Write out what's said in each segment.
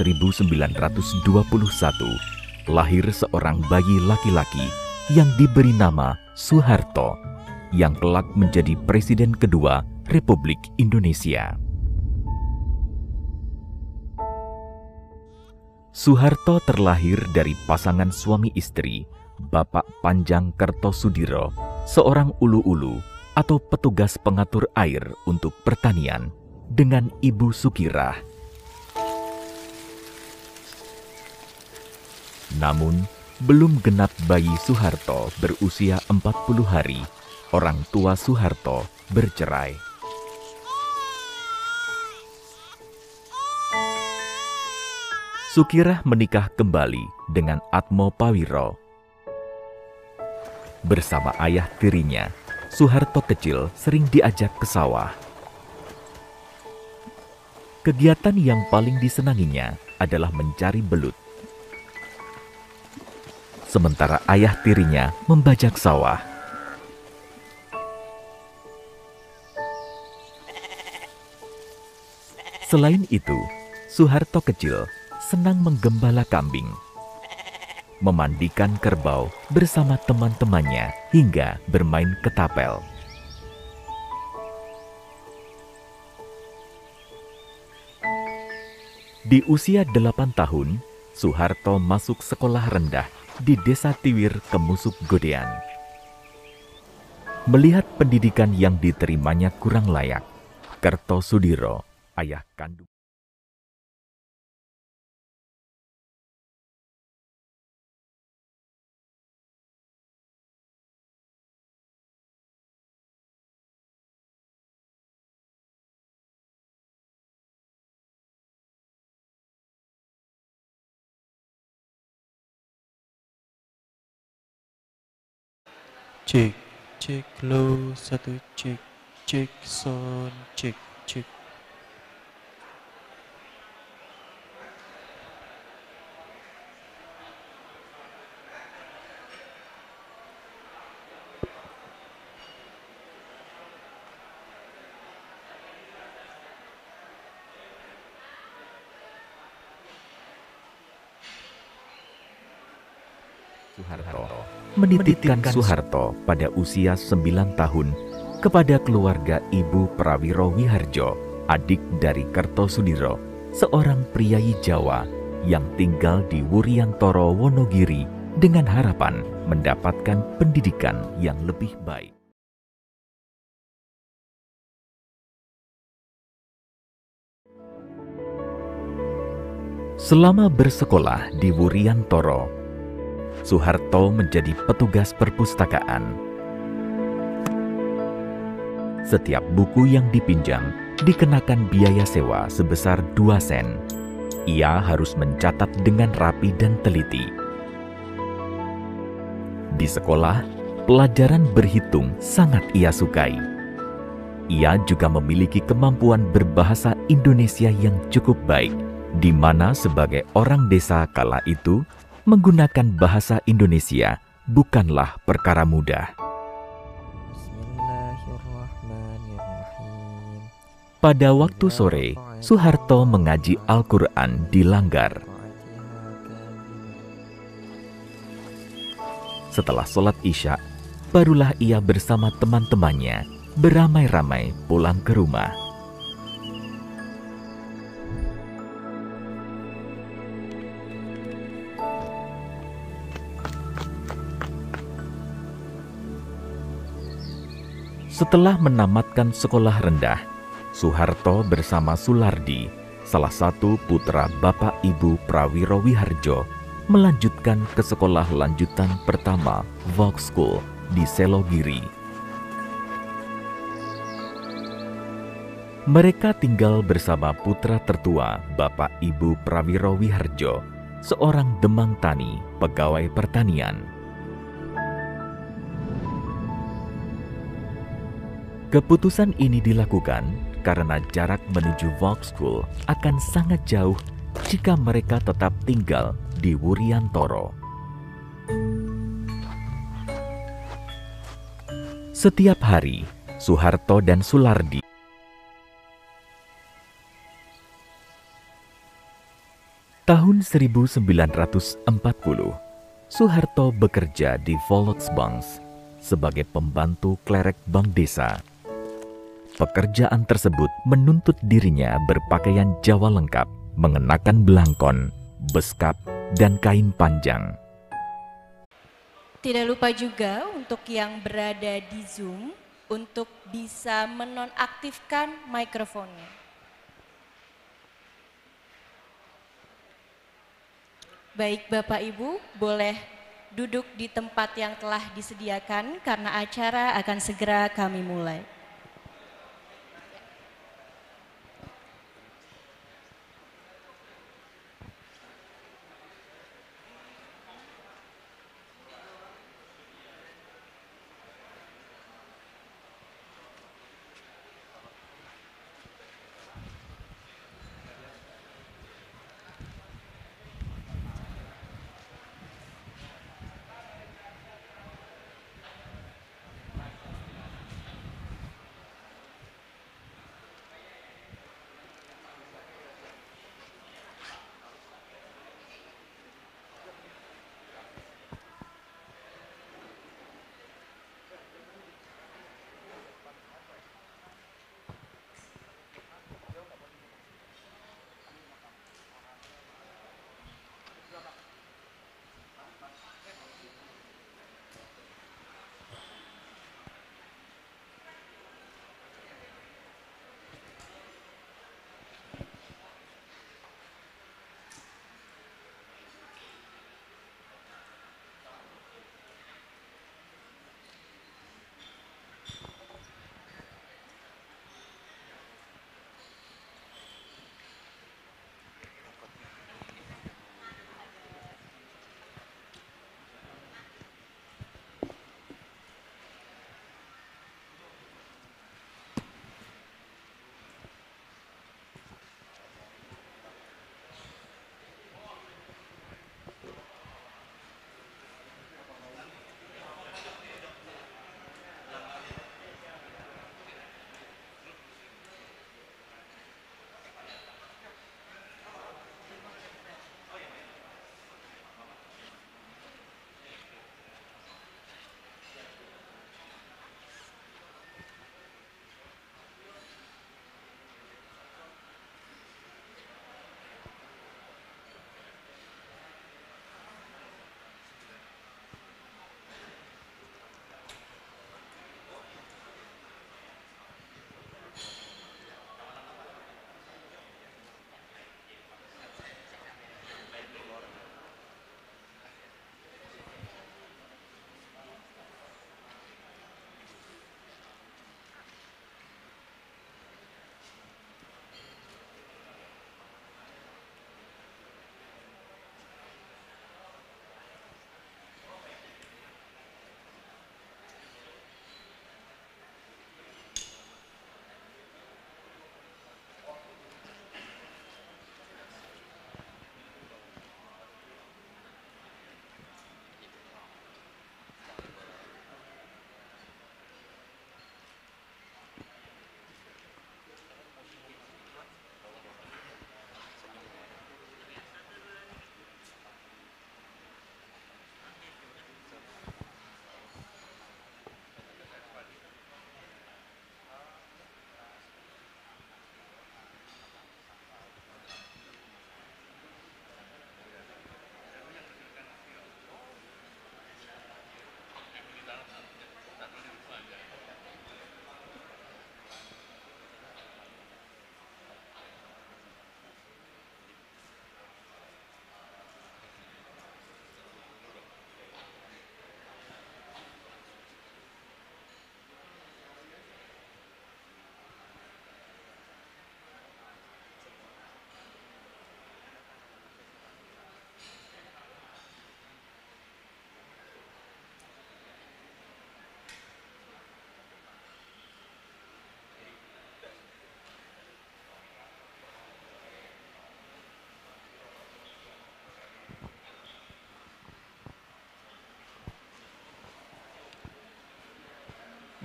1921, lahir seorang bayi laki-laki yang diberi nama Soeharto, yang kelak menjadi Presiden kedua Republik Indonesia. Soeharto terlahir dari pasangan suami istri, Bapak Panjang Kertosudiro, seorang ulu-ulu atau petugas pengatur air untuk pertanian, dengan Ibu Sukirah, Namun, belum genap bayi Soeharto berusia 40 hari, orang tua Soeharto bercerai. Sukirah menikah kembali dengan Atmo Pawiro. Bersama ayah tirinya, Soeharto kecil sering diajak ke sawah. Kegiatan yang paling disenanginya adalah mencari belut sementara ayah tirinya membajak sawah. Selain itu, Soeharto kecil senang menggembala kambing, memandikan kerbau bersama teman-temannya hingga bermain ketapel. Di usia delapan tahun, Soeharto masuk sekolah rendah di Desa Tiwir, Kemusuk Godean. Melihat pendidikan yang diterimanya kurang layak, Kerto Sudiro, ayah kandung chích chích lưu sa tứ chích chích son chích chích menitipkan Soeharto pada usia 9 tahun kepada keluarga Ibu Prawiro Wiharjo, adik dari Kartosudiro, seorang priayi Jawa yang tinggal di Wuriantoro Wonogiri dengan harapan mendapatkan pendidikan yang lebih baik. Selama bersekolah di Wuriantoro, Soeharto menjadi petugas perpustakaan. Setiap buku yang dipinjam dikenakan biaya sewa sebesar 2 sen. Ia harus mencatat dengan rapi dan teliti. Di sekolah, pelajaran berhitung sangat ia sukai. Ia juga memiliki kemampuan berbahasa Indonesia yang cukup baik, di mana sebagai orang desa kala itu menggunakan bahasa Indonesia bukanlah perkara mudah. Pada waktu ya sore, Soeharto mengaji Al-Quran di Langgar. Setelah sholat Isya, barulah ia bersama teman-temannya beramai-ramai pulang ke rumah. Setelah menamatkan sekolah rendah, Soeharto bersama Sulardi, salah satu putra Bapak Ibu Prawiro Wiharjo, melanjutkan ke sekolah lanjutan pertama Vox School di Selogiri. Mereka tinggal bersama putra tertua Bapak Ibu Prawiro Wiharjo, seorang demang tani, pegawai pertanian. Keputusan ini dilakukan karena jarak menuju School akan sangat jauh jika mereka tetap tinggal di Wuriantoro. Setiap hari, Soeharto dan Sulardi Tahun 1940, Soeharto bekerja di Volksbank sebagai pembantu klerek bank desa. Pekerjaan tersebut menuntut dirinya berpakaian Jawa lengkap, mengenakan belangkon, beskap, dan kain panjang. Tidak lupa juga untuk yang berada di Zoom untuk bisa menonaktifkan mikrofonnya. Baik Bapak Ibu, boleh duduk di tempat yang telah disediakan karena acara akan segera kami mulai.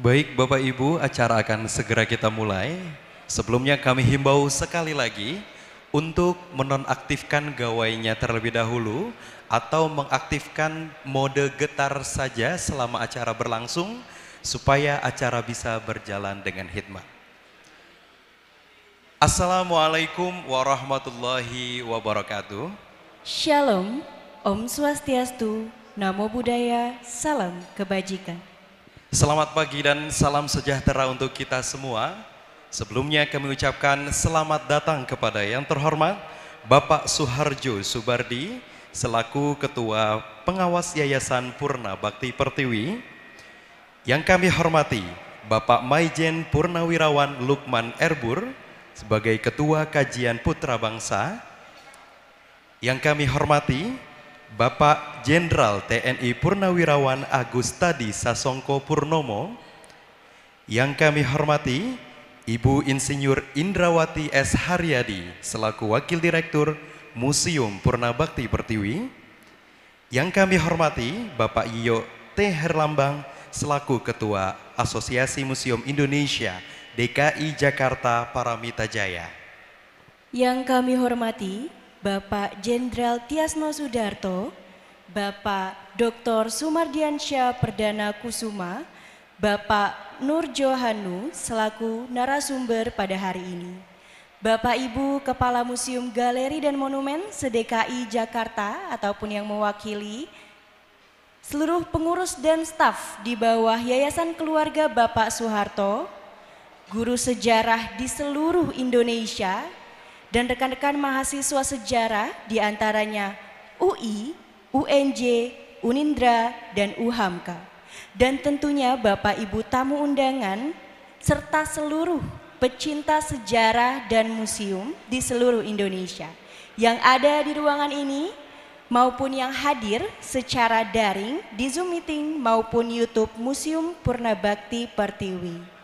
Baik Bapak Ibu, acara akan segera kita mulai. Sebelumnya kami himbau sekali lagi untuk menonaktifkan gawainya terlebih dahulu atau mengaktifkan mode getar saja selama acara berlangsung supaya acara bisa berjalan dengan hikmat. Assalamualaikum warahmatullahi wabarakatuh. Shalom, Om Swastiastu, Namo Buddhaya, Salam Kebajikan. Selamat pagi dan salam sejahtera untuk kita semua. Sebelumnya kami ucapkan selamat datang kepada yang terhormat Bapak Suharjo Subardi selaku Ketua Pengawas Yayasan Purna Bakti Pertiwi. Yang kami hormati Bapak Maijen Purnawirawan Lukman Erbur sebagai Ketua Kajian Putra Bangsa. Yang kami hormati Bapak Jenderal TNI Purnawirawan Agus Tadi Sasongko Purnomo, yang kami hormati Ibu Insinyur Indrawati S. Haryadi selaku Wakil Direktur Museum Purnabakti Pertiwi, yang kami hormati Bapak Yiyo T. Herlambang selaku Ketua Asosiasi Museum Indonesia DKI Jakarta Paramita Jaya. Yang kami hormati Bapak Jenderal Tiasno Sudarto, Bapak Dr. Sumardiansyah Perdana Kusuma, Bapak Nur Johanu selaku narasumber pada hari ini. Bapak Ibu Kepala Museum Galeri dan Monumen SDKI Jakarta ataupun yang mewakili seluruh pengurus dan staf di bawah Yayasan Keluarga Bapak Soeharto, guru sejarah di seluruh Indonesia dan rekan-rekan mahasiswa sejarah di antaranya UI, UNJ, Unindra, dan UHAMKA. Dan tentunya Bapak Ibu tamu undangan serta seluruh pecinta sejarah dan museum di seluruh Indonesia yang ada di ruangan ini maupun yang hadir secara daring di Zoom meeting maupun YouTube Museum Purnabakti Pertiwi.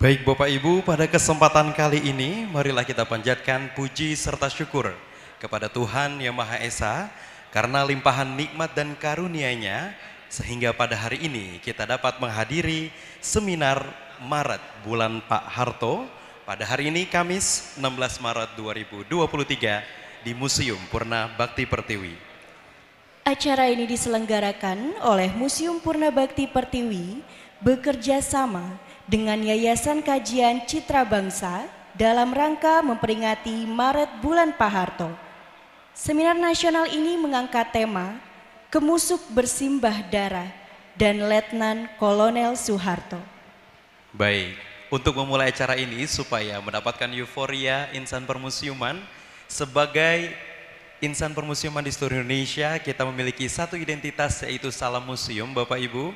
Baik Bapak Ibu, pada kesempatan kali ini marilah kita panjatkan puji serta syukur kepada Tuhan Yang Maha Esa karena limpahan nikmat dan karunia-Nya sehingga pada hari ini kita dapat menghadiri seminar Maret bulan Pak Harto pada hari ini Kamis 16 Maret 2023 di Museum Purna Bakti Pertiwi. Acara ini diselenggarakan oleh Museum Purna Bakti Pertiwi bekerja sama dengan Yayasan Kajian Citra Bangsa dalam rangka memperingati Maret Bulan Paharto. Seminar nasional ini mengangkat tema Kemusuk Bersimbah Darah dan Letnan Kolonel Soeharto. Baik, untuk memulai acara ini supaya mendapatkan euforia insan permusiuman sebagai insan permusiuman di seluruh Indonesia kita memiliki satu identitas yaitu Salam Museum Bapak Ibu.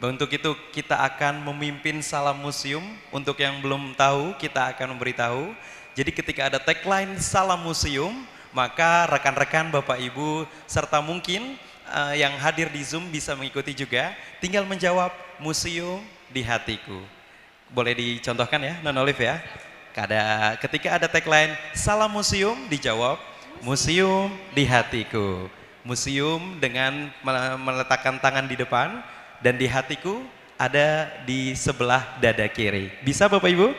Untuk itu kita akan memimpin Salam Museum. Untuk yang belum tahu, kita akan memberitahu. Jadi ketika ada tagline Salam Museum, maka rekan-rekan Bapak Ibu serta mungkin uh, yang hadir di Zoom bisa mengikuti juga. Tinggal menjawab museum di hatiku. Boleh dicontohkan ya, Non Olive ya. Kada, ketika ada tagline Salam Museum dijawab Museum di hatiku. Museum dengan meletakkan tangan di depan dan di hatiku ada di sebelah dada kiri. Bisa Bapak Ibu?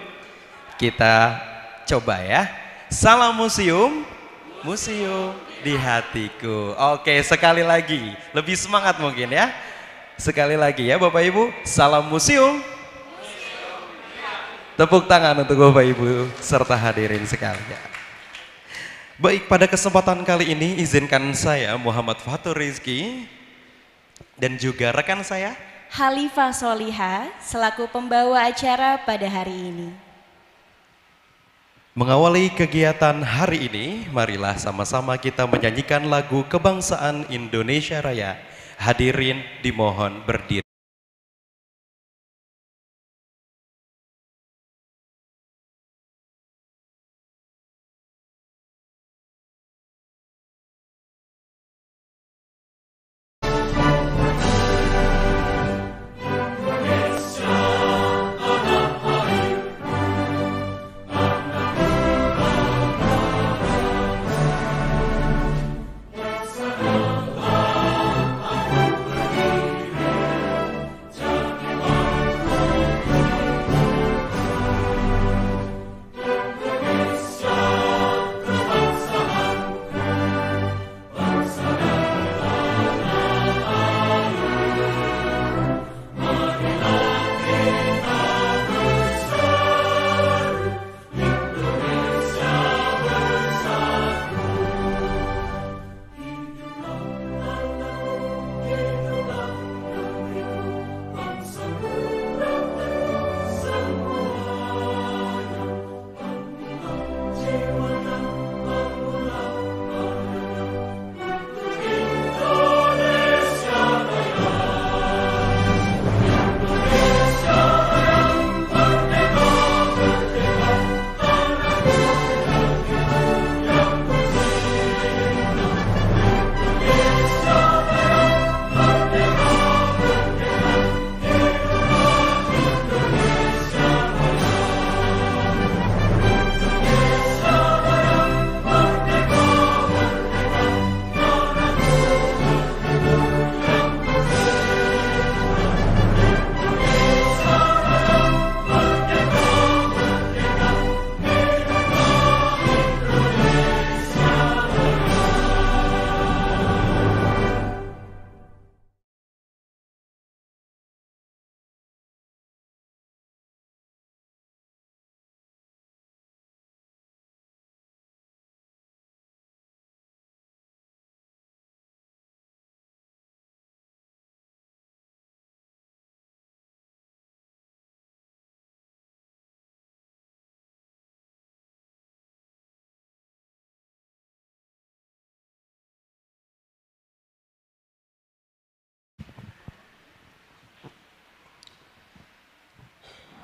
Kita coba ya. Salam museum, museum di hatiku. Oke, sekali lagi. Lebih semangat mungkin ya. Sekali lagi ya Bapak Ibu, salam museum. Tepuk tangan untuk Bapak Ibu serta hadirin sekalian. Baik, pada kesempatan kali ini izinkan saya Muhammad Fatur Rizki dan juga rekan saya Halifa Soliha selaku pembawa acara pada hari ini. Mengawali kegiatan hari ini, marilah sama-sama kita menyanyikan lagu kebangsaan Indonesia Raya. Hadirin dimohon berdiri.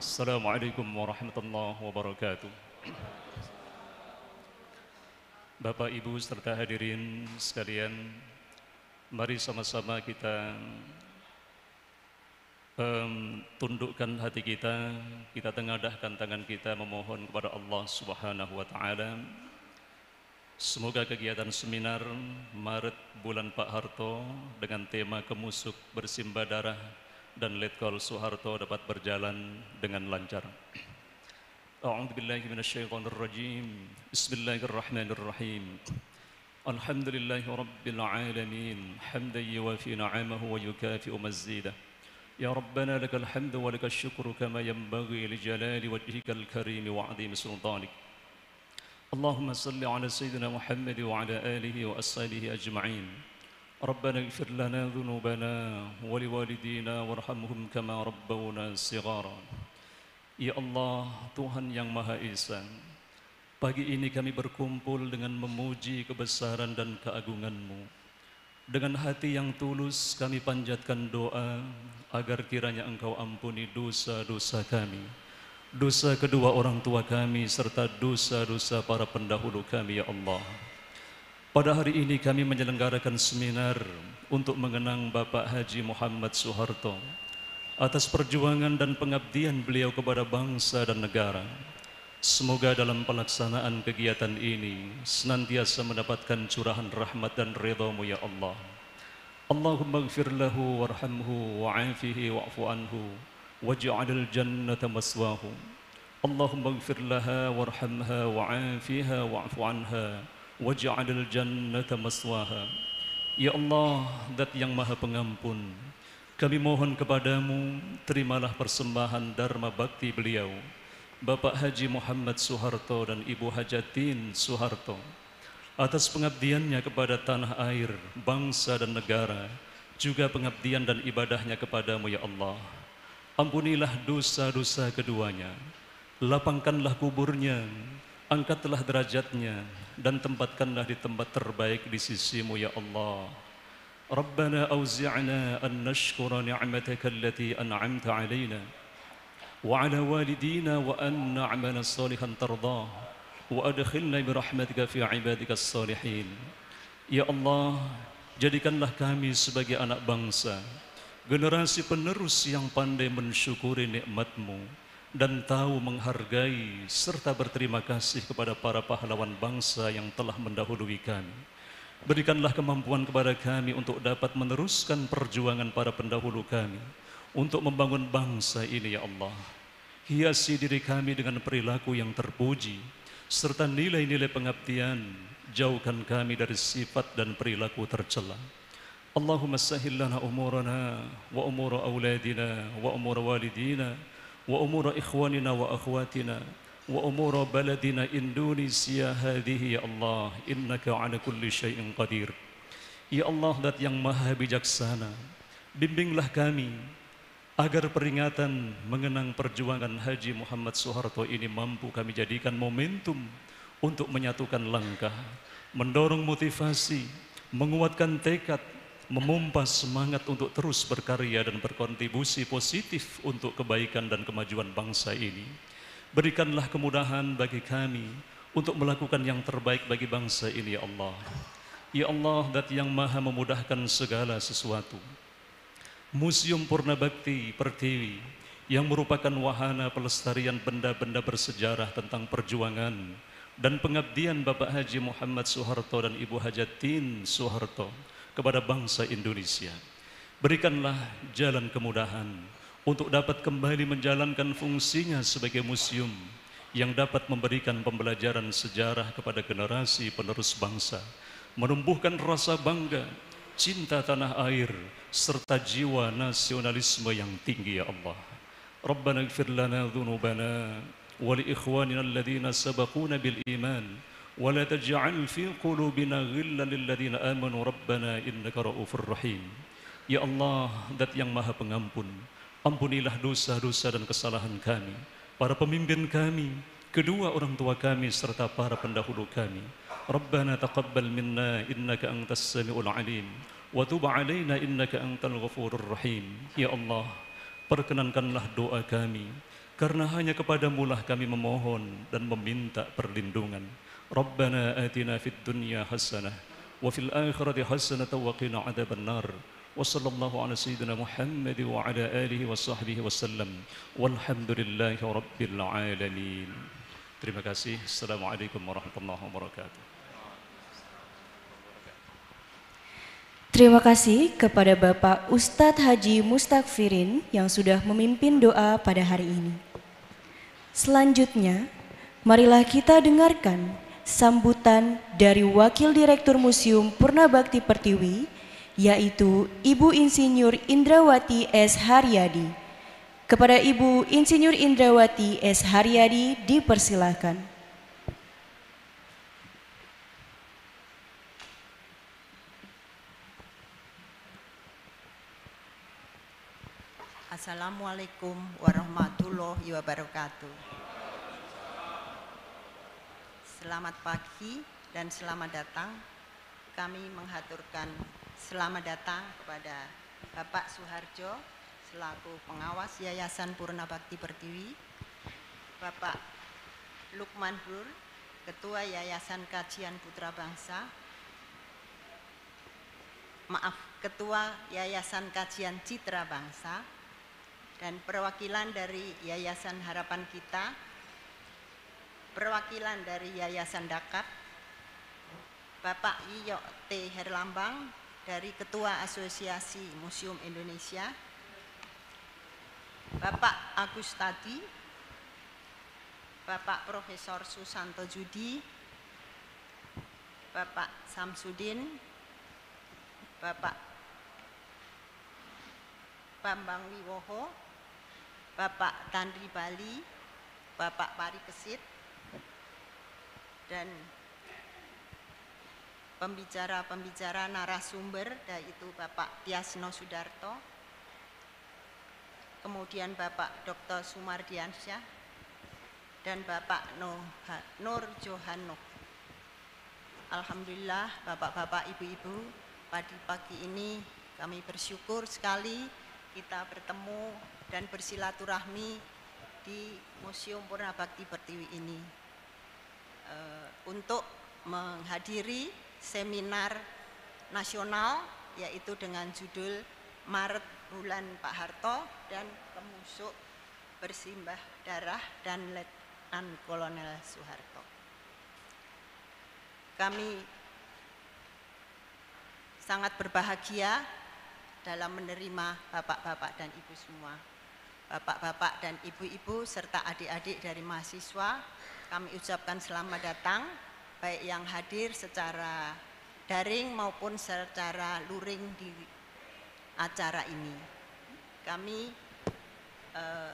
Assalamualaikum warahmatullahi wabarakatuh, Bapak Ibu serta hadirin sekalian Mari sama-sama kita um, Tundukkan hati kita Kita tengadahkan tangan kita Memohon kepada Allah subhanahu wa ta'ala Semoga kegiatan seminar Maret bulan Pak Harto Dengan tema kemusuk bersimbah darah dan Letkol Soeharto dapat berjalan dengan lancar. أعوذ بالله من الشيطان الرجيم بسم الله الرحمن الرحيم الحمد لله رب العالمين حمدا يوافي نعمه ويكافئ مزيده يا ربنا لك الحمد ولك الشكر كما ينبغي لجلال وجهك الكريم وعظيم سلطانك اللهم صل على سيدنا محمد وعلى آله وأصحابه أجمعين ربنا اغفر لنا ذنوبنا ولوالدينا وارحمهم كما ربونا صغارا Ya Allah, Tuhan yang Maha Esa, pagi ini kami berkumpul dengan memuji kebesaran dan keagungan-Mu. Dengan hati yang tulus kami panjatkan doa agar kiranya Engkau ampuni dosa-dosa kami, dosa kedua orang tua kami serta dosa-dosa para pendahulu kami ya Allah. Pada hari ini kami menyelenggarakan seminar untuk mengenang Bapak Haji Muhammad Soeharto atas perjuangan dan pengabdian beliau kepada bangsa dan negara. Semoga dalam pelaksanaan kegiatan ini senantiasa mendapatkan curahan rahmat dan ridhamu ya Allah. Allahumma gfir lahu warhamhu wa'afihi wa'fu anhu waj'alil jannata maswahu. Allahumma gfir laha warhamha wa'afiha wa'fu anha. waj'alil jannata maswaha ya allah Dat yang maha pengampun kami mohon kepadamu terimalah persembahan dharma bakti beliau Bapak Haji Muhammad Soeharto dan Ibu Hajatin Soeharto atas pengabdiannya kepada tanah air, bangsa dan negara, juga pengabdian dan ibadahnya kepadamu ya Allah. Ampunilah dosa-dosa keduanya, lapangkanlah kuburnya, angkatlah derajatnya, dan tempatkanlah di tempat terbaik di sisimu ya Allah. Rabbana ربنا أوزعنا أن نشكر نعمتك التي walidina wa an والدينا وأن نعمل Wa ترضاه bi rahmatika fi عبادك الصالحين Ya Allah, jadikanlah kami sebagai anak bangsa generasi penerus yang pandai mensyukuri nikmatmu mu dan tahu menghargai serta berterima kasih kepada para pahlawan bangsa yang telah mendahului kami. Berikanlah kemampuan kepada kami untuk dapat meneruskan perjuangan para pendahulu kami untuk membangun bangsa ini ya Allah. Hiasi diri kami dengan perilaku yang terpuji serta nilai-nilai pengabdian. Jauhkan kami dari sifat dan perilaku tercela. Allahumma sahil umurana wa umur auladina wa umur walidina وأمور إخواننا وأخواتنا وأمور بلدنا Indonesia هذه ya Allah إنك على كل شيء قدير Ya Allah dat yang maha bijaksana Bimbinglah kami agar peringatan mengenang perjuangan Haji Muhammad Soeharto ini mampu kami jadikan momentum untuk menyatukan langkah, mendorong motivasi, menguatkan tekad, memompa semangat untuk terus berkarya dan berkontribusi positif untuk kebaikan dan kemajuan bangsa ini. Berikanlah kemudahan bagi kami untuk melakukan yang terbaik bagi bangsa ini, ya Allah. Ya Allah, dat yang maha memudahkan segala sesuatu. Museum Purna Bakti Pertiwi yang merupakan wahana pelestarian benda-benda bersejarah tentang perjuangan dan pengabdian Bapak Haji Muhammad Soeharto dan Ibu Hajatin Soeharto kepada bangsa Indonesia. Berikanlah jalan kemudahan untuk dapat kembali menjalankan fungsinya sebagai museum yang dapat memberikan pembelajaran sejarah kepada generasi penerus bangsa, menumbuhkan rasa bangga, cinta tanah air, serta jiwa nasionalisme yang tinggi ya Allah. Rabbana ighfir lana dhunubana wa li ikhwanina alladhina bil iman ولا تجعل في قلوبنا غلا للذين آمنوا ربنا إنك رؤوف رحيم Ya Allah, dat yang maha pengampun, ampunilah dosa-dosa dan kesalahan kami, para pemimpin kami, kedua orang tua kami, serta para pendahulu kami. Rabbana taqabbal minna innaka antas sami'ul alim, wa tub alaina innaka antal ghafurur rahim. Ya Allah, perkenankanlah doa kami, karena hanya kepadamulah kami memohon dan meminta perlindungan. ربنا آتنا في الدنيا حسنة وفي الآخرة حسنة وقنا عذاب النار وصلى الله على سيدنا محمد وعلى آله وصحبه وسلم والحمد لله رب العالمين Terima kasih. Assalamualaikum warahmatullahi wabarakatuh. Terima kasih kepada Bapak Ustadz Haji Mustaqfirin yang sudah memimpin doa pada hari ini. Selanjutnya, marilah kita dengarkan sambutan dari Wakil Direktur Museum Purnabakti Pertiwi, yaitu Ibu Insinyur Indrawati S. Haryadi. Kepada Ibu Insinyur Indrawati S. Haryadi dipersilahkan. Assalamualaikum warahmatullahi wabarakatuh. Selamat pagi dan selamat datang. Kami menghaturkan selamat datang kepada Bapak Suharjo selaku pengawas Yayasan Purna Bakti Pertiwi, Bapak Lukman Hur, Ketua Yayasan Kajian Putra Bangsa, maaf, Ketua Yayasan Kajian Citra Bangsa, dan perwakilan dari Yayasan Harapan Kita, perwakilan dari Yayasan Dakap, Bapak Iyo T. Herlambang dari Ketua Asosiasi Museum Indonesia, Bapak Agus Tadi, Bapak Profesor Susanto Judi, Bapak Samsudin, Bapak Bambang Wiwoho, Bapak Tandri Bali, Bapak Pari Kesit, dan pembicara-pembicara narasumber yaitu Bapak Tiasno Sudarto, kemudian Bapak Dr. Sumardiansyah, dan Bapak Nur Johano. Alhamdulillah Bapak-Bapak, Ibu-Ibu, pada pagi ini kami bersyukur sekali kita bertemu dan bersilaturahmi di Museum Purnabakti Pertiwi ini. Eh, untuk menghadiri seminar nasional yaitu dengan judul Maret bulan Pak Harto dan Kemusuk bersimbah darah dan Letnan Kolonel Soeharto. Kami sangat berbahagia dalam menerima bapak-bapak dan ibu semua. Bapak-bapak dan ibu-ibu serta adik-adik dari mahasiswa kami ucapkan selamat datang baik yang hadir secara daring maupun secara luring di acara ini. Kami eh,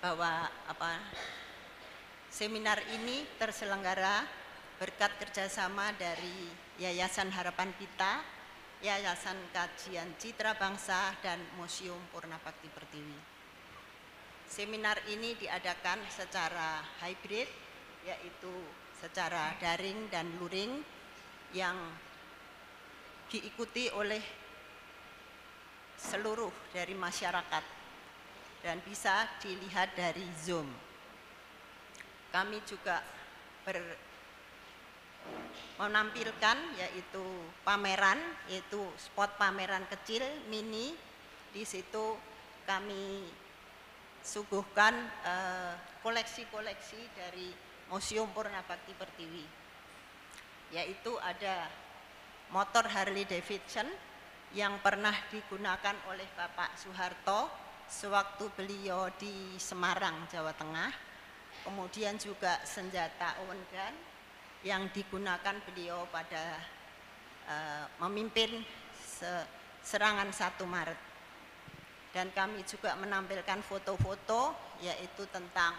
bahwa apa seminar ini terselenggara berkat kerjasama dari Yayasan Harapan Kita, Yayasan Kajian Citra Bangsa, dan Museum Purna Purnabakti Pertiwi. Seminar ini diadakan secara hybrid, yaitu secara daring dan luring yang diikuti oleh seluruh dari masyarakat dan bisa dilihat dari Zoom. Kami juga ber, menampilkan yaitu pameran, yaitu spot pameran kecil mini. Di situ kami suguhkan eh, koleksi-koleksi uh, dari Museum Purna Bakti Pertiwi yaitu ada motor Harley Davidson yang pernah digunakan oleh Bapak Soeharto sewaktu beliau di Semarang, Jawa Tengah kemudian juga senjata Owen Gun yang digunakan beliau pada uh, memimpin serangan 1 Maret dan kami juga menampilkan foto-foto yaitu tentang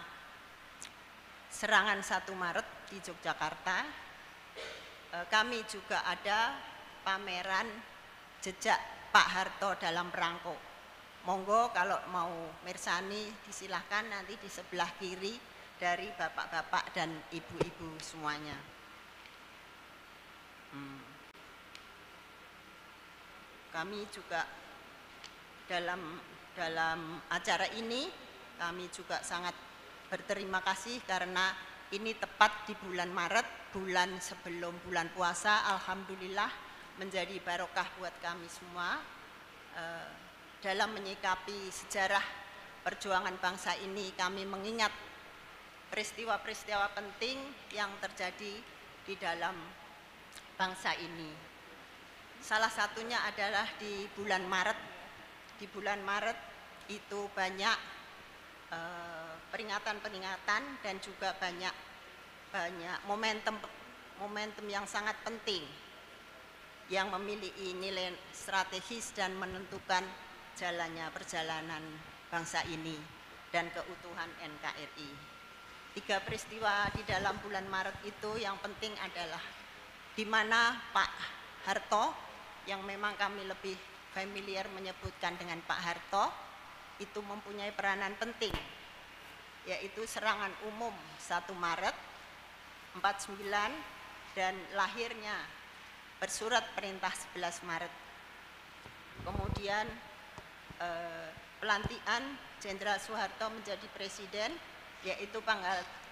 serangan 1 Maret di Yogyakarta. Eh, kami juga ada pameran jejak Pak Harto dalam perangko. Monggo kalau mau mirsani disilahkan nanti di sebelah kiri dari bapak-bapak dan ibu-ibu semuanya. Hmm. Kami juga dalam dalam acara ini. Kami juga sangat berterima kasih karena ini tepat di bulan Maret, bulan sebelum bulan puasa, Alhamdulillah menjadi barokah buat kami semua eh, dalam menyikapi sejarah perjuangan bangsa ini kami mengingat peristiwa-peristiwa penting yang terjadi di dalam bangsa ini. Salah satunya adalah di bulan Maret di bulan Maret itu banyak eh, peringatan-peringatan eh, dan juga banyak banyak momentum momentum yang sangat penting yang memiliki nilai strategis dan menentukan jalannya perjalanan bangsa ini dan keutuhan NKRI. Tiga peristiwa di dalam bulan Maret itu yang penting adalah di mana Pak Harto yang memang kami lebih familiar menyebutkan dengan Pak Harto itu mempunyai peranan penting yaitu serangan umum 1 Maret 49 dan lahirnya bersurat perintah 11 Maret kemudian eh, pelantian Jenderal Soeharto menjadi presiden yaitu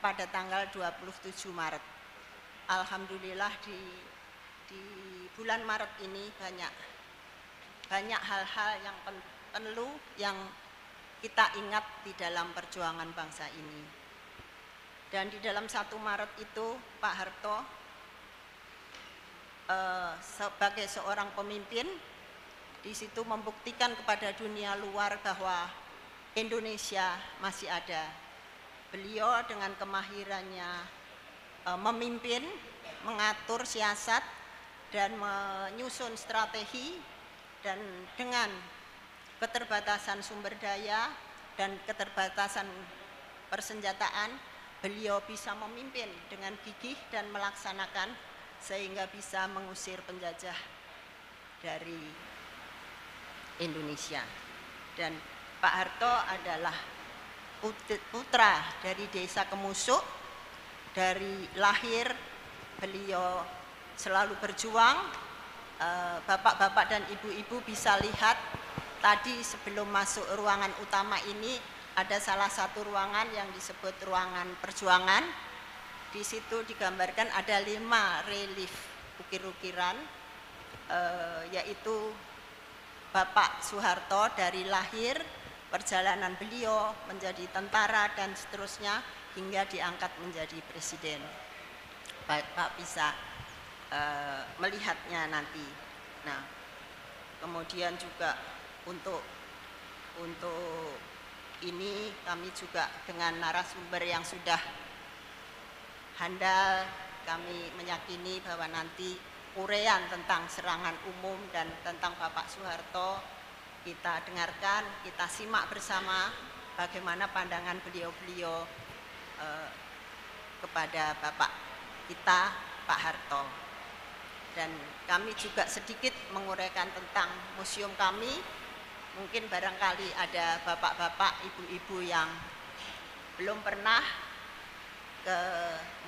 pada tanggal 27 Maret Alhamdulillah di di bulan Maret ini banyak banyak hal-hal yang perlu yang kita ingat di dalam perjuangan bangsa ini. Dan di dalam satu Maret itu Pak Harto eh, sebagai seorang pemimpin di situ membuktikan kepada dunia luar bahwa Indonesia masih ada. Beliau dengan kemahirannya eh, memimpin, mengatur siasat dan menyusun strategi dan dengan keterbatasan sumber daya dan keterbatasan persenjataan, beliau bisa memimpin dengan gigih dan melaksanakan sehingga bisa mengusir penjajah dari Indonesia. Dan Pak Harto adalah putra dari desa Kemusuk, dari lahir beliau selalu berjuang Eh, bapak-bapak dan ibu-ibu bisa lihat tadi sebelum masuk ruangan utama ini ada salah satu ruangan yang disebut ruangan perjuangan. Di situ digambarkan ada lima relief ukir-ukiran, eh, yaitu Bapak Soeharto dari lahir, perjalanan beliau menjadi tentara dan seterusnya hingga diangkat menjadi presiden. Bapak bisa Eh, melihatnya nanti. Nah, kemudian juga untuk untuk ini kami juga dengan narasumber yang sudah handal kami meyakini bahwa nanti urean tentang serangan umum dan tentang Bapak Soeharto kita dengarkan, kita simak bersama bagaimana pandangan beliau-beliau eh, kepada Bapak kita Pak Harto dan kami juga sedikit menguraikan tentang museum kami mungkin barangkali ada bapak-bapak ibu-ibu yang belum pernah ke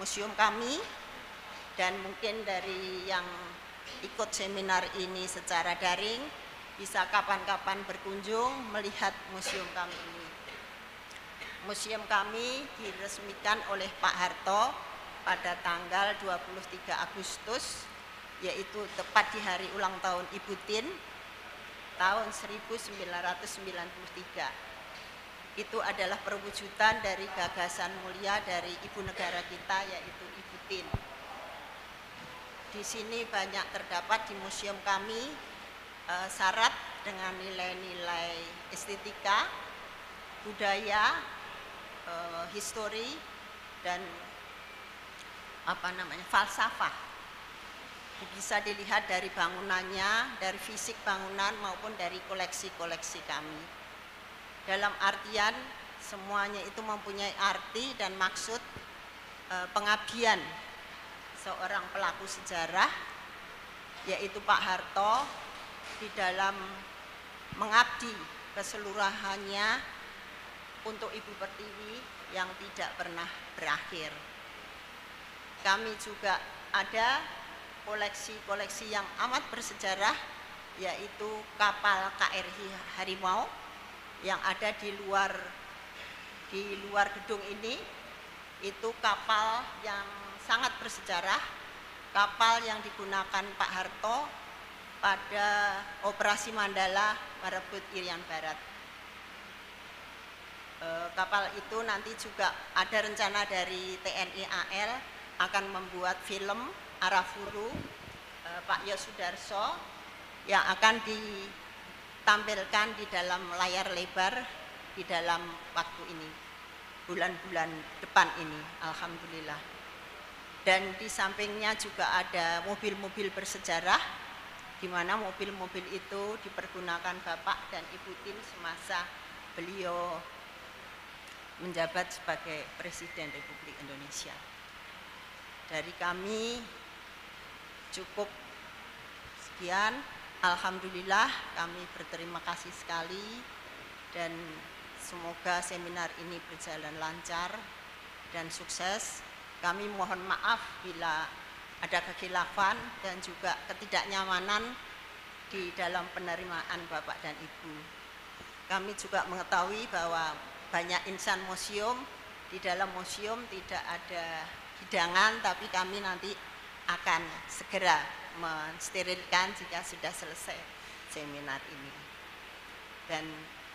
museum kami dan mungkin dari yang ikut seminar ini secara daring bisa kapan-kapan berkunjung melihat museum kami ini. Museum kami diresmikan oleh Pak Harto pada tanggal 23 Agustus yaitu tepat di hari ulang tahun Ibu Tin tahun 1993. Itu adalah perwujudan dari gagasan mulia dari ibu negara kita yaitu Ibu Tin. Di sini banyak terdapat di museum kami eh, syarat dengan nilai-nilai estetika, budaya, eh, histori dan apa namanya falsafah bisa dilihat dari bangunannya, dari fisik bangunan maupun dari koleksi-koleksi kami. Dalam artian semuanya itu mempunyai arti dan maksud e, pengabdian seorang pelaku sejarah yaitu Pak Harto di dalam mengabdi keseluruhannya untuk Ibu Pertiwi yang tidak pernah berakhir. Kami juga ada koleksi-koleksi yang amat bersejarah yaitu kapal KRI Harimau yang ada di luar di luar gedung ini itu kapal yang sangat bersejarah kapal yang digunakan Pak Harto pada operasi Mandala merebut Irian Barat e, kapal itu nanti juga ada rencana dari TNI AL akan membuat film Arafuru, eh, Pak Yosudarso yang akan ditampilkan di dalam layar lebar di dalam waktu ini, bulan-bulan depan ini, Alhamdulillah. Dan di sampingnya juga ada mobil-mobil bersejarah, di mana mobil-mobil itu dipergunakan Bapak dan Ibu Tim semasa beliau menjabat sebagai Presiden Republik Indonesia. Dari kami cukup sekian. Alhamdulillah kami berterima kasih sekali dan semoga seminar ini berjalan lancar dan sukses. Kami mohon maaf bila ada kekhilafan dan juga ketidaknyamanan di dalam penerimaan Bapak dan Ibu. Kami juga mengetahui bahwa banyak insan museum, di dalam museum tidak ada hidangan tapi kami nanti akan segera mensterilkan jika sudah selesai seminar ini. Dan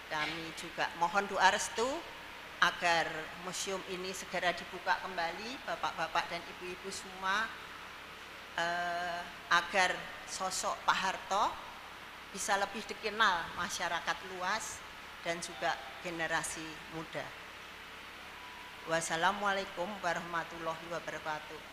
kami juga mohon doa restu agar museum ini segera dibuka kembali, bapak-bapak dan ibu-ibu semua, eh, agar sosok Pak Harto bisa lebih dikenal masyarakat luas dan juga generasi muda. Wassalamualaikum warahmatullahi wabarakatuh.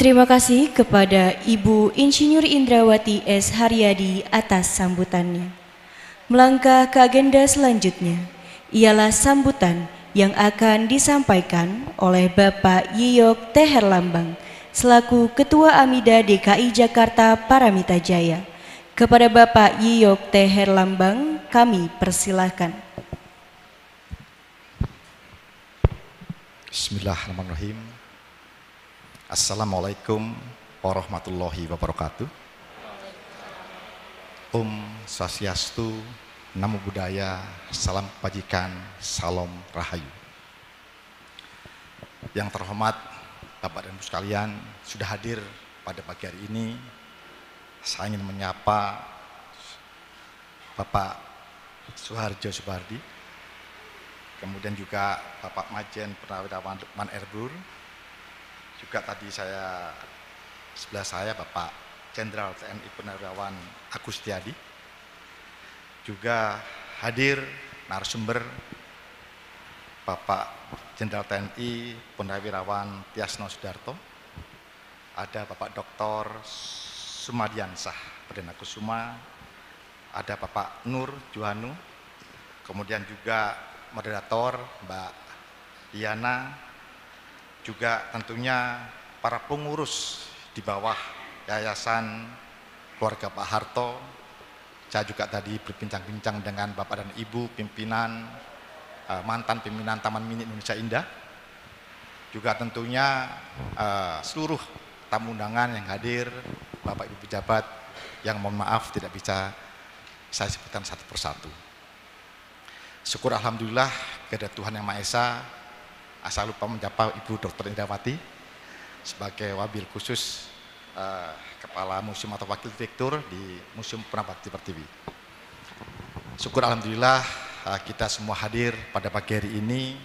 Terima kasih kepada Ibu Insinyur Indrawati S. Haryadi atas sambutannya. Melangkah ke agenda selanjutnya ialah sambutan yang akan disampaikan oleh Bapak Yiyok Lambang selaku Ketua Amida DKI Jakarta Paramita Jaya. Kepada Bapak Yiyok Lambang kami persilahkan. Bismillahirrahmanirrahim. Assalamualaikum warahmatullahi wabarakatuh. Om Swastiastu, Namo Buddhaya, Salam Pajikan, Salam Rahayu. Yang terhormat Bapak dan Ibu sekalian sudah hadir pada pagi hari ini. Saya ingin menyapa Bapak Suharjo Subardi, kemudian juga Bapak Majen Pernawirawan Lukman Erbur, juga tadi saya sebelah saya Bapak Jenderal TNI Pernawirawan Agustiadi juga hadir narasumber Bapak Jenderal TNI Pernawirawan Tiasno Sudarto, ada Bapak Dr. Sumadiansah Perdana Kusuma, ada Bapak Nur Juhanu, kemudian juga moderator Mbak Yana, juga tentunya para pengurus di bawah Yayasan Keluarga Pak Harto. Saya juga tadi berbincang-bincang dengan Bapak dan Ibu pimpinan eh, mantan pimpinan Taman Mini Indonesia Indah. Juga tentunya eh, seluruh tamu undangan yang hadir, Bapak Ibu pejabat yang mohon maaf tidak bisa saya sebutkan satu persatu. Syukur Alhamdulillah kepada Tuhan Yang Maha Esa. Asal lupa menjapa Ibu Dr. Indrawati sebagai wabil khusus eh, Kepala Museum atau Wakil Direktur di Museum Prabakti Pertiwi. Syukur Alhamdulillah eh, kita semua hadir pada pagi hari ini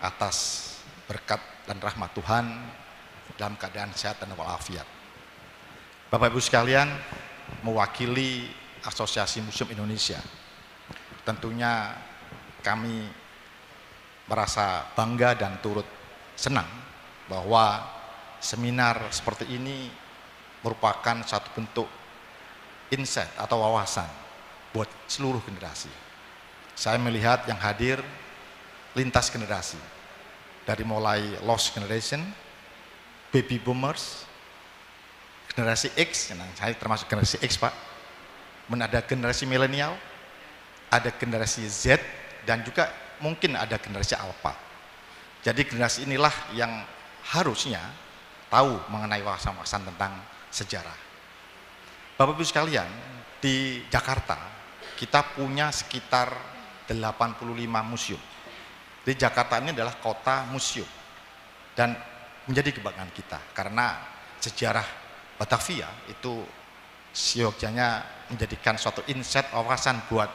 atas berkat dan rahmat Tuhan dalam keadaan sehat dan walafiat. Bapak Ibu sekalian, mewakili Asosiasi Museum Indonesia tentunya kami merasa bangga dan turut senang bahwa seminar seperti ini merupakan satu bentuk insight atau wawasan buat seluruh generasi. Saya melihat yang hadir lintas generasi, dari mulai lost generation, baby boomers, generasi X, saya termasuk generasi X pak, menada generasi milenial, ada generasi Z dan juga mungkin ada generasi Alpha. Jadi generasi inilah yang harusnya tahu mengenai wawasan-wawasan tentang sejarah. Bapak-Ibu sekalian, di Jakarta kita punya sekitar 85 museum. Di Jakarta ini adalah kota museum dan menjadi kebanggaan kita karena sejarah Batavia itu siogjanya menjadikan suatu insight wawasan buat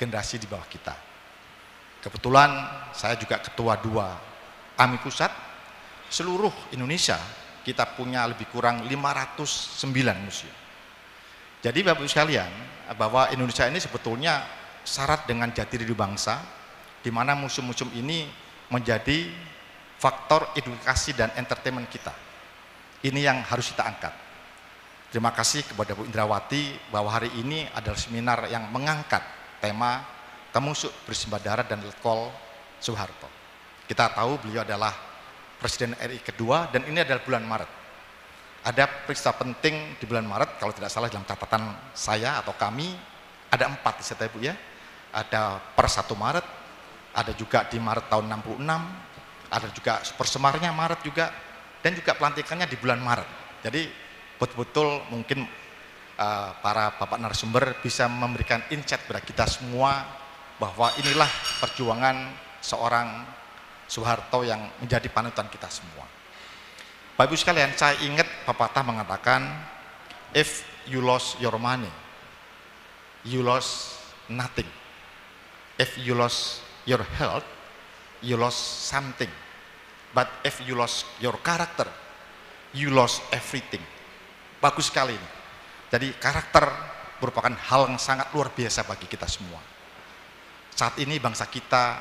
generasi di bawah kita. Kebetulan saya juga ketua dua AMI Pusat, seluruh Indonesia kita punya lebih kurang 509 museum. Jadi Bapak Ibu sekalian, bahwa Indonesia ini sebetulnya syarat dengan jati diri bangsa, di mana museum-museum ini menjadi faktor edukasi dan entertainment kita. Ini yang harus kita angkat. Terima kasih kepada Bu Indrawati bahwa hari ini adalah seminar yang mengangkat tema Kemusuk Bersimbah Darah dan Letkol Soeharto. Kita tahu beliau adalah Presiden RI kedua dan ini adalah bulan Maret. Ada periksa penting di bulan Maret, kalau tidak salah dalam catatan saya atau kami, ada empat di tahu ya. Ada per 1 Maret, ada juga di Maret tahun 66, ada juga persemarnya Maret juga, dan juga pelantikannya di bulan Maret. Jadi betul-betul mungkin Eh, para bapak narasumber bisa memberikan insight kepada kita semua bahwa inilah perjuangan seorang Soeharto yang menjadi panutan kita semua. Bapak Ibu sekalian, saya ingat pepatah mengatakan if you lost your money, you lost nothing. If you lost your health, you lost something. But if you lost your character, you lost everything. Bagus sekali ini jadi karakter merupakan hal yang sangat luar biasa bagi kita semua. Saat ini bangsa kita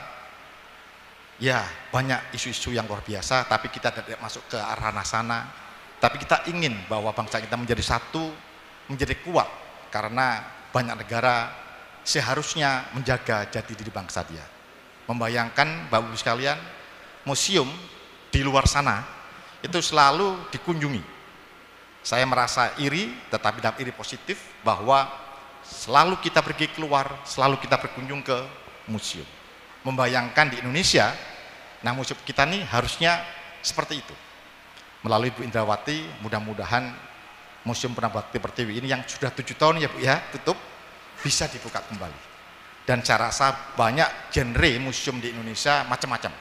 ya banyak isu-isu yang luar biasa tapi kita tidak masuk ke arah sana. Tapi kita ingin bahwa bangsa kita menjadi satu, menjadi kuat karena banyak negara seharusnya menjaga jati diri bangsa dia. Membayangkan Bapak Ibu sekalian, museum di luar sana itu selalu dikunjungi saya merasa iri, tetapi dalam iri positif bahwa selalu kita pergi keluar, selalu kita berkunjung ke museum. Membayangkan di Indonesia, nah museum kita nih harusnya seperti itu. Melalui Bu Indrawati, mudah-mudahan Museum Penabakti Pertiwi ini yang sudah tujuh tahun ya Bu ya, tutup, bisa dibuka kembali. Dan saya rasa banyak genre museum di Indonesia macam-macam.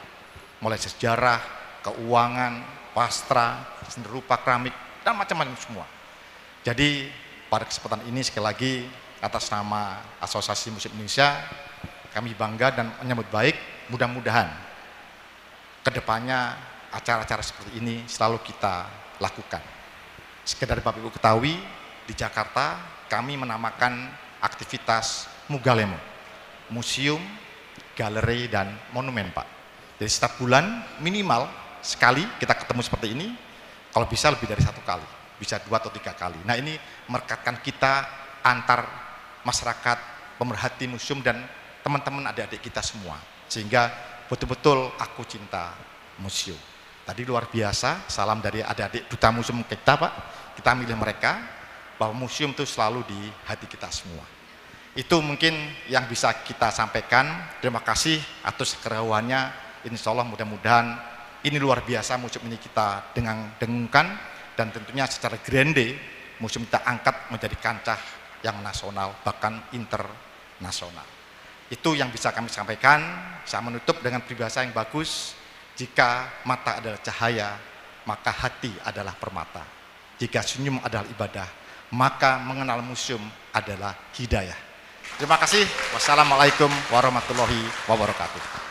Mulai sejarah, keuangan, pastra, seni rupa, keramik, dan macam-macam semua. Jadi pada kesempatan ini sekali lagi atas nama Asosiasi Musik Indonesia kami bangga dan menyambut baik mudah-mudahan kedepannya acara-acara seperti ini selalu kita lakukan. Sekedar Bapak Ibu ketahui di Jakarta kami menamakan aktivitas Mugalemo, museum, galeri, dan monumen Pak. Jadi setiap bulan minimal sekali kita ketemu seperti ini, kalau bisa lebih dari satu kali, bisa dua atau tiga kali. Nah ini merekatkan kita antar masyarakat, pemerhati museum dan teman-teman adik-adik kita semua. Sehingga betul-betul aku cinta museum. Tadi luar biasa, salam dari adik-adik duta museum kita Pak. Kita milih mereka, bahwa museum itu selalu di hati kita semua. Itu mungkin yang bisa kita sampaikan. Terima kasih atas kerewannya. Insya Allah mudah-mudahan ini luar biasa musim ini kita dengan dengungkan dan tentunya secara grande musim kita angkat menjadi kancah yang nasional bahkan internasional. Itu yang bisa kami sampaikan. Saya menutup dengan peribahasa yang bagus. Jika mata adalah cahaya, maka hati adalah permata. Jika senyum adalah ibadah, maka mengenal museum adalah hidayah. Terima kasih. Wassalamualaikum warahmatullahi wabarakatuh.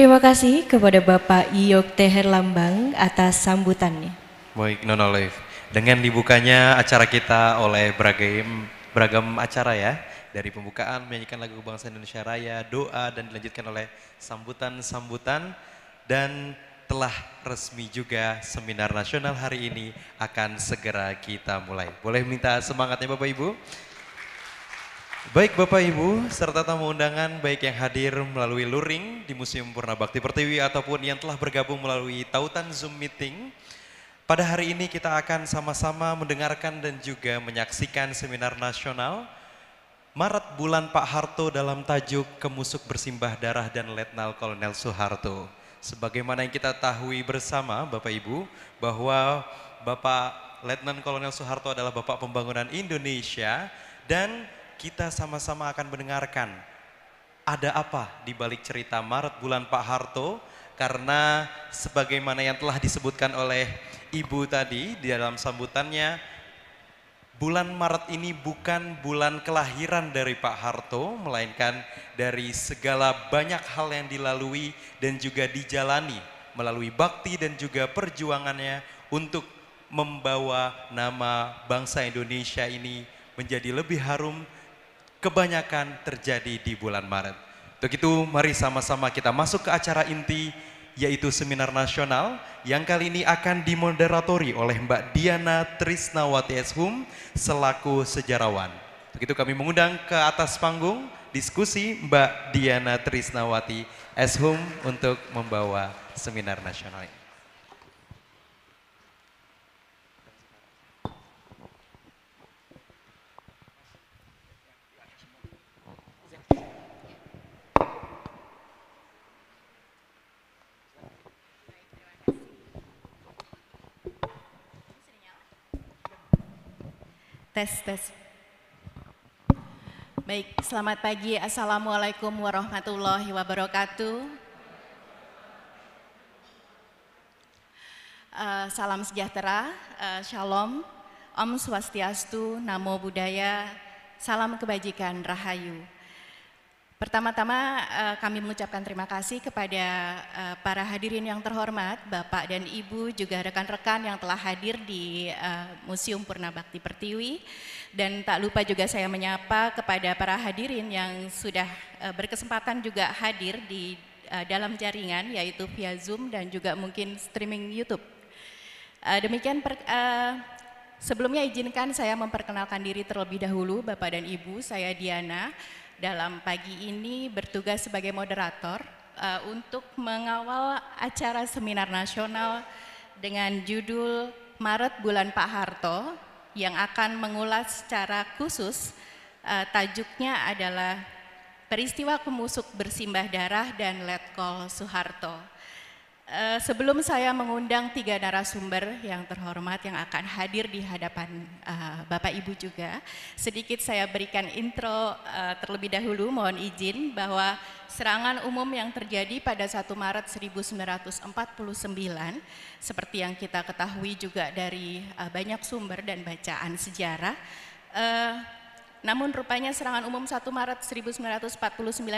Terima kasih kepada Bapak Iyok Teher Lambang atas sambutannya. Baik, Nono Live. Dengan dibukanya acara kita oleh beragam, beragam acara ya, dari pembukaan menyanyikan lagu bangsa Indonesia Raya, doa dan dilanjutkan oleh sambutan-sambutan dan telah resmi juga seminar nasional hari ini akan segera kita mulai. Boleh minta semangatnya Bapak Ibu? Baik Bapak Ibu serta tamu undangan baik yang hadir melalui luring di Museum Purna Bakti Pertiwi ataupun yang telah bergabung melalui tautan Zoom meeting. Pada hari ini kita akan sama-sama mendengarkan dan juga menyaksikan seminar nasional Maret bulan Pak Harto dalam tajuk Kemusuk Bersimbah Darah dan Letnal Kolonel Soeharto. Sebagaimana yang kita tahu bersama Bapak Ibu bahwa Bapak Letnan Kolonel Soeharto adalah Bapak Pembangunan Indonesia dan kita sama-sama akan mendengarkan ada apa di balik cerita Maret bulan Pak Harto karena sebagaimana yang telah disebutkan oleh Ibu tadi di dalam sambutannya bulan Maret ini bukan bulan kelahiran dari Pak Harto melainkan dari segala banyak hal yang dilalui dan juga dijalani melalui bakti dan juga perjuangannya untuk membawa nama bangsa Indonesia ini menjadi lebih harum kebanyakan terjadi di bulan Maret. Untuk itu mari sama-sama kita masuk ke acara inti yaitu seminar nasional yang kali ini akan dimoderatori oleh Mbak Diana Trisnawati Eshum selaku sejarawan. Untuk itu kami mengundang ke atas panggung diskusi Mbak Diana Trisnawati Eshum untuk membawa seminar nasional ini. Tes, tes. Baik, selamat pagi. Assalamualaikum warahmatullahi wabarakatuh. Uh, salam sejahtera, uh, shalom, om swastiastu, namo buddhaya, salam kebajikan, rahayu. Pertama-tama eh, kami mengucapkan terima kasih kepada eh, para hadirin yang terhormat, Bapak dan Ibu, juga rekan-rekan yang telah hadir di eh, Museum Purna Bakti Pertiwi. Dan tak lupa juga saya menyapa kepada para hadirin yang sudah berkesempatan juga hadir di dalam jaringan, yaitu via Zoom dan juga mungkin streaming YouTube. Demikian per, Sebelumnya izinkan saya memperkenalkan diri terlebih dahulu Bapak dan Ibu, saya Diana, dalam pagi ini bertugas sebagai moderator uh, untuk mengawal acara seminar nasional dengan judul Maret Bulan Pak Harto yang akan mengulas secara khusus uh, tajuknya adalah peristiwa kemusuk bersimbah darah dan Letkol Soeharto. Eh, sebelum saya mengundang tiga narasumber yang terhormat yang akan hadir di hadapan uh, Bapak Ibu juga, sedikit saya berikan intro uh, terlebih dahulu, mohon izin bahwa serangan umum yang terjadi pada 1 Maret 1949, seperti yang kita ketahui juga dari uh, banyak sumber dan bacaan sejarah, uh, namun rupanya serangan umum 1 Maret 1949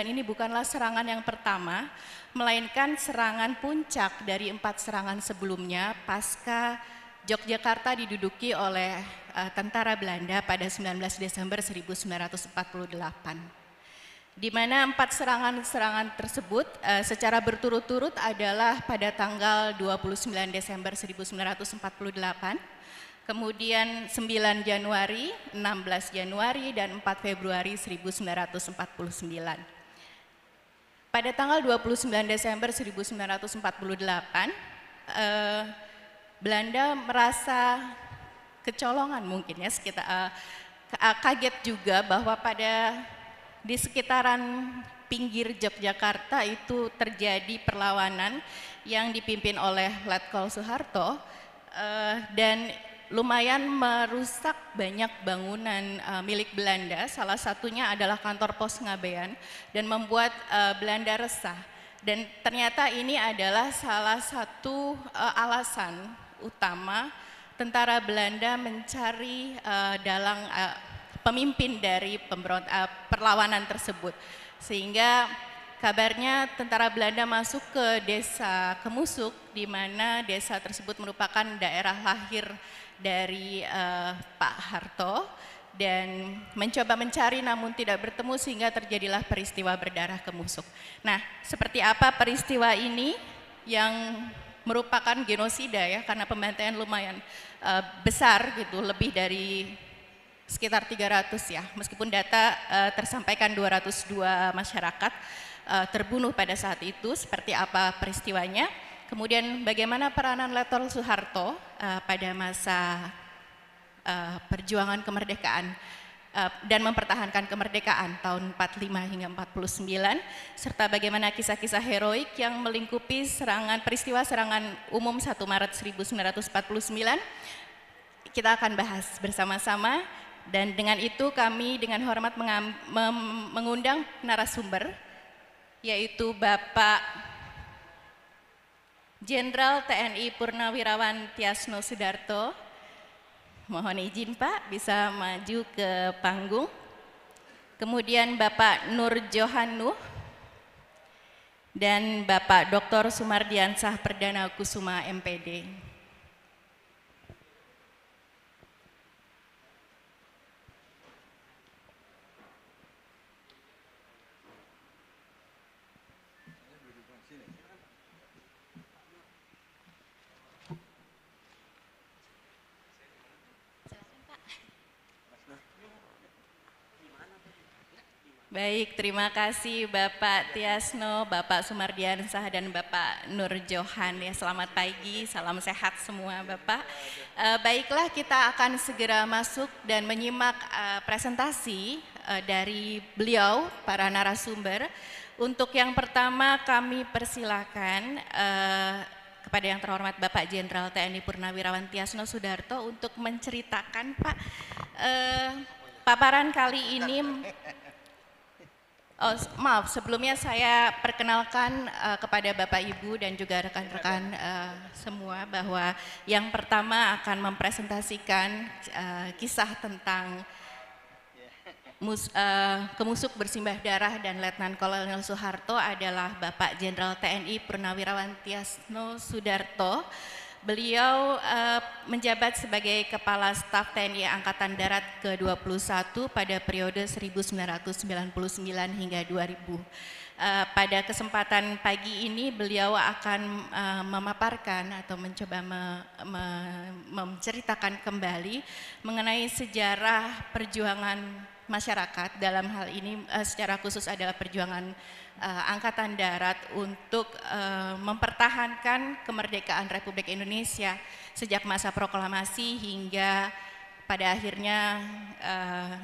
ini bukanlah serangan yang pertama melainkan serangan puncak dari empat serangan sebelumnya pasca Yogyakarta diduduki oleh uh, tentara Belanda pada 19 Desember 1948. Di mana empat serangan-serangan tersebut uh, secara berturut-turut adalah pada tanggal 29 Desember 1948, kemudian 9 Januari, 16 Januari, dan 4 Februari 1949. Pada tanggal 29 Desember 1948, eh, Belanda merasa kecolongan mungkin ya, sekitar, eh, eh, kaget juga bahwa pada di sekitaran pinggir Yogyakarta itu terjadi perlawanan yang dipimpin oleh Letkol Soeharto eh, dan lumayan merusak banyak bangunan uh, milik Belanda, salah satunya adalah kantor pos Ngabean, dan membuat uh, Belanda resah. Dan ternyata ini adalah salah satu uh, alasan utama tentara Belanda mencari uh, dalang uh, pemimpin dari uh, perlawanan tersebut. Sehingga kabarnya tentara Belanda masuk ke desa Kemusuk di mana desa tersebut merupakan daerah lahir dari uh, Pak Harto dan mencoba mencari namun tidak bertemu sehingga terjadilah peristiwa berdarah kemusuk. Nah, seperti apa peristiwa ini yang merupakan genosida ya karena pembantaian lumayan uh, besar gitu, lebih dari sekitar 300 ya. Meskipun data uh, tersampaikan 202 masyarakat uh, terbunuh pada saat itu, seperti apa peristiwanya? Kemudian bagaimana peranan Letkol Soeharto uh, pada masa uh, perjuangan kemerdekaan uh, dan mempertahankan kemerdekaan tahun 45 hingga 49 serta bagaimana kisah-kisah heroik yang melingkupi serangan peristiwa serangan umum 1 Maret 1949 kita akan bahas bersama-sama dan dengan itu kami dengan hormat mengundang narasumber yaitu Bapak Jenderal TNI Purnawirawan Tiasno Sudarto. Mohon izin Pak bisa maju ke panggung. Kemudian Bapak Nur Johanu dan Bapak Dr. Sumardiansah Perdana Kusuma MPD. Baik, terima kasih Bapak Tiasno, Bapak Sumardiansah dan Bapak Nur Johan. Ya, selamat pagi, salam sehat semua Bapak. E, baiklah, kita akan segera masuk dan menyimak e, presentasi e, dari beliau, para narasumber. Untuk yang pertama kami persilakan kepada yang terhormat Bapak Jenderal TNI Purnawirawan Tiasno Sudarto untuk menceritakan Pak paparan kali ini Oh, maaf, sebelumnya saya perkenalkan uh, kepada Bapak Ibu dan juga rekan-rekan uh, semua bahwa yang pertama akan mempresentasikan uh, kisah tentang mus, uh, kemusuk bersimbah darah dan Letnan Kolonel Soeharto adalah Bapak Jenderal TNI Purnawirawan Tiasno Sudarto. Beliau uh, menjabat sebagai Kepala Staf TNI Angkatan Darat ke-21 pada periode 1999 hingga 2000. Uh, eh, pada kesempatan pagi ini beliau akan uh, memaparkan atau mencoba me, me, menceritakan kembali mengenai sejarah perjuangan masyarakat dalam hal ini uh, secara khusus adalah perjuangan uh, Angkatan Darat untuk uh, mempertahankan kemerdekaan Republik Indonesia sejak masa proklamasi hingga pada akhirnya uh,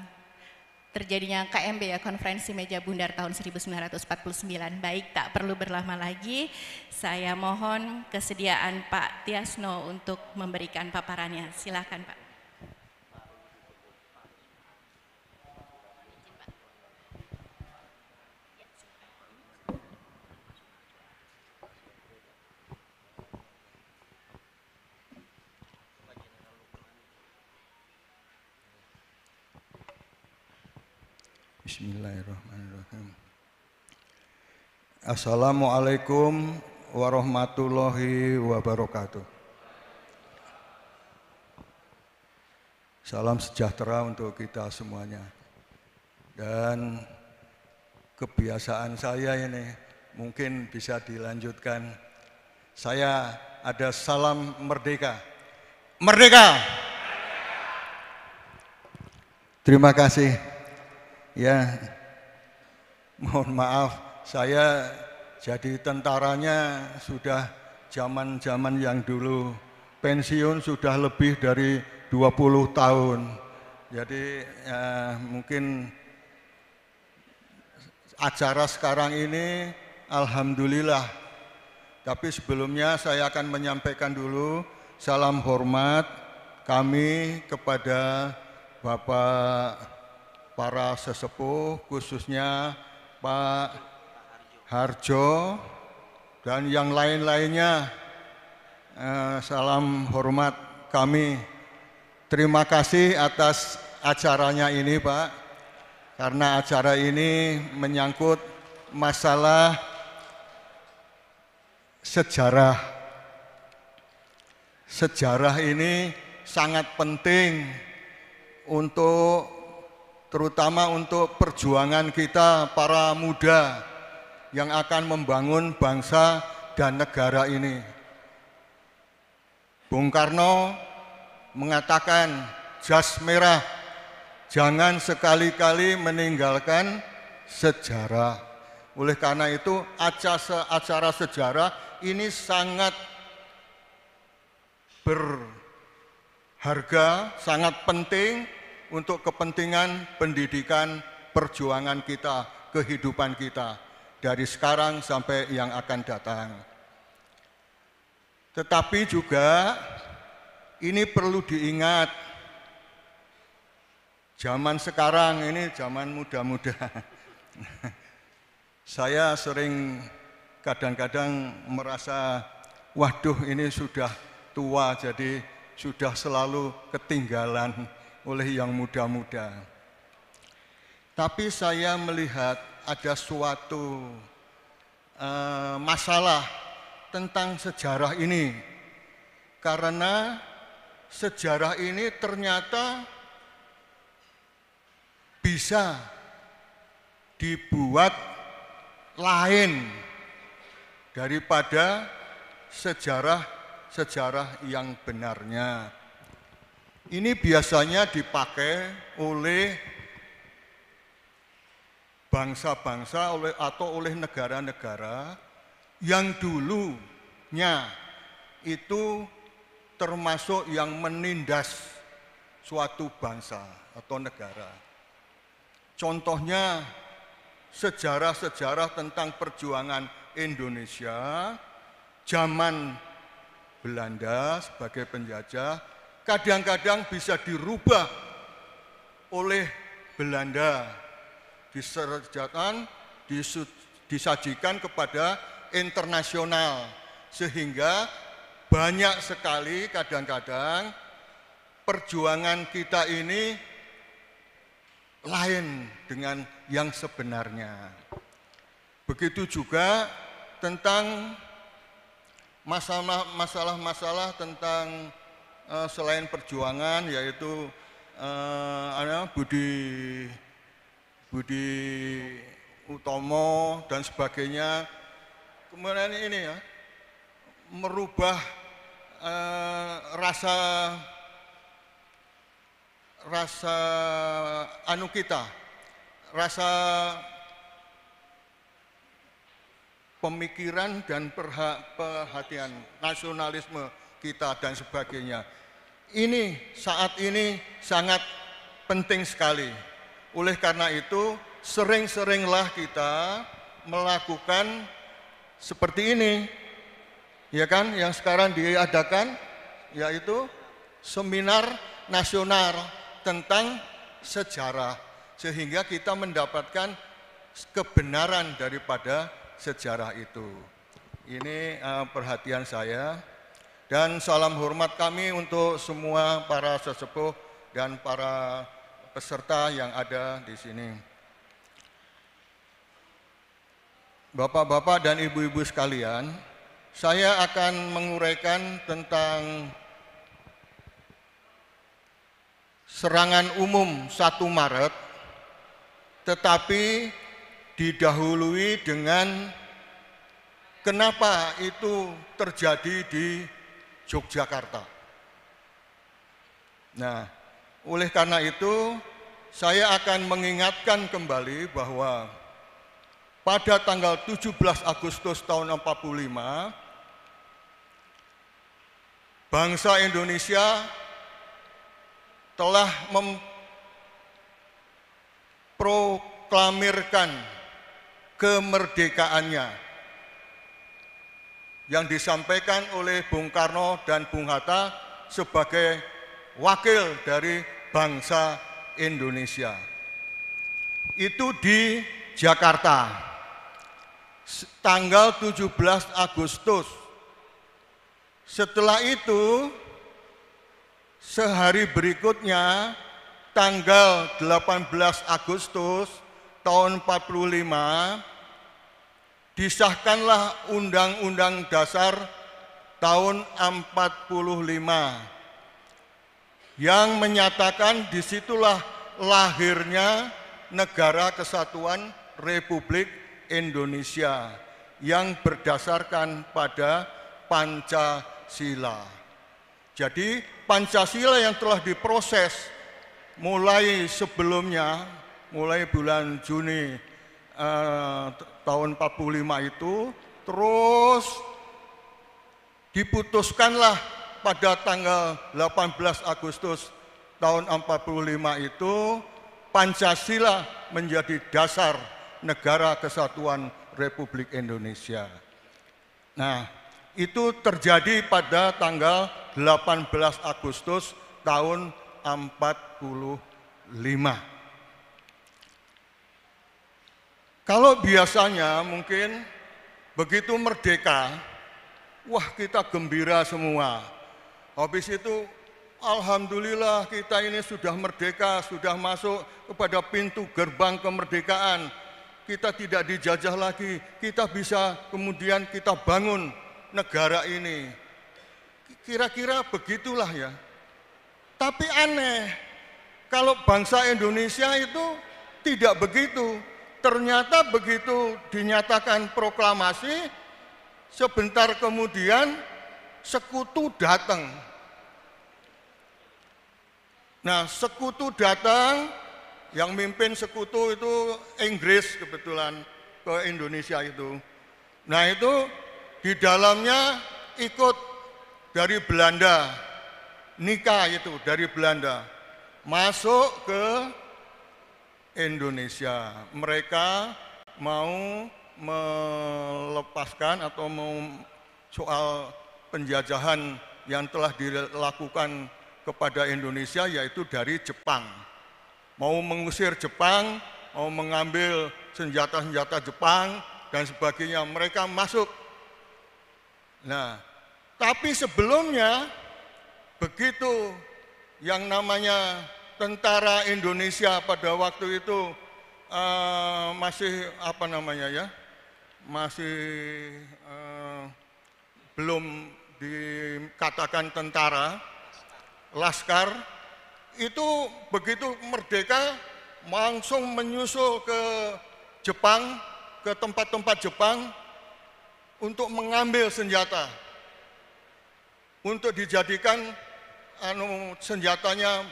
terjadinya KMB ya konferensi meja bundar tahun 1949 baik tak perlu berlama lagi saya mohon kesediaan Pak Tiasno untuk memberikan paparannya Silakan Pak Bismillahirrahmanirrahim. Assalamualaikum warahmatullahi wabarakatuh. Salam sejahtera untuk kita semuanya. Dan kebiasaan saya ini mungkin bisa dilanjutkan. Saya ada salam merdeka. Merdeka. Terima kasih. Ya, mohon maaf, saya jadi tentaranya sudah zaman-zaman yang dulu. Pensiun sudah lebih dari 20 tahun. Jadi ya, mungkin acara sekarang ini Alhamdulillah. Tapi sebelumnya saya akan menyampaikan dulu salam hormat kami kepada Bapak para sesepuh khususnya Pak Harjo dan yang lain-lainnya. Eh, salam hormat kami. Terima kasih atas acaranya ini Pak. Karena acara ini menyangkut masalah sejarah. Sejarah ini sangat penting untuk terutama untuk perjuangan kita para muda yang akan membangun bangsa dan negara ini. Bung Karno mengatakan jas merah jangan sekali-kali meninggalkan sejarah. Oleh karena itu acara, acara sejarah ini sangat berharga, sangat penting untuk kepentingan pendidikan, perjuangan kita, kehidupan kita dari sekarang sampai yang akan datang. Tetapi juga ini perlu diingat zaman sekarang ini zaman muda-muda. Saya sering kadang-kadang merasa waduh ini sudah tua jadi sudah selalu ketinggalan oleh yang muda-muda. Tapi saya melihat ada suatu uh, masalah tentang sejarah ini. Karena sejarah ini ternyata bisa dibuat lain daripada sejarah-sejarah yang benarnya. Ini biasanya dipakai oleh bangsa-bangsa oleh atau oleh negara-negara yang dulunya itu termasuk yang menindas suatu bangsa atau negara. Contohnya sejarah-sejarah tentang perjuangan Indonesia zaman Belanda sebagai penjajah kadang-kadang bisa dirubah oleh Belanda. Diserjakan, disajikan kepada internasional. Sehingga banyak sekali kadang-kadang perjuangan kita ini lain dengan yang sebenarnya. Begitu juga tentang masalah-masalah tentang Eh, selain perjuangan yaitu uh, Budi Budi Utomo dan sebagainya. Kemudian ini ya merubah uh, rasa rasa anu kita, rasa pemikiran dan perhatian nasionalisme kita dan sebagainya. Ini saat ini sangat penting sekali. Oleh karena itu, sering-seringlah kita melakukan seperti ini. Ya kan, yang sekarang diadakan yaitu seminar nasional tentang sejarah sehingga kita mendapatkan kebenaran daripada sejarah itu. Ini eh, perhatian saya. Dan salam hormat kami untuk semua para sesepuh dan para peserta yang ada di sini. Bapak-bapak dan ibu-ibu sekalian, saya akan menguraikan tentang serangan umum 1 Maret tetapi didahului dengan kenapa itu terjadi di Yogyakarta. Nah, oleh karena itu saya akan mengingatkan kembali bahwa pada tanggal 17 Agustus tahun 45 bangsa Indonesia telah memproklamirkan kemerdekaannya yang disampaikan oleh Bung Karno dan Bung Hatta sebagai wakil dari bangsa Indonesia. Itu di Jakarta, tanggal 17 Agustus. Setelah itu, sehari berikutnya, tanggal 18 Agustus tahun 45, disahkanlah Undang-Undang Dasar tahun 45 yang menyatakan disitulah lahirnya negara kesatuan Republik Indonesia yang berdasarkan pada Pancasila. Jadi Pancasila yang telah diproses mulai sebelumnya, mulai bulan Juni eh, tahun 45 itu terus diputuskanlah pada tanggal 18 Agustus tahun 45 itu Pancasila menjadi dasar negara kesatuan Republik Indonesia. Nah, itu terjadi pada tanggal 18 Agustus tahun 45. Kalau biasanya mungkin begitu merdeka, wah kita gembira semua. Habis itu Alhamdulillah kita ini sudah merdeka, sudah masuk kepada pintu gerbang kemerdekaan. Kita tidak dijajah lagi, kita bisa kemudian kita bangun negara ini. Kira-kira begitulah ya. Tapi aneh, kalau bangsa Indonesia itu tidak begitu ternyata begitu dinyatakan proklamasi, sebentar kemudian sekutu datang. Nah, sekutu datang, yang mimpin sekutu itu Inggris kebetulan ke Indonesia itu. Nah, itu di dalamnya ikut dari Belanda, nikah itu dari Belanda, masuk ke Indonesia. Mereka mau melepaskan atau mau soal penjajahan yang telah dilakukan kepada Indonesia yaitu dari Jepang. Mau mengusir Jepang, mau mengambil senjata-senjata Jepang dan sebagainya. Mereka masuk. Nah, tapi sebelumnya begitu yang namanya tentara Indonesia pada waktu itu uh, masih apa namanya ya masih uh, belum dikatakan tentara laskar itu begitu merdeka langsung menyusul ke Jepang ke tempat-tempat Jepang untuk mengambil senjata untuk dijadikan anu senjatanya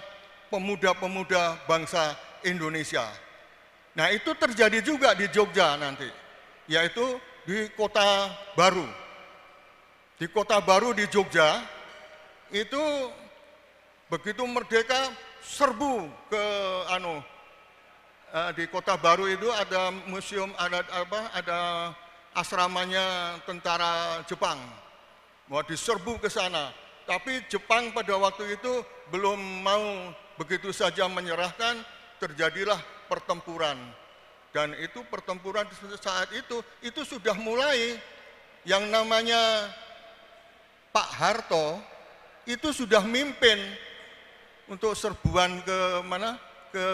pemuda-pemuda bangsa Indonesia. Nah, itu terjadi juga di Jogja nanti, yaitu di Kota Baru. Di Kota Baru di Jogja itu begitu merdeka serbu ke anu eh, di Kota Baru itu ada museum ada apa ada asramanya tentara Jepang. Mau diserbu ke sana. Tapi Jepang pada waktu itu belum mau begitu saja menyerahkan, terjadilah pertempuran. Dan itu pertempuran saat itu, itu sudah mulai yang namanya Pak Harto itu sudah mimpin untuk serbuan ke mana ke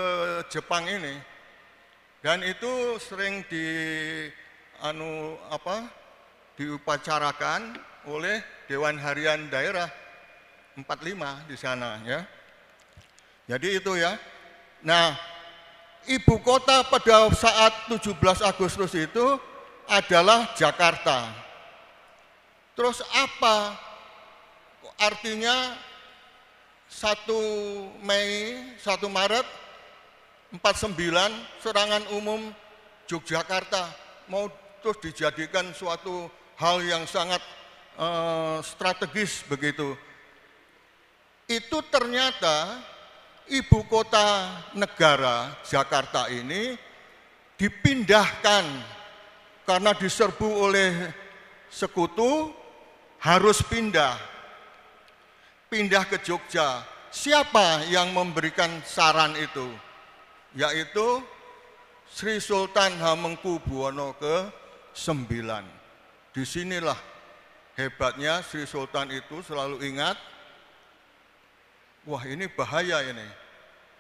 Jepang ini dan itu sering di anu apa diupacarakan oleh Dewan Harian Daerah 45 di sana ya. Jadi itu ya. Nah, ibu kota pada saat 17 Agustus itu adalah Jakarta. Terus apa artinya 1 Mei, 1 Maret 49 serangan umum Yogyakarta mau terus dijadikan suatu hal yang sangat uh, strategis begitu. Itu ternyata ibu kota negara Jakarta ini dipindahkan karena diserbu oleh sekutu harus pindah. Pindah ke Jogja. Siapa yang memberikan saran itu? Yaitu Sri Sultan Hamengkubuwono ke-9. Disinilah hebatnya Sri Sultan itu selalu ingat Wah ini bahaya ini.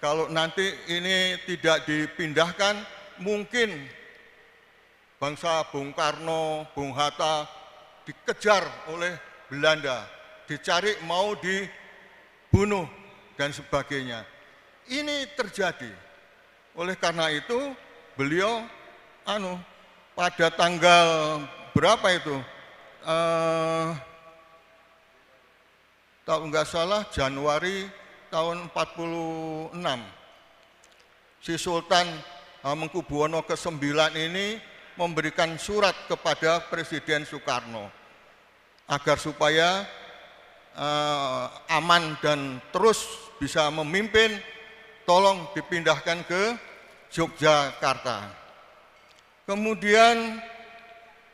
Kalau nanti ini tidak dipindahkan, mungkin bangsa Bung Karno, Bung Hatta dikejar oleh Belanda, dicari mau dibunuh dan sebagainya. Ini terjadi. Oleh karena itu beliau anu pada tanggal berapa itu? Uh, kalau nggak salah Januari tahun 46. Si Sultan Hamengkubuwono eh, ke-9 ini memberikan surat kepada Presiden Soekarno agar supaya uh, aman dan terus bisa memimpin tolong dipindahkan ke Yogyakarta. Kemudian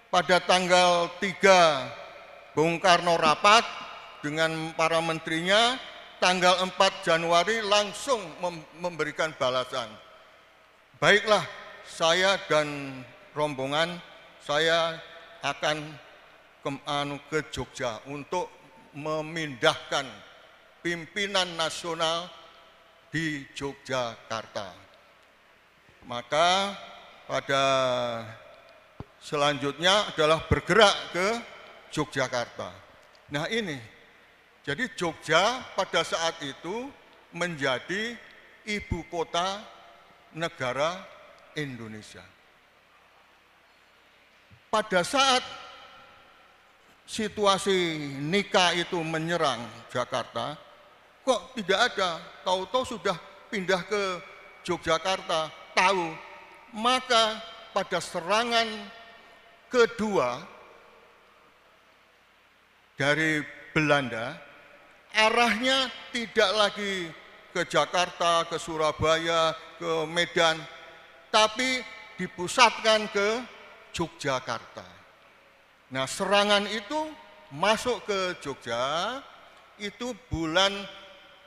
pada tanggal 3 Bung Karno rapat dengan para menterinya tanggal 4 Januari langsung memberikan balasan. Baiklah, saya dan rombongan saya akan ke, anu, ke Jogja untuk memindahkan pimpinan nasional di Yogyakarta. Maka pada selanjutnya adalah bergerak ke Yogyakarta. Nah ini jadi Jogja pada saat itu menjadi ibu kota negara Indonesia. Pada saat situasi nikah itu menyerang Jakarta, kok tidak ada, tahu-tahu sudah pindah ke Yogyakarta, tahu. Maka pada serangan kedua dari Belanda, arahnya tidak lagi ke Jakarta, ke Surabaya, ke Medan, tapi dipusatkan ke Yogyakarta. Nah, serangan itu masuk ke Jogja itu bulan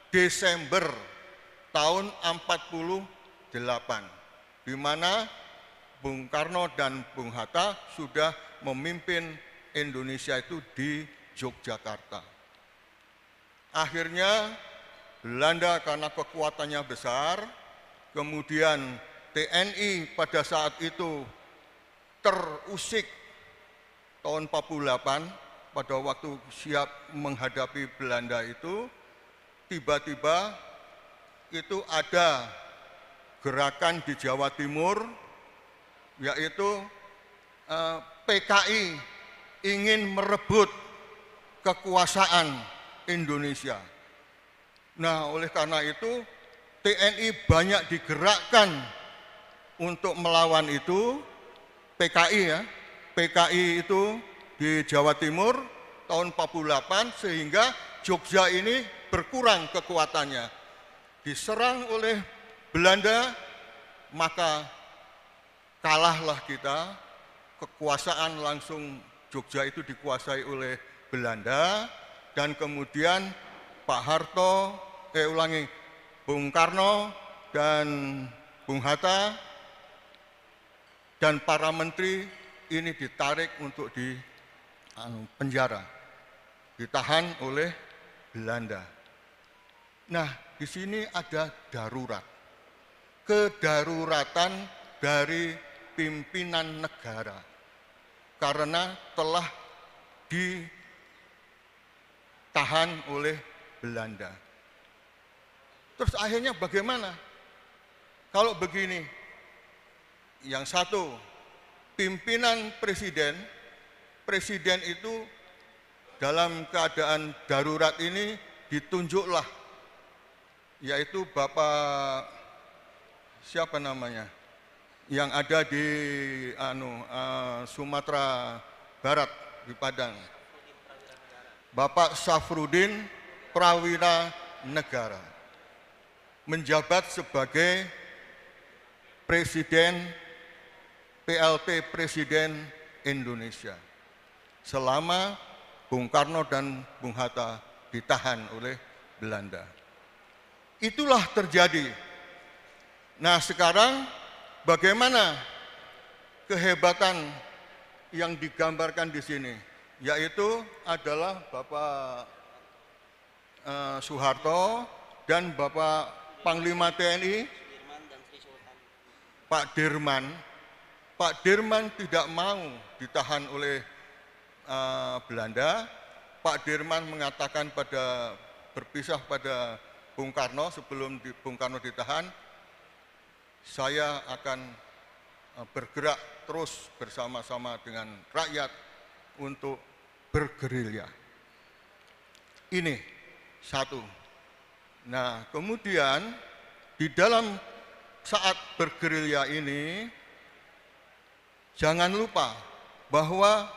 Desember tahun 48 di mana Bung Karno dan Bung Hatta sudah memimpin Indonesia itu di Yogyakarta. Akhirnya Belanda karena kekuatannya besar, kemudian TNI pada saat itu terusik tahun 48 pada waktu siap menghadapi Belanda itu tiba-tiba itu ada gerakan di Jawa Timur yaitu eh, PKI ingin merebut kekuasaan Indonesia. Nah, oleh karena itu TNI banyak digerakkan untuk melawan itu PKI ya. PKI itu di Jawa Timur tahun 48 sehingga Jogja ini berkurang kekuatannya. Diserang oleh Belanda maka kalahlah kita, kekuasaan langsung Jogja itu dikuasai oleh Belanda, dan kemudian Pak Harto, eh ulangi, Bung Karno dan Bung Hatta dan para menteri ini ditarik untuk di anu, penjara, ditahan oleh Belanda. Nah, di sini ada darurat, kedaruratan dari pimpinan negara karena telah di ditahan oleh Belanda. Terus akhirnya bagaimana? Kalau begini, yang satu, pimpinan presiden, presiden itu dalam keadaan darurat ini ditunjuklah, yaitu Bapak siapa namanya, yang ada di anu, uh, Sumatera Barat di Padang Bapak Safrudin Prawira Negara menjabat sebagai Presiden PLT Presiden Indonesia selama Bung Karno dan Bung Hatta ditahan oleh Belanda. Itulah terjadi. Nah sekarang bagaimana kehebatan yang digambarkan di sini? yaitu adalah Bapak uh, Soeharto dan Bapak Panglima TNI Pak Dirman Pak Dirman tidak mau ditahan oleh uh, Belanda Pak Dirman mengatakan pada berpisah pada Bung Karno sebelum di, Bung Karno ditahan saya akan eh, bergerak terus bersama-sama dengan rakyat untuk bergerilya. Ini satu. Nah, kemudian di dalam saat bergerilya ini jangan lupa bahwa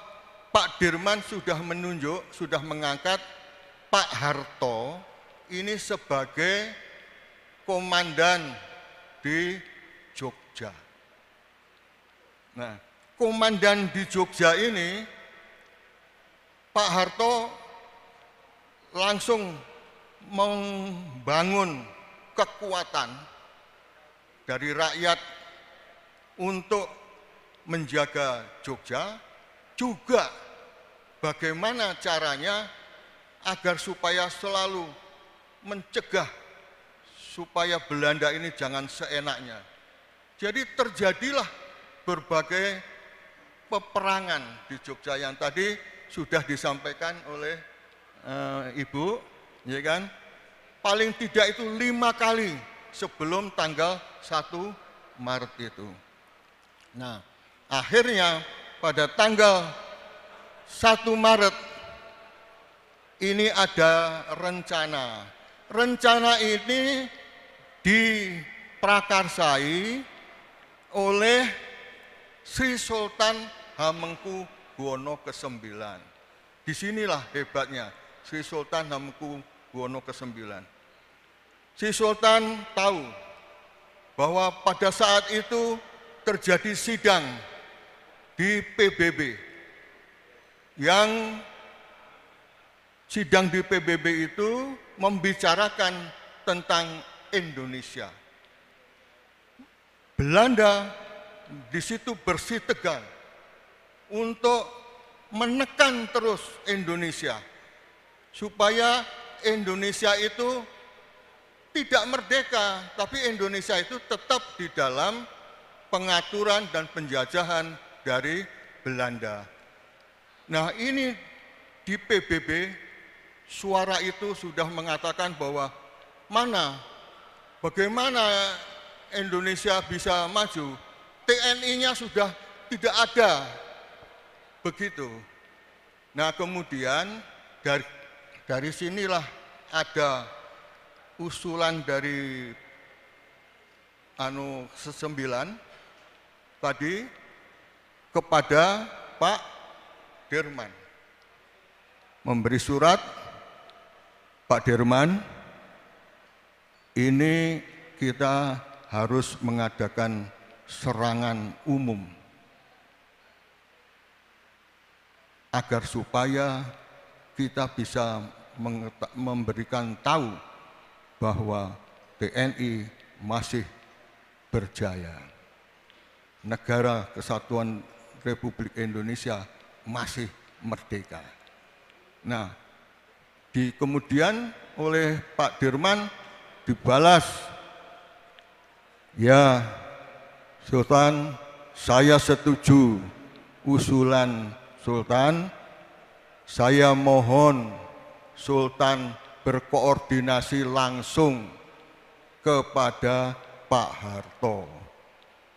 Pak Dirman sudah menunjuk, sudah mengangkat Pak Harto ini sebagai komandan di Jogja. Nah, komandan di Jogja ini Pak Harto langsung membangun kekuatan dari rakyat untuk menjaga Jogja juga bagaimana caranya agar supaya selalu mencegah supaya Belanda ini jangan seenaknya. Jadi terjadilah berbagai peperangan di Jogja yang tadi sudah disampaikan oleh uh, Ibu, ya kan? Paling tidak itu lima kali sebelum tanggal 1 Maret itu. Nah, akhirnya pada tanggal 1 Maret ini ada rencana. Rencana ini diprakarsai oleh Sri Sultan Hamengku Buwono ke-9. Disinilah hebatnya Sri Sultan Hamengku Buwono ke-9. Sri Sultan tahu bahwa pada saat itu terjadi sidang di PBB yang sidang di PBB itu membicarakan tentang Indonesia. Belanda di situ bersih tegang untuk menekan terus Indonesia supaya Indonesia itu tidak merdeka, tapi Indonesia itu tetap di dalam pengaturan dan penjajahan dari Belanda. Nah, ini di PBB suara itu sudah mengatakan bahwa mana bagaimana Indonesia bisa maju? TNI-nya sudah tidak ada Begitu. Nah kemudian dari, dari sinilah ada usulan dari anu sesembilan tadi kepada Pak Derman memberi surat Pak Derman ini kita harus mengadakan serangan umum agar supaya kita bisa memberikan tahu bahwa TNI masih berjaya. Negara Kesatuan Republik Indonesia masih merdeka. Nah, di kemudian oleh Pak Dirman dibalas ya Sultan saya setuju usulan Sultan, saya mohon Sultan berkoordinasi langsung kepada Pak Harto.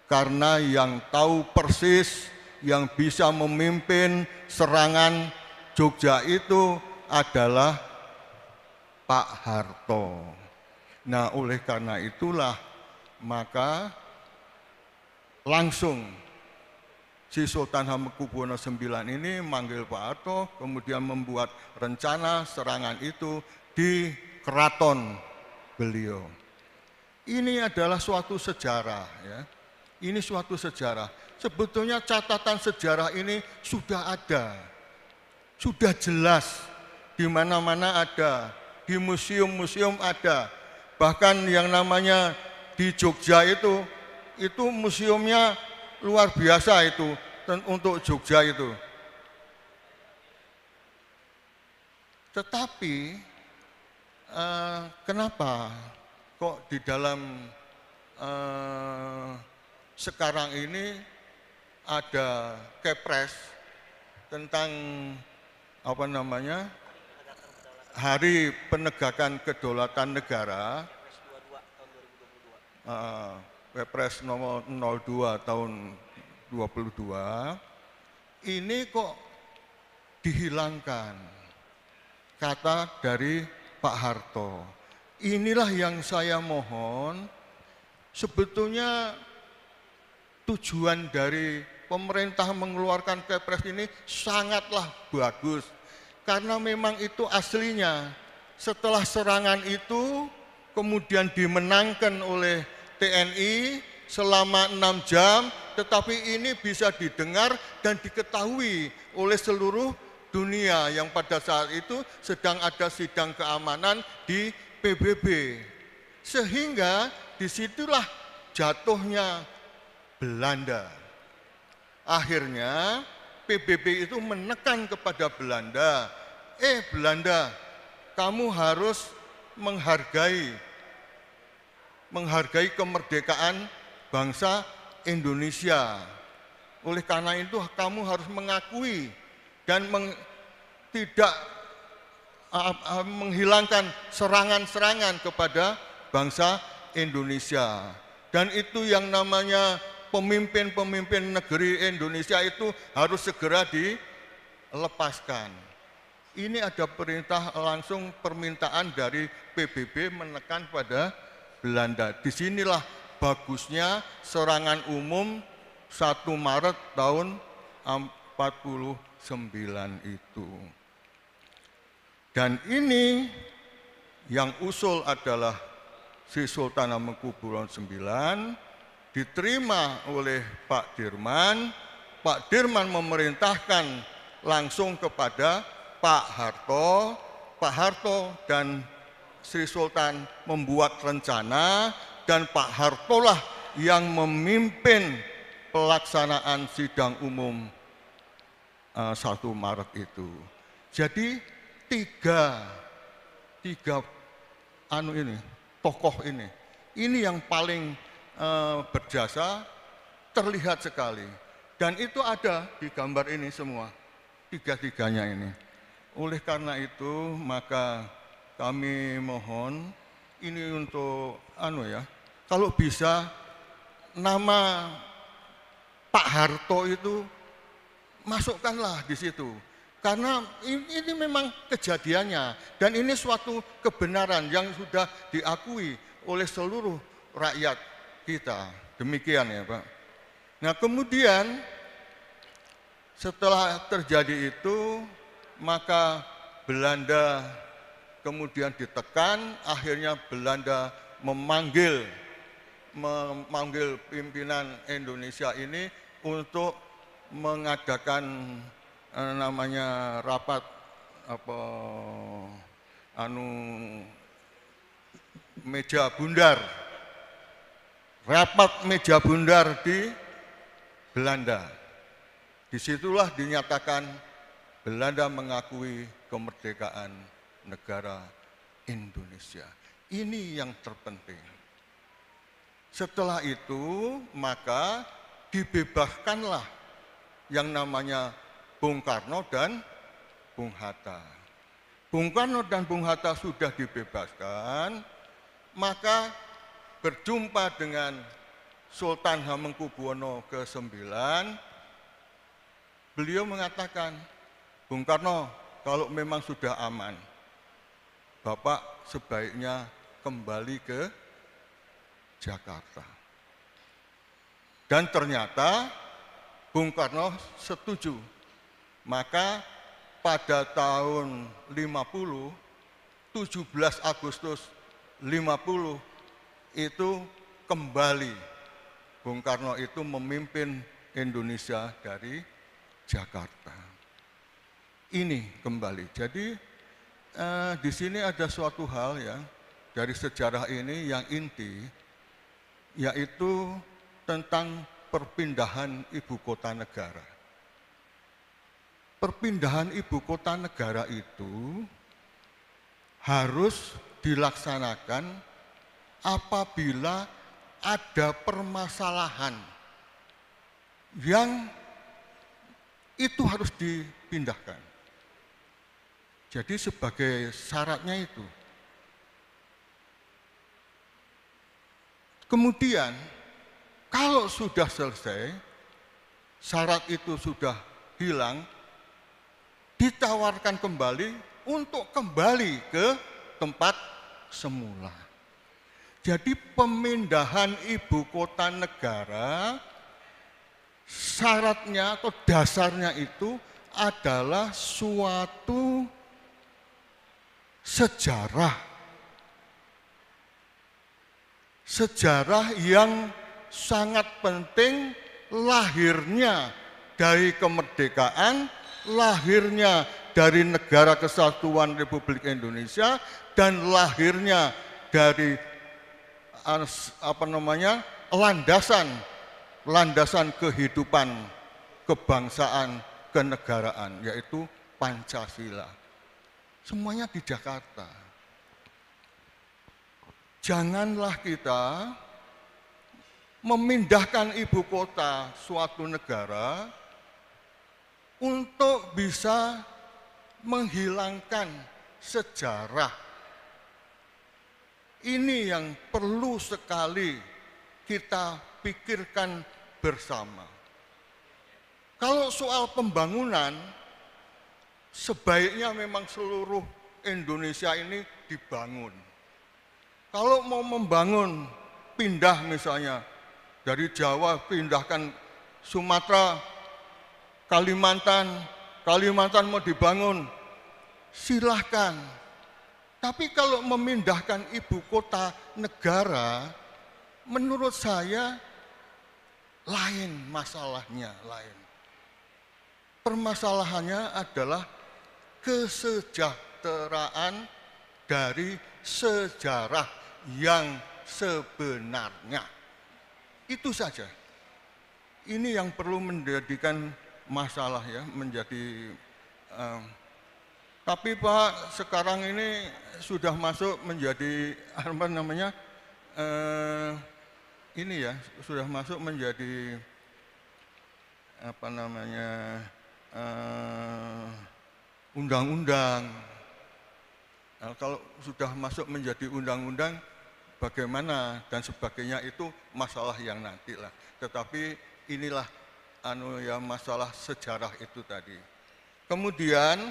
Karena yang tahu persis yang bisa memimpin serangan Jogja itu adalah Pak Harto. Nah, oleh karena itulah maka langsung si Sultan Hamengkubuwono IX ini manggil Pak Arto, kemudian membuat rencana serangan itu di keraton beliau. Ini adalah suatu sejarah, ya. Ini suatu sejarah. Sebetulnya catatan sejarah ini sudah ada, sudah jelas di mana-mana ada, di museum-museum ada. Bahkan yang namanya di Jogja itu, itu museumnya luar biasa itu dan untuk Jogja itu. Tetapi eh, kenapa kok di dalam eh, sekarang ini ada kepres tentang apa namanya hari penegakan kedaulatan negara. Perpres nomor 02 tahun 22 ini kok dihilangkan kata dari Pak Harto. Inilah yang saya mohon sebetulnya tujuan dari pemerintah mengeluarkan Kepres ini sangatlah bagus karena memang itu aslinya setelah serangan itu kemudian dimenangkan oleh TNI selama enam jam, tetapi ini bisa didengar dan diketahui oleh seluruh dunia yang pada saat itu sedang ada sidang keamanan di PBB. Sehingga disitulah jatuhnya Belanda. Akhirnya PBB itu menekan kepada Belanda, eh Belanda, kamu harus menghargai menghargai kemerdekaan bangsa Indonesia. Oleh karena itu kamu harus mengakui dan meng, tidak menghilangkan serangan-serangan kepada bangsa Indonesia. Dan itu yang namanya pemimpin-pemimpin negeri Indonesia itu harus segera dilepaskan. Ini ada perintah langsung permintaan dari PBB menekan pada Belanda. Disinilah bagusnya serangan umum 1 Maret tahun 49 itu. Dan ini yang usul adalah si Sultan Hamengkubuwono 9 diterima oleh Pak Dirman. Pak Dirman memerintahkan langsung kepada Pak Harto, Pak Harto dan Sri Sultan membuat rencana dan Pak Hartolah yang memimpin pelaksanaan sidang umum uh, eh, 1 Maret itu. Jadi tiga, tiga anu ini, tokoh ini, ini yang paling uh, berjasa terlihat sekali. Dan itu ada di gambar ini semua, tiga-tiganya ini. Oleh karena itu maka kami mohon ini untuk anu ya, kalau bisa nama Pak Harto itu masukkanlah di situ. Karena ini, ini memang kejadiannya dan ini suatu kebenaran yang sudah diakui oleh seluruh rakyat kita. Demikian ya Pak. Nah kemudian setelah terjadi itu maka Belanda kemudian ditekan, akhirnya Belanda memanggil memanggil pimpinan Indonesia ini untuk mengadakan eh, namanya rapat apa anu meja bundar rapat meja bundar di Belanda disitulah dinyatakan Belanda mengakui kemerdekaan negara Indonesia. Ini yang terpenting. Setelah itu, maka dibebaskanlah yang namanya Bung Karno dan Bung Hatta. Bung Karno dan Bung Hatta sudah dibebaskan, maka berjumpa dengan Sultan Hamengkubuwono ke-9, beliau mengatakan, Bung Karno, kalau memang sudah aman, Bapak sebaiknya kembali ke Jakarta. Dan ternyata Bung Karno setuju. Maka pada tahun 50, 17 Agustus 50 itu kembali Bung Karno itu memimpin Indonesia dari Jakarta. Ini kembali. Jadi eh, di sini ada suatu hal ya dari sejarah ini yang inti, yaitu tentang perpindahan ibu kota negara. Perpindahan ibu kota negara itu harus dilaksanakan apabila ada permasalahan yang itu harus dipindahkan. Jadi sebagai syaratnya itu. Kemudian kalau sudah selesai, syarat itu sudah hilang, ditawarkan kembali untuk kembali ke tempat semula. Jadi pemindahan ibu kota negara syaratnya atau dasarnya itu adalah suatu sejarah. Sejarah yang sangat penting lahirnya dari kemerdekaan, lahirnya dari negara kesatuan Republik Indonesia dan lahirnya dari eh, apa namanya? landasan landasan kehidupan kebangsaan kenegaraan yaitu Pancasila. Semuanya di Jakarta. Janganlah kita memindahkan ibu kota suatu negara untuk bisa menghilangkan sejarah. Ini yang perlu sekali kita pikirkan bersama. Kalau soal pembangunan, sebaiknya memang seluruh Indonesia ini dibangun. Kalau mau membangun, pindah misalnya dari Jawa pindahkan Sumatera, Kalimantan, Kalimantan mau dibangun, silahkan. Tapi kalau memindahkan ibu kota negara, menurut saya lain masalahnya, lain. Permasalahannya adalah kesejahteraan dari sejarah yang sebenarnya. Itu saja. Ini yang perlu menjadikan masalah ya, menjadi um, tapi Pak sekarang ini sudah masuk menjadi apa namanya eh, ini ya sudah masuk menjadi apa namanya eh, undang-undang. Nah, kalau sudah masuk menjadi undang-undang, bagaimana dan sebagainya itu masalah yang nanti lah. Tetapi inilah anu ya masalah sejarah itu tadi. Kemudian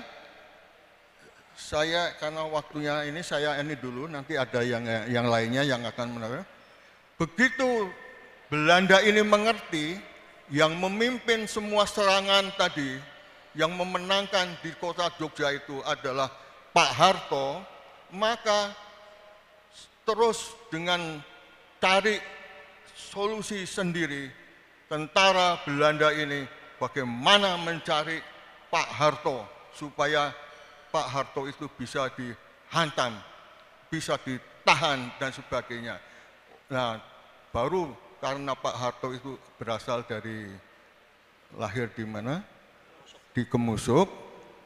saya karena waktunya ini saya ini dulu nanti ada yang yang lainnya yang akan menaruh. Begitu Belanda ini mengerti yang memimpin semua serangan tadi yang memenangkan di kota Jogja itu adalah Pak Harto, maka terus dengan cari solusi sendiri tentara Belanda ini bagaimana mencari Pak Harto supaya Pak Harto itu bisa dihantam, bisa ditahan dan sebagainya. Nah, baru karena Pak Harto itu berasal dari lahir di mana? di Kemusuk,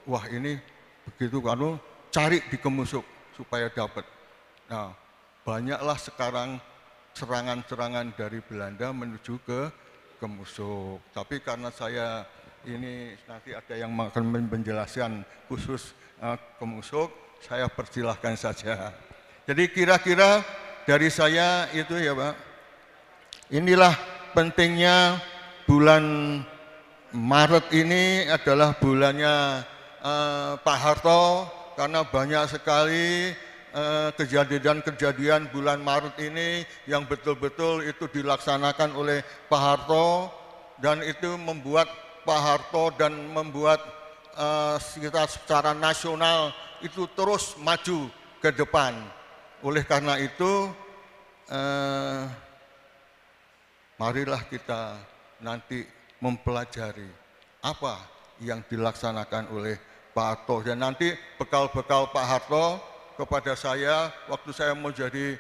wah ini begitu kanu cari di Kemusuk supaya dapat. Nah, banyaklah sekarang serangan-serangan dari Belanda menuju ke Kemusuk. Tapi karena saya ini nanti ada yang akan menjelaskan khusus uh, Kemusuk, saya persilahkan saja. Jadi kira-kira dari saya itu ya Pak, inilah pentingnya bulan Maret ini adalah bulannya eh, Pak Harto karena banyak sekali eh, kejadian-kejadian eh, bulan Maret ini yang betul-betul itu dilaksanakan oleh Pak Harto dan itu membuat Pak Harto dan membuat eh, kita secara nasional itu terus maju ke depan. Oleh karena itu, eh, marilah kita nanti mempelajari apa yang dilaksanakan oleh Pak Harto. Dan nanti bekal-bekal Pak Harto kepada saya waktu saya mau jadi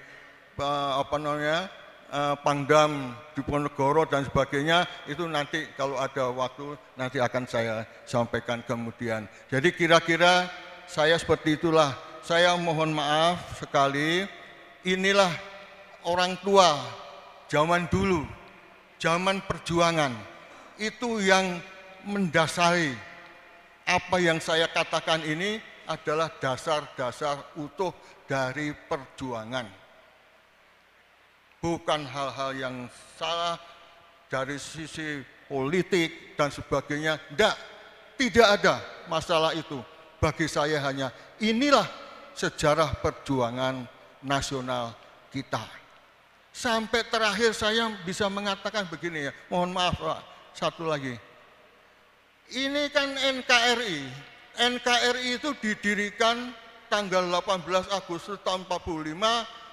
eh, apa namanya eh, Pangdam Diponegoro dan sebagainya itu nanti kalau ada waktu nanti akan saya sampaikan kemudian. Jadi kira-kira saya seperti itulah. Saya mohon maaf sekali. Inilah orang tua zaman dulu, zaman perjuangan itu yang mendasari apa yang saya katakan ini adalah dasar-dasar utuh dari perjuangan. Bukan hal-hal yang salah dari sisi politik dan sebagainya. Tidak, tidak ada masalah itu. Bagi saya hanya inilah sejarah perjuangan nasional kita. Sampai terakhir saya bisa mengatakan begini ya, mohon maaf Pak, satu lagi. Ini kan NKRI. NKRI itu didirikan tanggal 18 Agustus tahun 45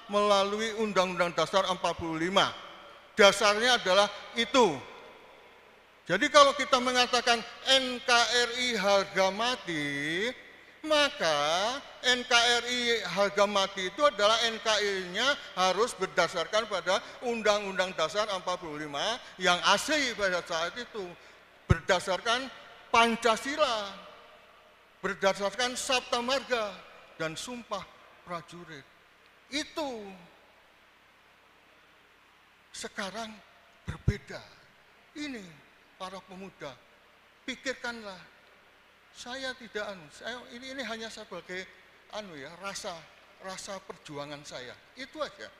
melalui Undang-Undang Dasar 45. Dasarnya adalah itu. Jadi kalau kita mengatakan NKRI harga mati, maka NKRI harga mati itu adalah NKRI-nya harus berdasarkan pada Undang-Undang Dasar 45 yang asli pada saat itu. Berdasarkan Pancasila, berdasarkan Sabta Marga, dan Sumpah Prajurit. Itu sekarang berbeda. Ini para pemuda, pikirkanlah saya tidak anu, saya, ini ini hanya sebagai anu ya, rasa rasa perjuangan saya. Itu aja.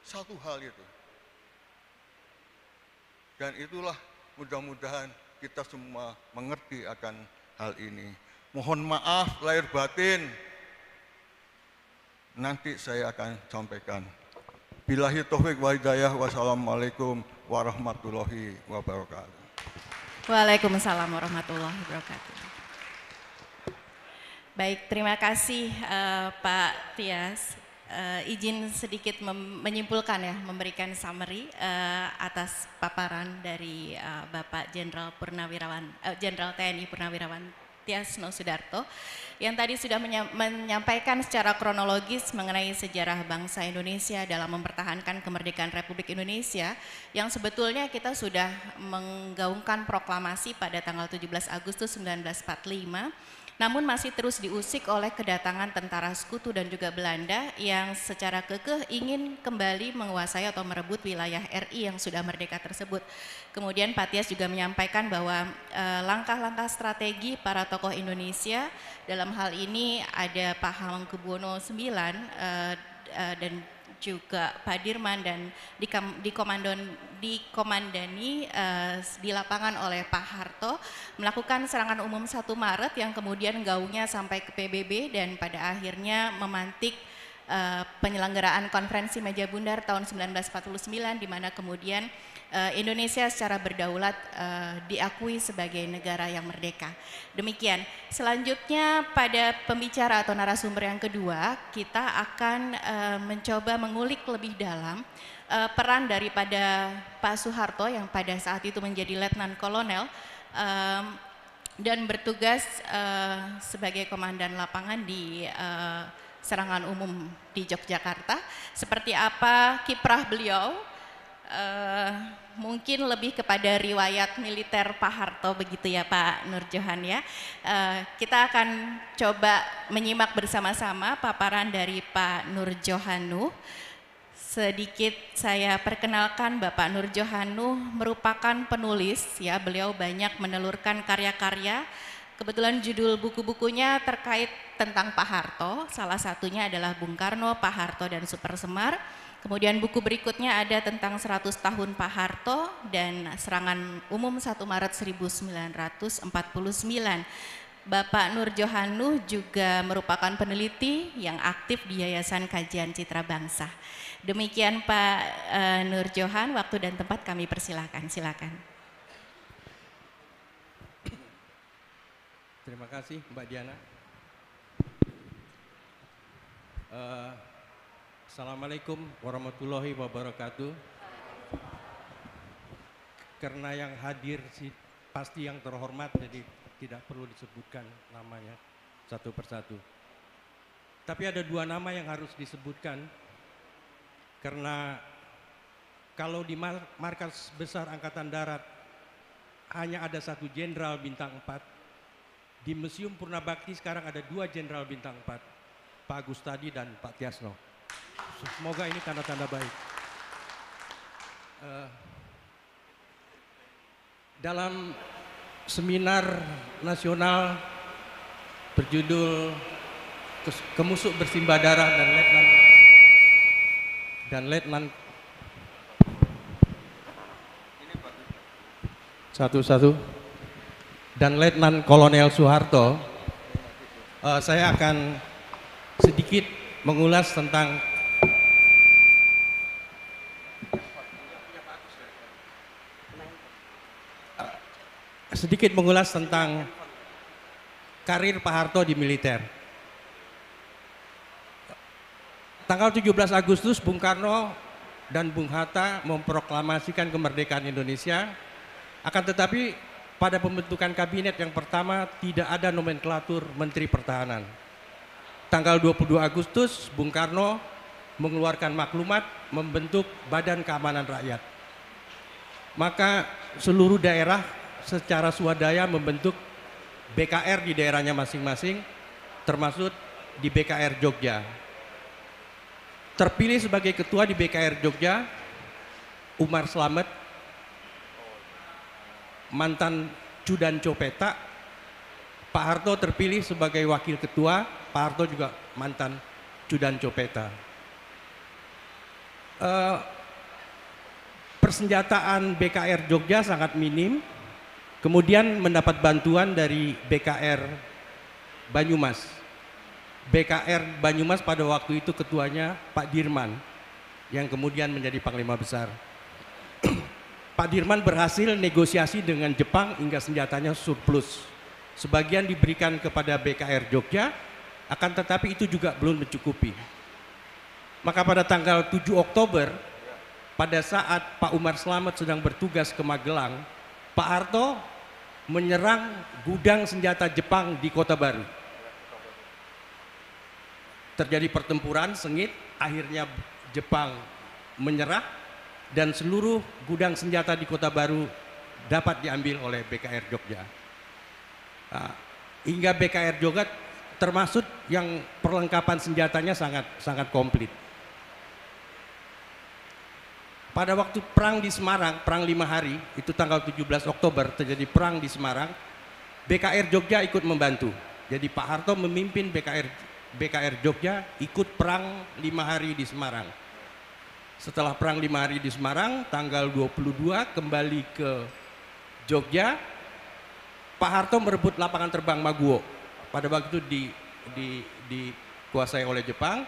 Satu hal itu. Dan itulah mudah-mudahan kita semua mengerti akan hal ini. Mohon maaf lahir batin. Nanti saya akan sampaikan. Bilahi taufik wa hidayah. Wassalamualaikum warahmatullahi wabarakatuh. Waalaikumsalam warahmatullahi wabarakatuh. Baik, terima kasih uh, Pak Tias. Uh, izin sedikit menyimpulkan ya, memberikan summary uh, atas paparan dari uh, Bapak Jenderal Purnawirawan, Jenderal uh, TNI Purnawirawan Tiasno Sudarto yang tadi sudah menyampaikan secara kronologis mengenai sejarah bangsa Indonesia dalam mempertahankan kemerdekaan Republik Indonesia yang sebetulnya kita sudah menggaungkan proklamasi pada tanggal 17 Agustus 1945 namun masih terus diusik oleh kedatangan tentara sekutu dan juga Belanda yang secara kekeh ingin kembali menguasai atau merebut wilayah RI yang sudah merdeka tersebut. Kemudian Patias juga menyampaikan bahwa eh, langkah-langkah e, strategi para tokoh Indonesia dalam hal ini ada Pak Hamengkubuwono IX e, eh, e, eh, dan juga Pak Dirman dan di dikomandon, dikomandani uh, di lapangan oleh Pak Harto melakukan serangan umum 1 Maret yang kemudian gaungnya sampai ke PBB dan pada akhirnya memantik uh, penyelenggaraan konferensi meja bundar tahun 1949 di mana kemudian Eh, Indonesia secara berdaulat uh, diakui sebagai negara yang merdeka. Demikian. Selanjutnya pada pembicara atau narasumber yang kedua, kita akan uh, mencoba mengulik lebih dalam uh, peran daripada Pak Soeharto yang pada saat itu menjadi letnan kolonel um, dan bertugas uh, sebagai komandan lapangan di uh, serangan umum di Yogyakarta. Seperti apa kiprah beliau? uh, mungkin lebih kepada riwayat militer Pak Harto begitu ya Pak Nur Johan ya. Uh, kita akan coba menyimak bersama-sama paparan dari Pak Nur Johanu. Sedikit saya perkenalkan Bapak Nur Johanu merupakan penulis ya, beliau banyak menelurkan karya-karya Kebetulan judul buku-bukunya terkait tentang Pak Harto, salah satunya adalah Bung Karno, Pak Harto, dan Super Semar. Kemudian buku berikutnya ada tentang 100 tahun Pak Harto dan serangan umum 1 Maret 1949. Bapak Nur Johanu juga merupakan peneliti yang aktif di Yayasan Kajian Citra Bangsa. Demikian Pak eh, Nur Johan, waktu dan tempat kami persilahkan. Silakan. Terima kasih Mbak Diana. Uh, Assalamualaikum warahmatullahi wabarakatuh. Karena yang hadir sih pasti yang terhormat, jadi tidak perlu disebutkan namanya satu persatu. Tapi ada dua nama yang harus disebutkan karena kalau di markas besar Angkatan Darat hanya ada satu jenderal bintang empat Di Museum Purnabakti sekarang ada dua jenderal bintang empat Pak Agustadi dan Pak Tiasno. Semoga ini tanda-tanda baik. Uh, dalam seminar nasional berjudul Kemusuk Bersimbah Darah dan Letnan dan Letnan satu-satu dan Letnan Kolonel Soeharto uh, saya akan sedikit mengulas tentang sedikit mengulas tentang karir Pak Harto di militer. Tanggal 17 Agustus Bung Karno dan Bung Hatta memproklamasikan kemerdekaan Indonesia. Akan tetapi pada pembentukan kabinet yang pertama tidak ada nomenklatur Menteri Pertahanan tanggal 22 Agustus Bung Karno mengeluarkan maklumat membentuk Badan Keamanan Rakyat. Maka seluruh daerah secara swadaya membentuk BKR di daerahnya masing-masing termasuk di BKR Jogja. Terpilih sebagai ketua di BKR Jogja Umar Slamet mantan Judan Copeta Pak Harto terpilih sebagai wakil ketua Pak Harto juga mantan Cudan Copeta. Uh, eh, persenjataan BKR Jogja sangat minim, kemudian mendapat bantuan dari BKR Banyumas. BKR Banyumas pada waktu itu ketuanya Pak Dirman yang kemudian menjadi Panglima Besar. Pak Dirman berhasil negosiasi dengan Jepang hingga senjatanya surplus. Sebagian diberikan kepada BKR Jogja, akan tetapi itu juga belum mencukupi. Maka pada tanggal 7 Oktober, pada saat Pak Umar Selamat sedang bertugas ke Magelang, Pak Harto menyerang gudang senjata Jepang di Kota Baru. Terjadi pertempuran sengit, akhirnya Jepang menyerah dan seluruh gudang senjata di Kota Baru dapat diambil oleh BKR Jogja. Nah, hingga BKR Jogja termasuk yang perlengkapan senjatanya sangat sangat komplit. Pada waktu perang di Semarang, perang lima hari, itu tanggal 17 Oktober terjadi perang di Semarang, BKR Jogja ikut membantu. Jadi Pak Harto memimpin BKR BKR Jogja ikut perang lima hari di Semarang. Setelah perang lima hari di Semarang, tanggal 22 kembali ke Jogja, Pak Harto merebut lapangan terbang Maguwo pada waktu itu di, di, dikuasai oleh Jepang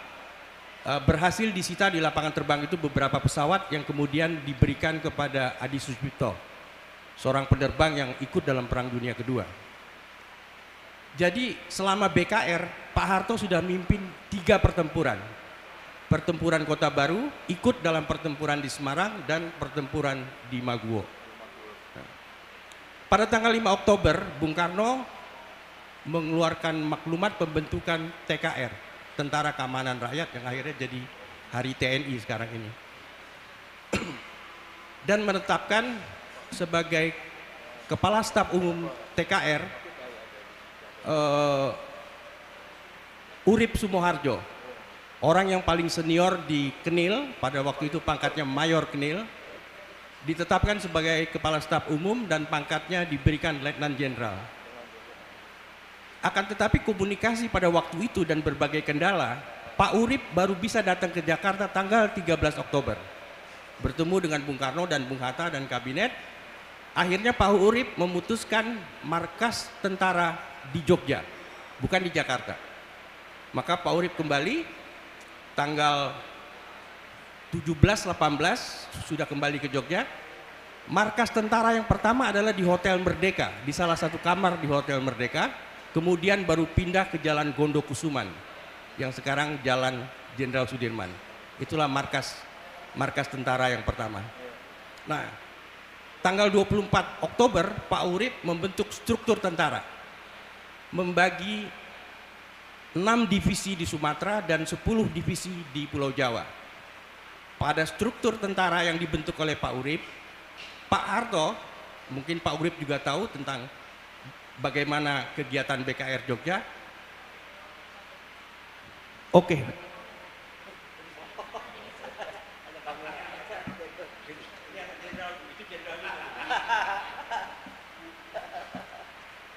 eh, berhasil disita di lapangan terbang itu beberapa pesawat yang kemudian diberikan kepada Adi Sucipto seorang penerbang yang ikut dalam Perang Dunia Kedua jadi selama BKR Pak Harto sudah mimpin tiga pertempuran pertempuran Kota Baru ikut dalam pertempuran di Semarang dan pertempuran di Maguwo nah, pada tanggal 5 Oktober Bung Karno mengeluarkan maklumat pembentukan TKR, Tentara Keamanan Rakyat yang akhirnya jadi hari TNI sekarang ini. Dan menetapkan sebagai Kepala Staf Umum TKR uh, eh, Urip Sumoharjo, orang yang paling senior di Kenil, pada waktu itu pangkatnya Mayor Kenil, ditetapkan sebagai Kepala Staf Umum dan pangkatnya diberikan Letnan Jenderal. Akan tetapi komunikasi pada waktu itu dan berbagai kendala, Pak Urip baru bisa datang ke Jakarta tanggal 13 Oktober. Bertemu dengan Bung Karno dan Bung Hatta dan kabinet, akhirnya Pak Urip memutuskan markas tentara di Jogja, bukan di Jakarta. Maka Pak Urip kembali tanggal 17-18 sudah kembali ke Jogja. Markas tentara yang pertama adalah di Hotel Merdeka, di salah satu kamar di Hotel Merdeka Kemudian baru pindah ke Jalan Gondo Kusuman, yang sekarang Jalan Jenderal Sudirman. Itulah markas markas tentara yang pertama. Nah, tanggal 24 Oktober Pak Urip membentuk struktur tentara. Membagi 6 divisi di Sumatera dan 10 divisi di Pulau Jawa. Pada struktur tentara yang dibentuk oleh Pak Urip, Pak Harto, mungkin Pak Urip juga tahu tentang bagaimana kegiatan BKR Jogja? Oke. Okay.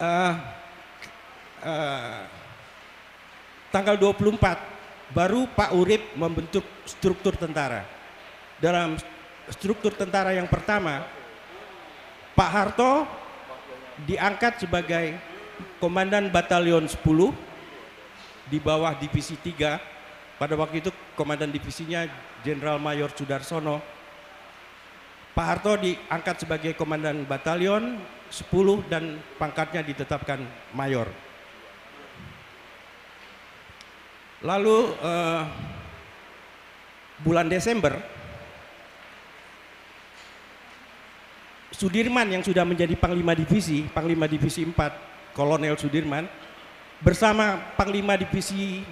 Uh, eh, uh, eh, tanggal 24 baru Pak Urip membentuk struktur tentara. Dalam struktur tentara yang pertama, Pak Harto diangkat sebagai Komandan Batalion 10 di bawah Divisi 3. Pada waktu itu Komandan Divisinya Jenderal Mayor Sudarsono. Pak Harto diangkat sebagai Komandan Batalion 10 dan pangkatnya ditetapkan Mayor. Lalu uh, bulan Desember Sudirman yang sudah menjadi Panglima Divisi, Panglima Divisi 4, Kolonel Sudirman, bersama Panglima Divisi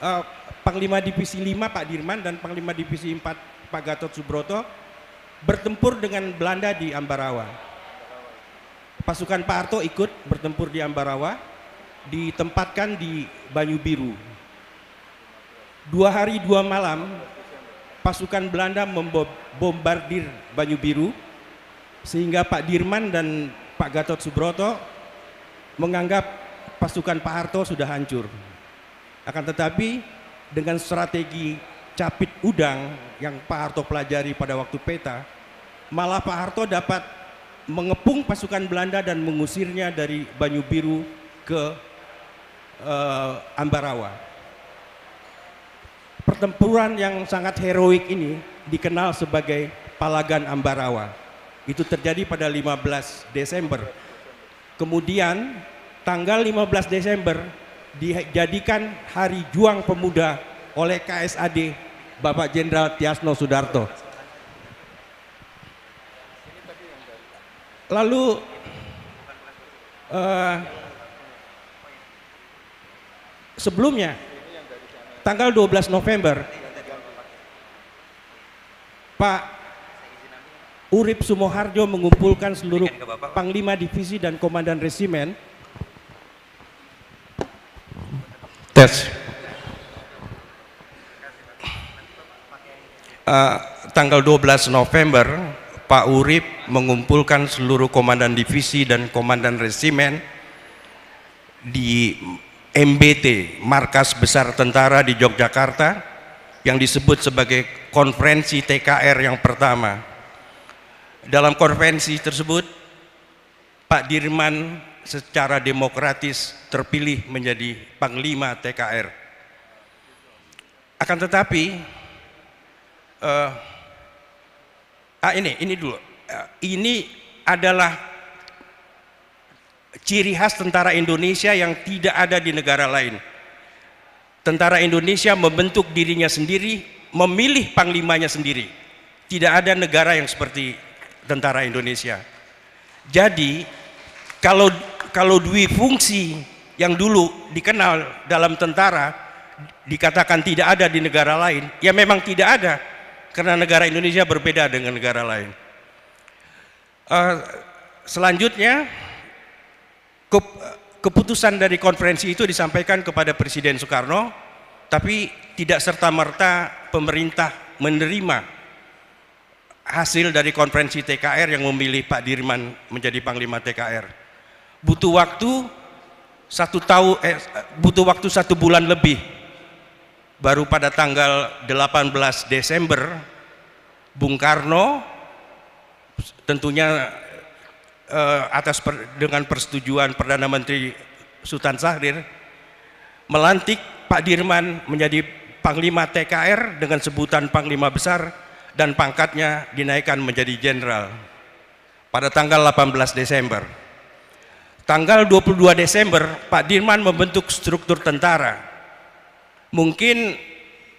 uh, Panglima Divisi 5 Pak Dirman dan Panglima Divisi 4 Pak Gatot Subroto bertempur dengan Belanda di Ambarawa. Pasukan Pak Harto ikut bertempur di Ambarawa, ditempatkan di Banyu Biru. Dua hari dua malam, pasukan Belanda membombardir Banyu Biru, sehingga Pak Dirman dan Pak Gatot Subroto menganggap pasukan Pak Harto sudah hancur. Akan tetapi dengan strategi capit udang yang Pak Harto pelajari pada waktu peta, malah Pak Harto dapat mengepung pasukan Belanda dan mengusirnya dari Banyu Biru ke uh, Ambarawa. Pertempuran yang sangat heroik ini dikenal sebagai Palagan Ambarawa itu terjadi pada 15 Desember. Kemudian tanggal 15 Desember dijadikan Hari Juang Pemuda oleh KSAD Bapak Jenderal Tiasno Sudarto. Lalu uh, sebelumnya tanggal 12 November Pak Urip Sumoharjo mengumpulkan seluruh Panglima Divisi dan Komandan Resimen. Tes. Uh, tanggal 12 November, Pak Urip mengumpulkan seluruh Komandan Divisi dan Komandan Resimen di MBT, Markas Besar Tentara di Yogyakarta, yang disebut sebagai konferensi TKR yang pertama dalam konvensi tersebut, Pak Dirman secara demokratis terpilih menjadi Panglima TKR. Akan tetapi, uh, ah ini, ini dulu, uh, ini adalah ciri khas tentara Indonesia yang tidak ada di negara lain. Tentara Indonesia membentuk dirinya sendiri, memilih panglimanya sendiri. Tidak ada negara yang seperti tentara Indonesia. Jadi kalau kalau dui fungsi yang dulu dikenal dalam tentara dikatakan tidak ada di negara lain, ya memang tidak ada karena negara Indonesia berbeda dengan negara lain. Uh, selanjutnya ke, keputusan dari konferensi itu disampaikan kepada Presiden Soekarno, tapi tidak serta merta pemerintah menerima hasil dari konferensi TKR yang memilih Pak Dirman menjadi Panglima TKR. Butuh waktu satu tahun, eh, butuh waktu satu bulan lebih. Baru pada tanggal 18 Desember, Bung Karno tentunya eh, atas per, dengan persetujuan Perdana Menteri Sultan Sahrir melantik Pak Dirman menjadi Panglima TKR dengan sebutan Panglima Besar dan pangkatnya dinaikkan menjadi jenderal pada tanggal 18 Desember. Tanggal 22 Desember, Pak Dirman membentuk struktur tentara. Mungkin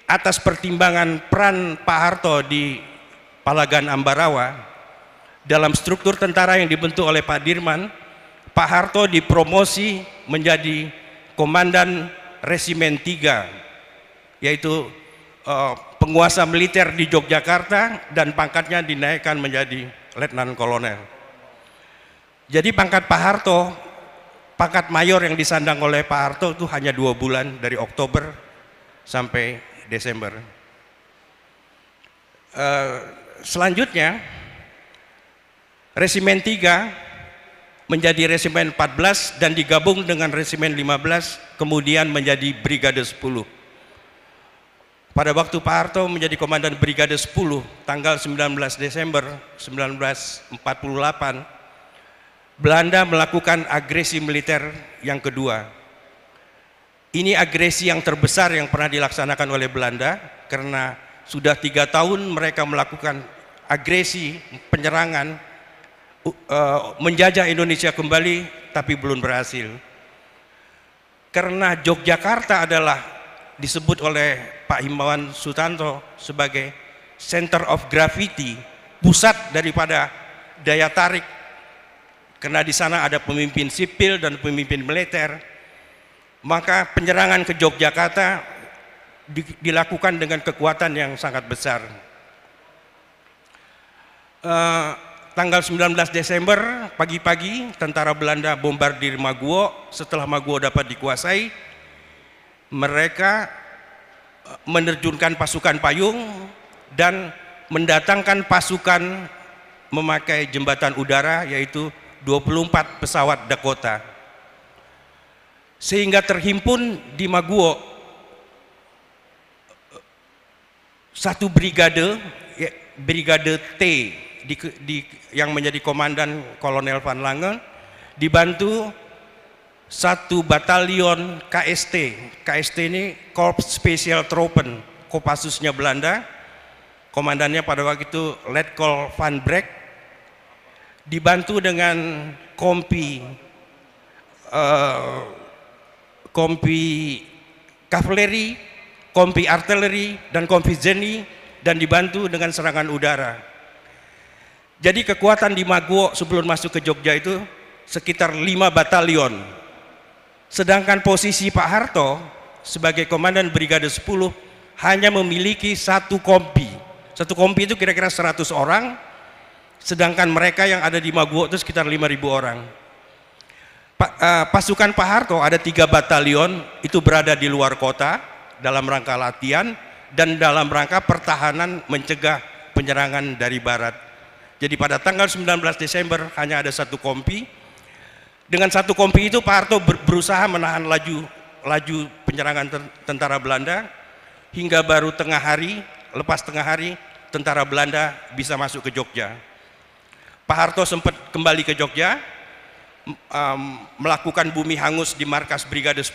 atas pertimbangan peran Pak Harto di Palagan Ambarawa, dalam struktur tentara yang dibentuk oleh Pak Dirman, Pak Harto dipromosi menjadi Komandan Resimen 3, yaitu eh, penguasa militer di Yogyakarta dan pangkatnya dinaikkan menjadi letnan kolonel. Jadi pangkat Pak Harto, pangkat mayor yang disandang oleh Pak Harto itu hanya dua bulan dari Oktober sampai Desember. Uh, selanjutnya, Resimen 3 menjadi Resimen 14 dan digabung dengan Resimen 15 kemudian menjadi Brigade 10. Pada waktu Pak Harto menjadi Komandan Brigade 10 tanggal 19 Desember 1948, Belanda melakukan agresi militer yang kedua. Ini agresi yang terbesar yang pernah dilaksanakan oleh Belanda karena sudah tiga tahun mereka melakukan agresi penyerangan e, menjajah Indonesia kembali tapi belum berhasil. Karena Yogyakarta adalah disebut oleh Pak Himbawan Sutanto sebagai center of gravity, pusat daripada daya tarik. Karena di sana ada pemimpin sipil dan pemimpin militer. Maka penyerangan ke Yogyakarta dilakukan dengan kekuatan yang sangat besar. Uh, tanggal 19 Desember pagi-pagi tentara Belanda bombardir Maguwo setelah Maguwo dapat dikuasai mereka eh, menerjunkan pasukan payung dan mendatangkan pasukan memakai jembatan udara yaitu 24 pesawat Dakota sehingga terhimpun di Maguwo eh, satu brigade ya, brigade T di, di, yang menjadi komandan Kolonel Van Langen dibantu satu batalion KST. KST ini Korps Special Tropen, Kopassusnya Belanda. Komandannya pada waktu itu Letkol van Breck. Dibantu dengan kompi uh, kompi kavaleri, kompi artileri dan kompi zeni dan dibantu dengan serangan udara. Jadi kekuatan di Maguwo sebelum masuk ke Jogja itu sekitar lima batalion Sedangkan posisi Pak Harto sebagai komandan Brigade 10 hanya memiliki satu kompi. Satu kompi itu kira-kira 100 orang, sedangkan mereka yang ada di Maguwo itu sekitar 5.000 orang. Eh, pasukan Pak Harto ada tiga batalion itu berada di luar kota dalam rangka latihan dan dalam rangka pertahanan mencegah penyerangan dari barat. Jadi pada tanggal 19 Desember hanya ada satu kompi, dengan satu kompi itu Pak Harto berusaha menahan laju laju penyerangan tentara Belanda hingga baru tengah hari, lepas tengah hari tentara Belanda bisa masuk ke Jogja. Pak Harto sempat kembali ke Jogja, um, melakukan bumi hangus di markas Brigade 10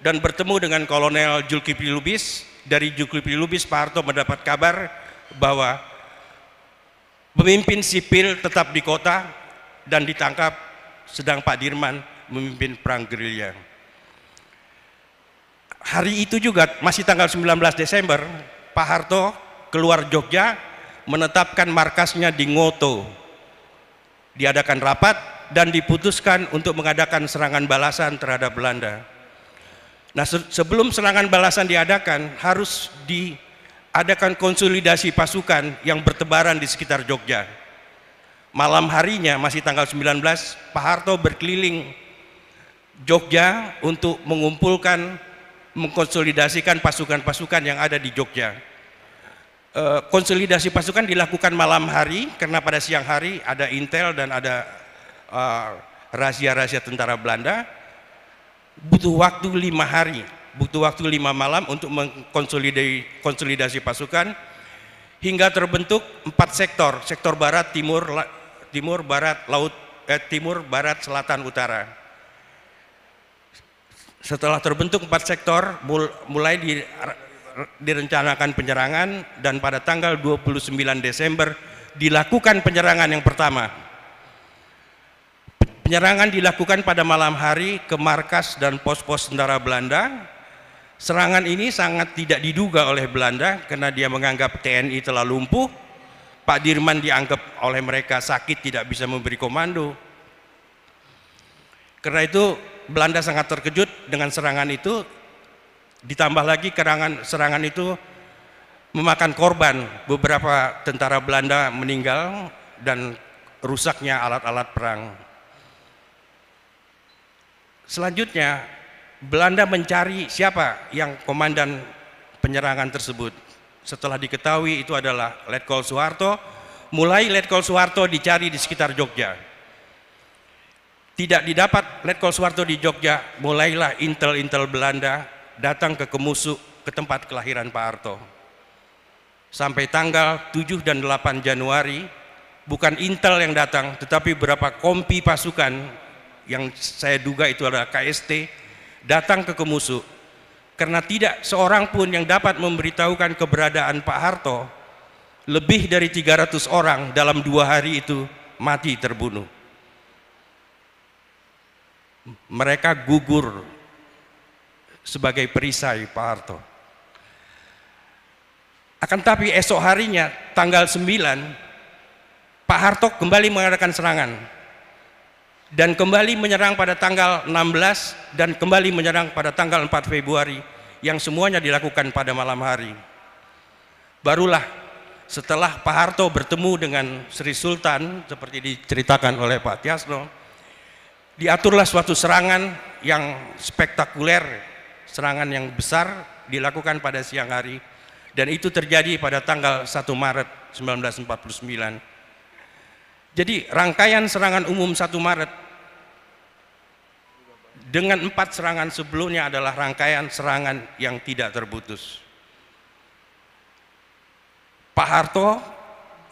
dan bertemu dengan Kolonel Julkipli Lubis. Dari Julkipli Lubis, Pak Harto mendapat kabar bahwa pemimpin sipil tetap di kota dan ditangkap sedang Pak Dirman memimpin perang gerilya. Hari itu juga masih tanggal 19 Desember, Pak Harto keluar Jogja menetapkan markasnya di Ngoto. Diadakan rapat dan diputuskan untuk mengadakan serangan balasan terhadap Belanda. Nah, sebelum serangan balasan diadakan harus diadakan konsolidasi pasukan yang bertebaran di sekitar Jogja malam harinya masih tanggal 19 Pak Harto berkeliling Jogja untuk mengumpulkan mengkonsolidasikan pasukan-pasukan yang ada di Jogja eh, konsolidasi pasukan dilakukan malam hari karena pada siang hari ada intel dan ada eh, rahasia-rahasia tentara Belanda butuh waktu lima hari butuh waktu lima malam untuk mengkonsolidasi konsolidasi pasukan hingga terbentuk empat sektor sektor barat timur timur, barat, laut, eh, timur, barat, selatan, utara. Setelah terbentuk empat sektor, mulai direncanakan penyerangan dan pada tanggal 29 Desember dilakukan penyerangan yang pertama. Penyerangan dilakukan pada malam hari ke markas dan pos-pos tentara Belanda. Serangan ini sangat tidak diduga oleh Belanda karena dia menganggap TNI telah lumpuh Pak Dirman dianggap oleh mereka sakit tidak bisa memberi komando. Karena itu Belanda sangat terkejut dengan serangan itu. Ditambah lagi serangan serangan itu memakan korban. Beberapa tentara Belanda meninggal dan rusaknya alat-alat perang. Selanjutnya Belanda mencari siapa yang komandan penyerangan tersebut. Setelah diketahui itu adalah Letkol Soeharto, mulai Letkol Soeharto dicari di sekitar Jogja. Tidak didapat Letkol Soeharto di Jogja, mulailah intel-intel Belanda datang ke Kemusu, ke tempat kelahiran Pak Harto. Sampai tanggal 7 dan 8 Januari, bukan intel yang datang, tetapi berapa kompi pasukan yang saya duga itu adalah KST, datang ke Kemusu karena tidak seorang pun yang dapat memberitahukan keberadaan Pak Harto lebih dari 300 orang dalam dua hari itu mati terbunuh mereka gugur sebagai perisai Pak Harto akan tapi esok harinya tanggal 9 Pak Harto kembali mengadakan serangan dan kembali menyerang pada tanggal 16 dan kembali menyerang pada tanggal 4 Februari yang semuanya dilakukan pada malam hari. Barulah setelah Pak Harto bertemu dengan Sri Sultan seperti diceritakan oleh Pak Tiasno diaturlah suatu serangan yang spektakuler serangan yang besar dilakukan pada siang hari dan itu terjadi pada tanggal 1 Maret 1949 jadi rangkaian serangan umum 1 Maret dengan empat serangan sebelumnya adalah rangkaian serangan yang tidak terputus. Pak Harto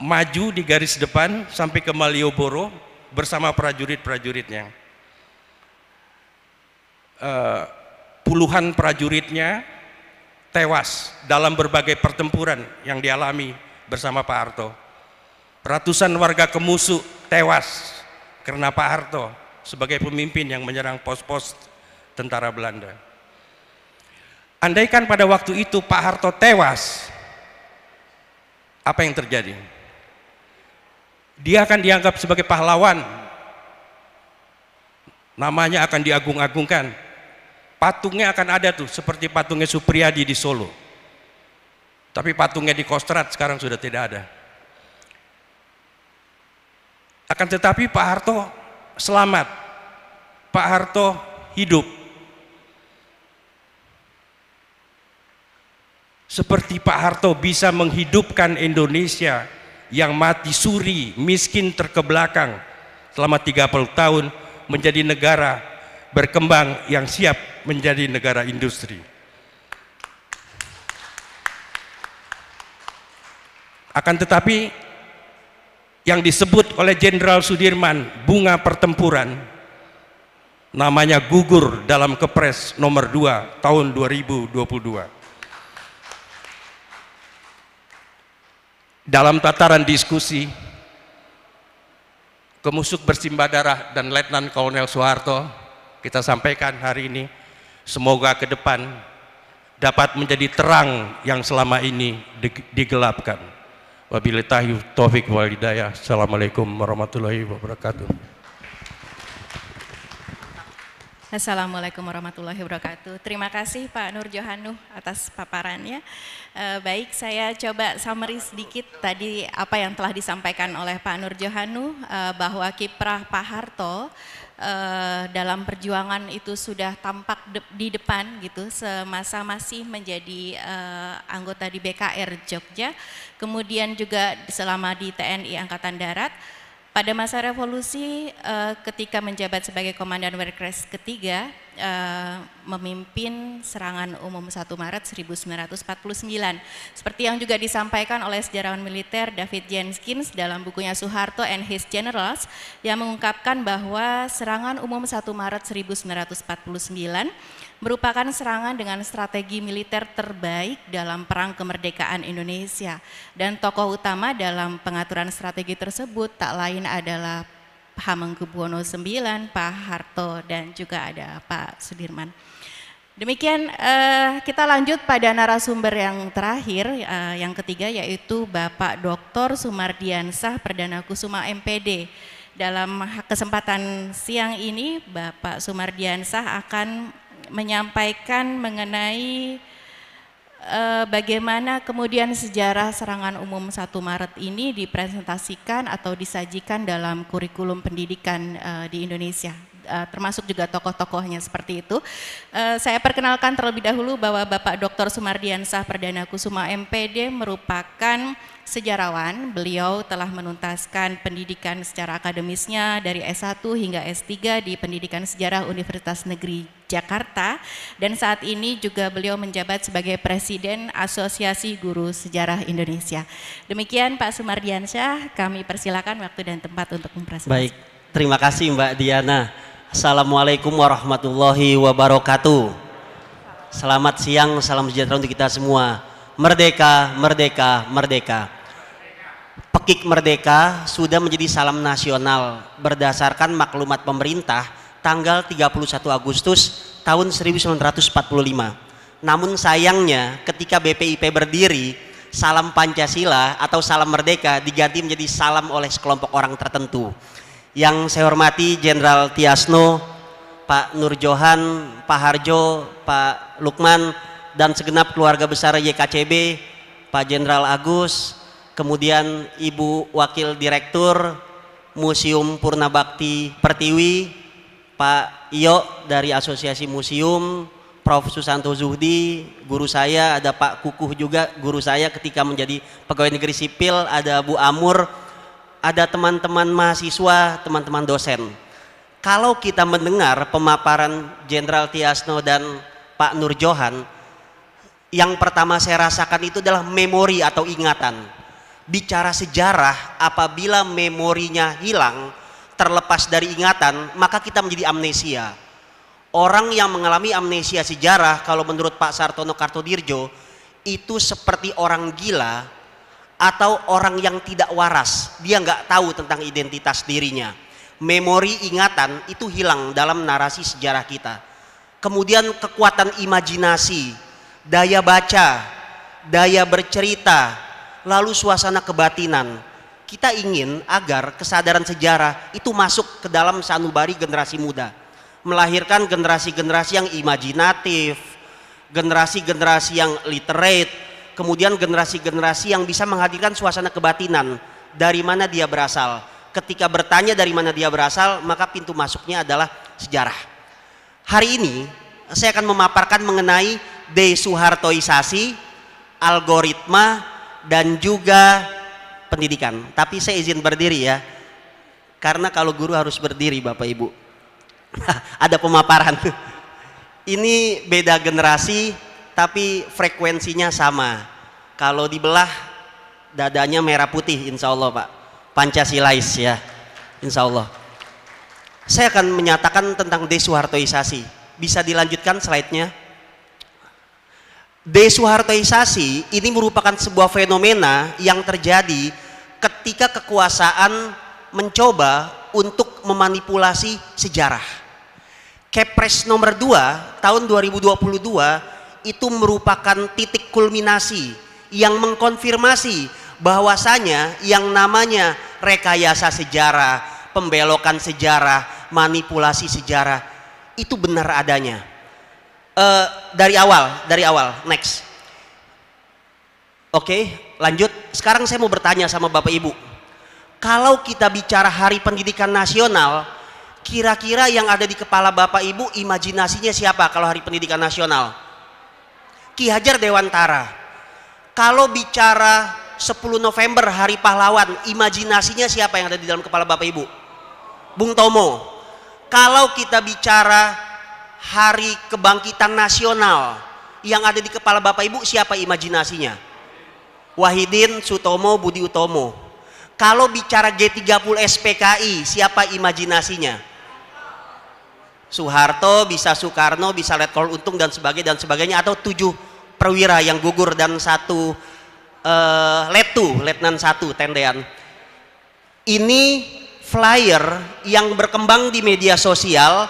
maju di garis depan sampai ke Malioboro bersama prajurit-prajuritnya. Uh, puluhan prajuritnya tewas dalam berbagai pertempuran yang dialami bersama Pak Harto. Ratusan warga Kemusu tewas karena Pak Harto sebagai pemimpin yang menyerang pos-pos tentara Belanda. Andaikan pada waktu itu Pak Harto tewas, apa yang terjadi? Dia akan dianggap sebagai pahlawan. Namanya akan diagung-agungkan. Patungnya akan ada tuh seperti patungnya Supriyadi di Solo. Tapi patungnya di Kostrad sekarang sudah tidak ada. Akan tetapi Pak Harto selamat, Pak Harto hidup. Seperti Pak Harto bisa menghidupkan Indonesia yang mati suri, miskin terkebelakang selama 30 tahun menjadi negara berkembang yang siap menjadi negara industri. Akan tetapi yang disebut oleh Jenderal Sudirman bunga pertempuran namanya gugur dalam kepres nomor 2 tahun 2022 dalam tataran diskusi kemusuk bersimbah darah dan Letnan Kolonel Soeharto kita sampaikan hari ini semoga ke depan dapat menjadi terang yang selama ini digelapkan Wabillahi taufik wal hidayah. Assalamualaikum warahmatullahi wabarakatuh. Assalamualaikum warahmatullahi wabarakatuh. Terima kasih Pak Nur Johanu atas paparannya. E, baik, saya coba summary sedikit tadi apa yang telah disampaikan oleh Pak Nur Johanu e, bahwa kiprah Pak Harto uh, dalam perjuangan itu sudah tampak de di depan gitu semasa masih menjadi uh, anggota di BKR Jogja, kemudian juga selama di TNI Angkatan Darat. Pada masa revolusi uh, ketika menjabat sebagai Komandan Werkres ketiga, uh, memimpin serangan umum 1 Maret 1949. Seperti yang juga disampaikan oleh sejarawan militer David Jenkins dalam bukunya Soeharto and His Generals yang mengungkapkan bahwa serangan umum 1 Maret 1949 merupakan serangan dengan strategi militer terbaik dalam perang kemerdekaan Indonesia dan tokoh utama dalam pengaturan strategi tersebut tak lain adalah Hamengkubuwono IX, Pak Harto, dan juga ada Pak Sudirman. Demikian uh, kita lanjut pada narasumber yang terakhir, uh, yang ketiga yaitu Bapak Dr. Sumardiansah Perdana Kusuma MPD. Dalam kesempatan siang ini Bapak Sumardiansah akan menyampaikan mengenai Eh, bagaimana kemudian sejarah serangan umum 1 Maret ini dipresentasikan atau disajikan dalam kurikulum pendidikan eh, di Indonesia? Eh, termasuk juga tokoh-tokohnya seperti itu. saya perkenalkan terlebih dahulu bahwa Bapak Dr. Sumardiansah Perdana Kusuma MPD merupakan sejarawan, beliau telah menuntaskan pendidikan secara akademisnya dari S1 hingga S3 di Pendidikan Sejarah Universitas Negeri Jakarta dan saat ini juga beliau menjabat sebagai Presiden Asosiasi Guru Sejarah Indonesia. Demikian Pak Sumardiansyah, kami persilakan waktu dan tempat untuk mempresentasi. Baik, terima kasih Mbak Diana. Assalamualaikum warahmatullahi wabarakatuh. Selamat siang, salam sejahtera untuk kita semua merdeka, merdeka, merdeka. Pekik merdeka sudah menjadi salam nasional berdasarkan maklumat pemerintah tanggal 31 Agustus tahun 1945. Namun sayangnya ketika BPIP berdiri, salam Pancasila atau salam merdeka diganti menjadi salam oleh sekelompok orang tertentu. Yang saya hormati Jenderal Tiasno, Pak Nur Johan, Pak Harjo, Pak Lukman, dan segenap keluarga besar YKCB, Pak Jenderal Agus, kemudian Ibu Wakil Direktur Museum Purnabakti Pertiwi, Pak Iyo dari Asosiasi Museum, Prof. Susanto Zuhdi, guru saya, ada Pak Kukuh juga, guru saya ketika menjadi pegawai negeri sipil, ada Bu Amur, ada teman-teman mahasiswa, teman-teman dosen. Kalau kita mendengar pemaparan Jenderal Tiasno dan Pak Nur Johan, yang pertama saya rasakan itu adalah memori atau ingatan. Bicara sejarah, apabila memorinya hilang, terlepas dari ingatan, maka kita menjadi amnesia. Orang yang mengalami amnesia sejarah, kalau menurut Pak Sartono Kartodirjo, itu seperti orang gila atau orang yang tidak waras. Dia nggak tahu tentang identitas dirinya. Memori ingatan itu hilang dalam narasi sejarah kita. Kemudian kekuatan imajinasi, daya baca, daya bercerita, lalu suasana kebatinan. Kita ingin agar kesadaran sejarah itu masuk ke dalam sanubari generasi muda. Melahirkan generasi-generasi yang imajinatif, generasi-generasi yang literate, kemudian generasi-generasi yang bisa menghadirkan suasana kebatinan dari mana dia berasal. Ketika bertanya dari mana dia berasal, maka pintu masuknya adalah sejarah. Hari ini saya akan memaparkan mengenai desuhartoisasi, algoritma, dan juga pendidikan. Tapi saya izin berdiri ya, karena kalau guru harus berdiri Bapak Ibu. Ada pemaparan. Ini beda generasi, tapi frekuensinya sama. Kalau dibelah, dadanya merah putih insya Allah Pak. Pancasilais ya, insya Allah. Saya akan menyatakan tentang desuhartoisasi bisa dilanjutkan slide-nya desuhartoisasi ini merupakan sebuah fenomena yang terjadi ketika kekuasaan mencoba untuk memanipulasi sejarah Kepres nomor 2 tahun 2022 itu merupakan titik kulminasi yang mengkonfirmasi bahwasanya yang namanya rekayasa sejarah, pembelokan sejarah, manipulasi sejarah itu benar adanya. Uh, dari awal, dari awal, next. Oke, okay, lanjut. Sekarang saya mau bertanya sama Bapak Ibu. Kalau kita bicara Hari Pendidikan Nasional, kira-kira yang ada di kepala Bapak Ibu imajinasinya siapa kalau Hari Pendidikan Nasional? Ki Hajar Dewantara. Kalau bicara 10 November Hari Pahlawan, imajinasinya siapa yang ada di dalam kepala Bapak Ibu? Bung Tomo kalau kita bicara hari kebangkitan nasional yang ada di kepala Bapak Ibu siapa imajinasinya? Wahidin, Sutomo, Budi Utomo. Kalau bicara G30 SPKI siapa imajinasinya? Soeharto, bisa Soekarno, bisa Letkol Untung dan sebagainya dan sebagainya atau tujuh perwira yang gugur dan satu uh, letu, letnan satu tendean. Ini flyer yang berkembang di media sosial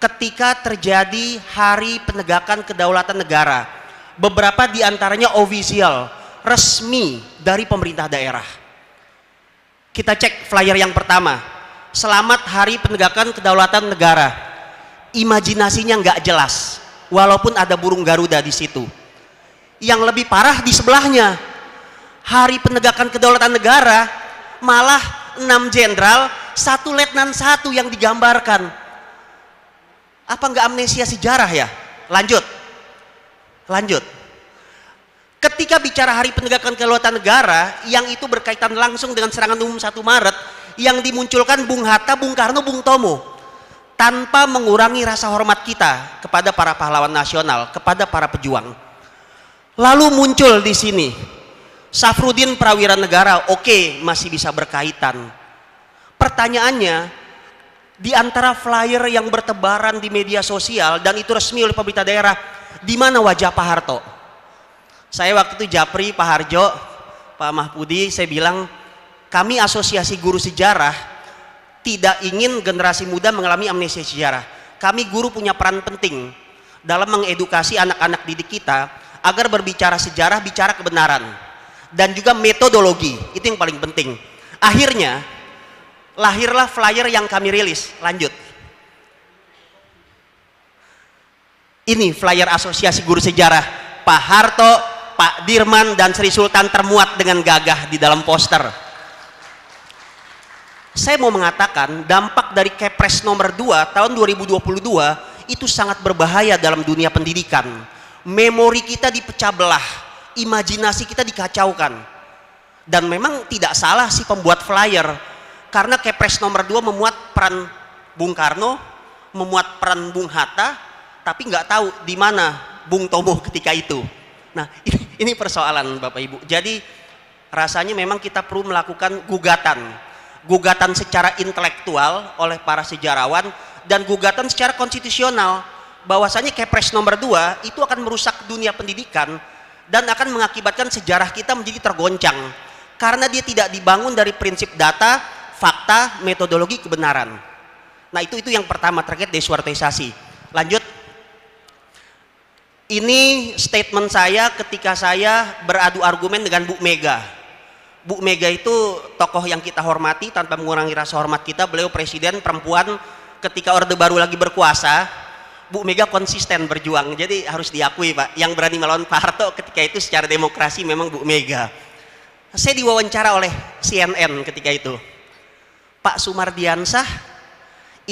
ketika terjadi hari penegakan kedaulatan negara. Beberapa di antaranya official, resmi dari pemerintah daerah. Kita cek flyer yang pertama. Selamat Hari Penegakan Kedaulatan Negara. Imajinasinya nggak jelas, walaupun ada burung Garuda di situ. Yang lebih parah di sebelahnya, Hari Penegakan Kedaulatan Negara malah enam jenderal, satu letnan satu yang digambarkan. Apa nggak amnesia sejarah ya? Lanjut. Lanjut. Ketika bicara hari penegakan kelautan negara yang itu berkaitan langsung dengan serangan umum 1 Maret yang dimunculkan Bung Hatta, Bung Karno, Bung Tomo tanpa mengurangi rasa hormat kita kepada para pahlawan nasional, kepada para pejuang. Lalu muncul di sini Safrudin prawira Negara, oke okay, masih bisa berkaitan. Pertanyaannya, di antara flyer yang bertebaran di media sosial dan itu resmi oleh pemerintah daerah, di mana wajah Pak Harto? Saya waktu itu Japri, Pak Harjo, Pak Mahpudi, saya bilang kami asosiasi guru sejarah tidak ingin generasi muda mengalami amnesia sejarah. Kami guru punya peran penting dalam mengedukasi anak-anak didik kita agar berbicara sejarah, bicara kebenaran dan juga metodologi. Itu yang paling penting. Akhirnya lahirlah flyer yang kami rilis. Lanjut. Ini flyer Asosiasi Guru Sejarah Pak Harto, Pak Dirman dan Sri Sultan termuat dengan gagah di dalam poster. Saya mau mengatakan dampak dari Kepres nomor 2 tahun 2022 itu sangat berbahaya dalam dunia pendidikan. Memori kita dipecah belah imajinasi kita dikacaukan dan memang tidak salah si pembuat flyer karena kepres nomor 2 memuat peran Bung Karno memuat peran Bung Hatta tapi nggak tahu di mana Bung Tomo ketika itu nah ini, ini persoalan Bapak Ibu jadi rasanya memang kita perlu melakukan gugatan gugatan secara intelektual oleh para sejarawan dan gugatan secara konstitusional bahwasanya Kepres nomor 2 itu akan merusak dunia pendidikan dan akan mengakibatkan sejarah kita menjadi tergoncang karena dia tidak dibangun dari prinsip data, fakta, metodologi kebenaran. Nah, itu itu yang pertama terkait desuartisasi. Lanjut. Ini statement saya ketika saya beradu argumen dengan Bu Mega. Bu Mega itu tokoh yang kita hormati tanpa mengurangi rasa hormat kita. Beliau presiden perempuan ketika Orde Baru lagi berkuasa, Bu Mega konsisten berjuang. Jadi harus diakui Pak, yang berani melawan Pak Harto ketika itu secara demokrasi memang Bu Mega. Saya diwawancara oleh CNN ketika itu. Pak Sumardiansah,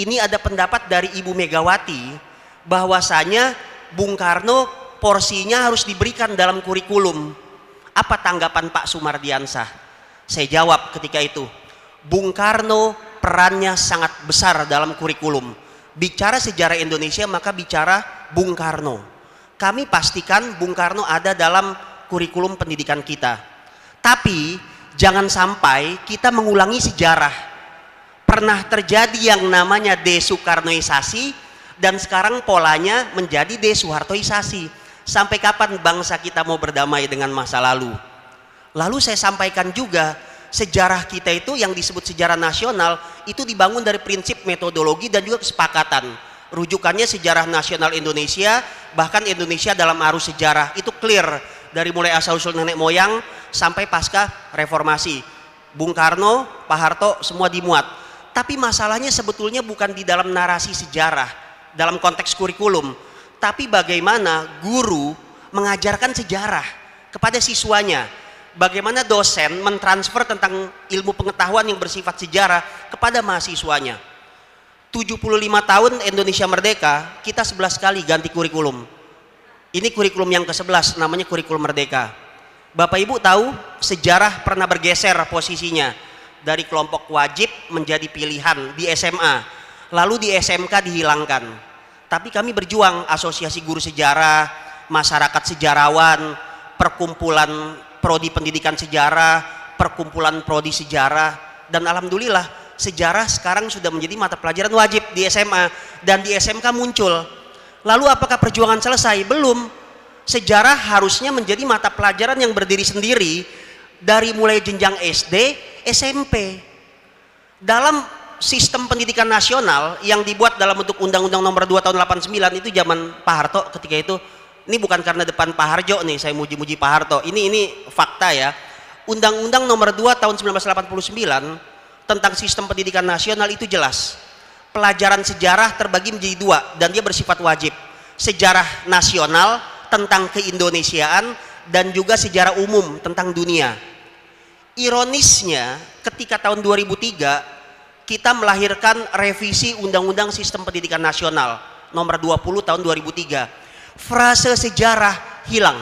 ini ada pendapat dari Ibu Megawati bahwasanya Bung Karno porsinya harus diberikan dalam kurikulum. Apa tanggapan Pak Sumardiansah? Saya jawab ketika itu, Bung Karno perannya sangat besar dalam kurikulum bicara sejarah Indonesia maka bicara Bung Karno. Kami pastikan Bung Karno ada dalam kurikulum pendidikan kita. Tapi jangan sampai kita mengulangi sejarah. Pernah terjadi yang namanya desukarnoisasi dan sekarang polanya menjadi desuhartoisasi. Sampai kapan bangsa kita mau berdamai dengan masa lalu? Lalu saya sampaikan juga sejarah kita itu yang disebut sejarah nasional itu dibangun dari prinsip metodologi dan juga kesepakatan. Rujukannya sejarah nasional Indonesia, bahkan Indonesia dalam arus sejarah itu clear dari mulai asal usul nenek moyang sampai pasca reformasi. Bung Karno, Pak Harto semua dimuat. Tapi masalahnya sebetulnya bukan di dalam narasi sejarah, dalam konteks kurikulum, tapi bagaimana guru mengajarkan sejarah kepada siswanya bagaimana dosen mentransfer tentang ilmu pengetahuan yang bersifat sejarah kepada mahasiswanya. 75 tahun Indonesia merdeka, kita 11 kali ganti kurikulum. Ini kurikulum yang ke-11 namanya kurikulum merdeka. Bapak Ibu tahu sejarah pernah bergeser posisinya dari kelompok wajib menjadi pilihan di SMA. Lalu di SMK dihilangkan. Tapi kami berjuang asosiasi guru sejarah, masyarakat sejarawan, perkumpulan prodi pendidikan sejarah, perkumpulan prodi sejarah, dan alhamdulillah sejarah sekarang sudah menjadi mata pelajaran wajib di SMA dan di SMK muncul. Lalu apakah perjuangan selesai? Belum. Sejarah harusnya menjadi mata pelajaran yang berdiri sendiri dari mulai jenjang SD, SMP. Dalam sistem pendidikan nasional yang dibuat dalam bentuk Undang-Undang Nomor 2 Tahun 89 itu zaman Pak Harto ketika itu ini bukan karena depan Pak Harjo nih saya muji-muji Pak Harto ini ini fakta ya Undang-Undang nomor 2 tahun 1989 tentang sistem pendidikan nasional itu jelas pelajaran sejarah terbagi menjadi dua dan dia bersifat wajib sejarah nasional tentang keindonesiaan dan juga sejarah umum tentang dunia ironisnya ketika tahun 2003 kita melahirkan revisi undang-undang sistem pendidikan nasional nomor 20 tahun 2003 frase sejarah hilang.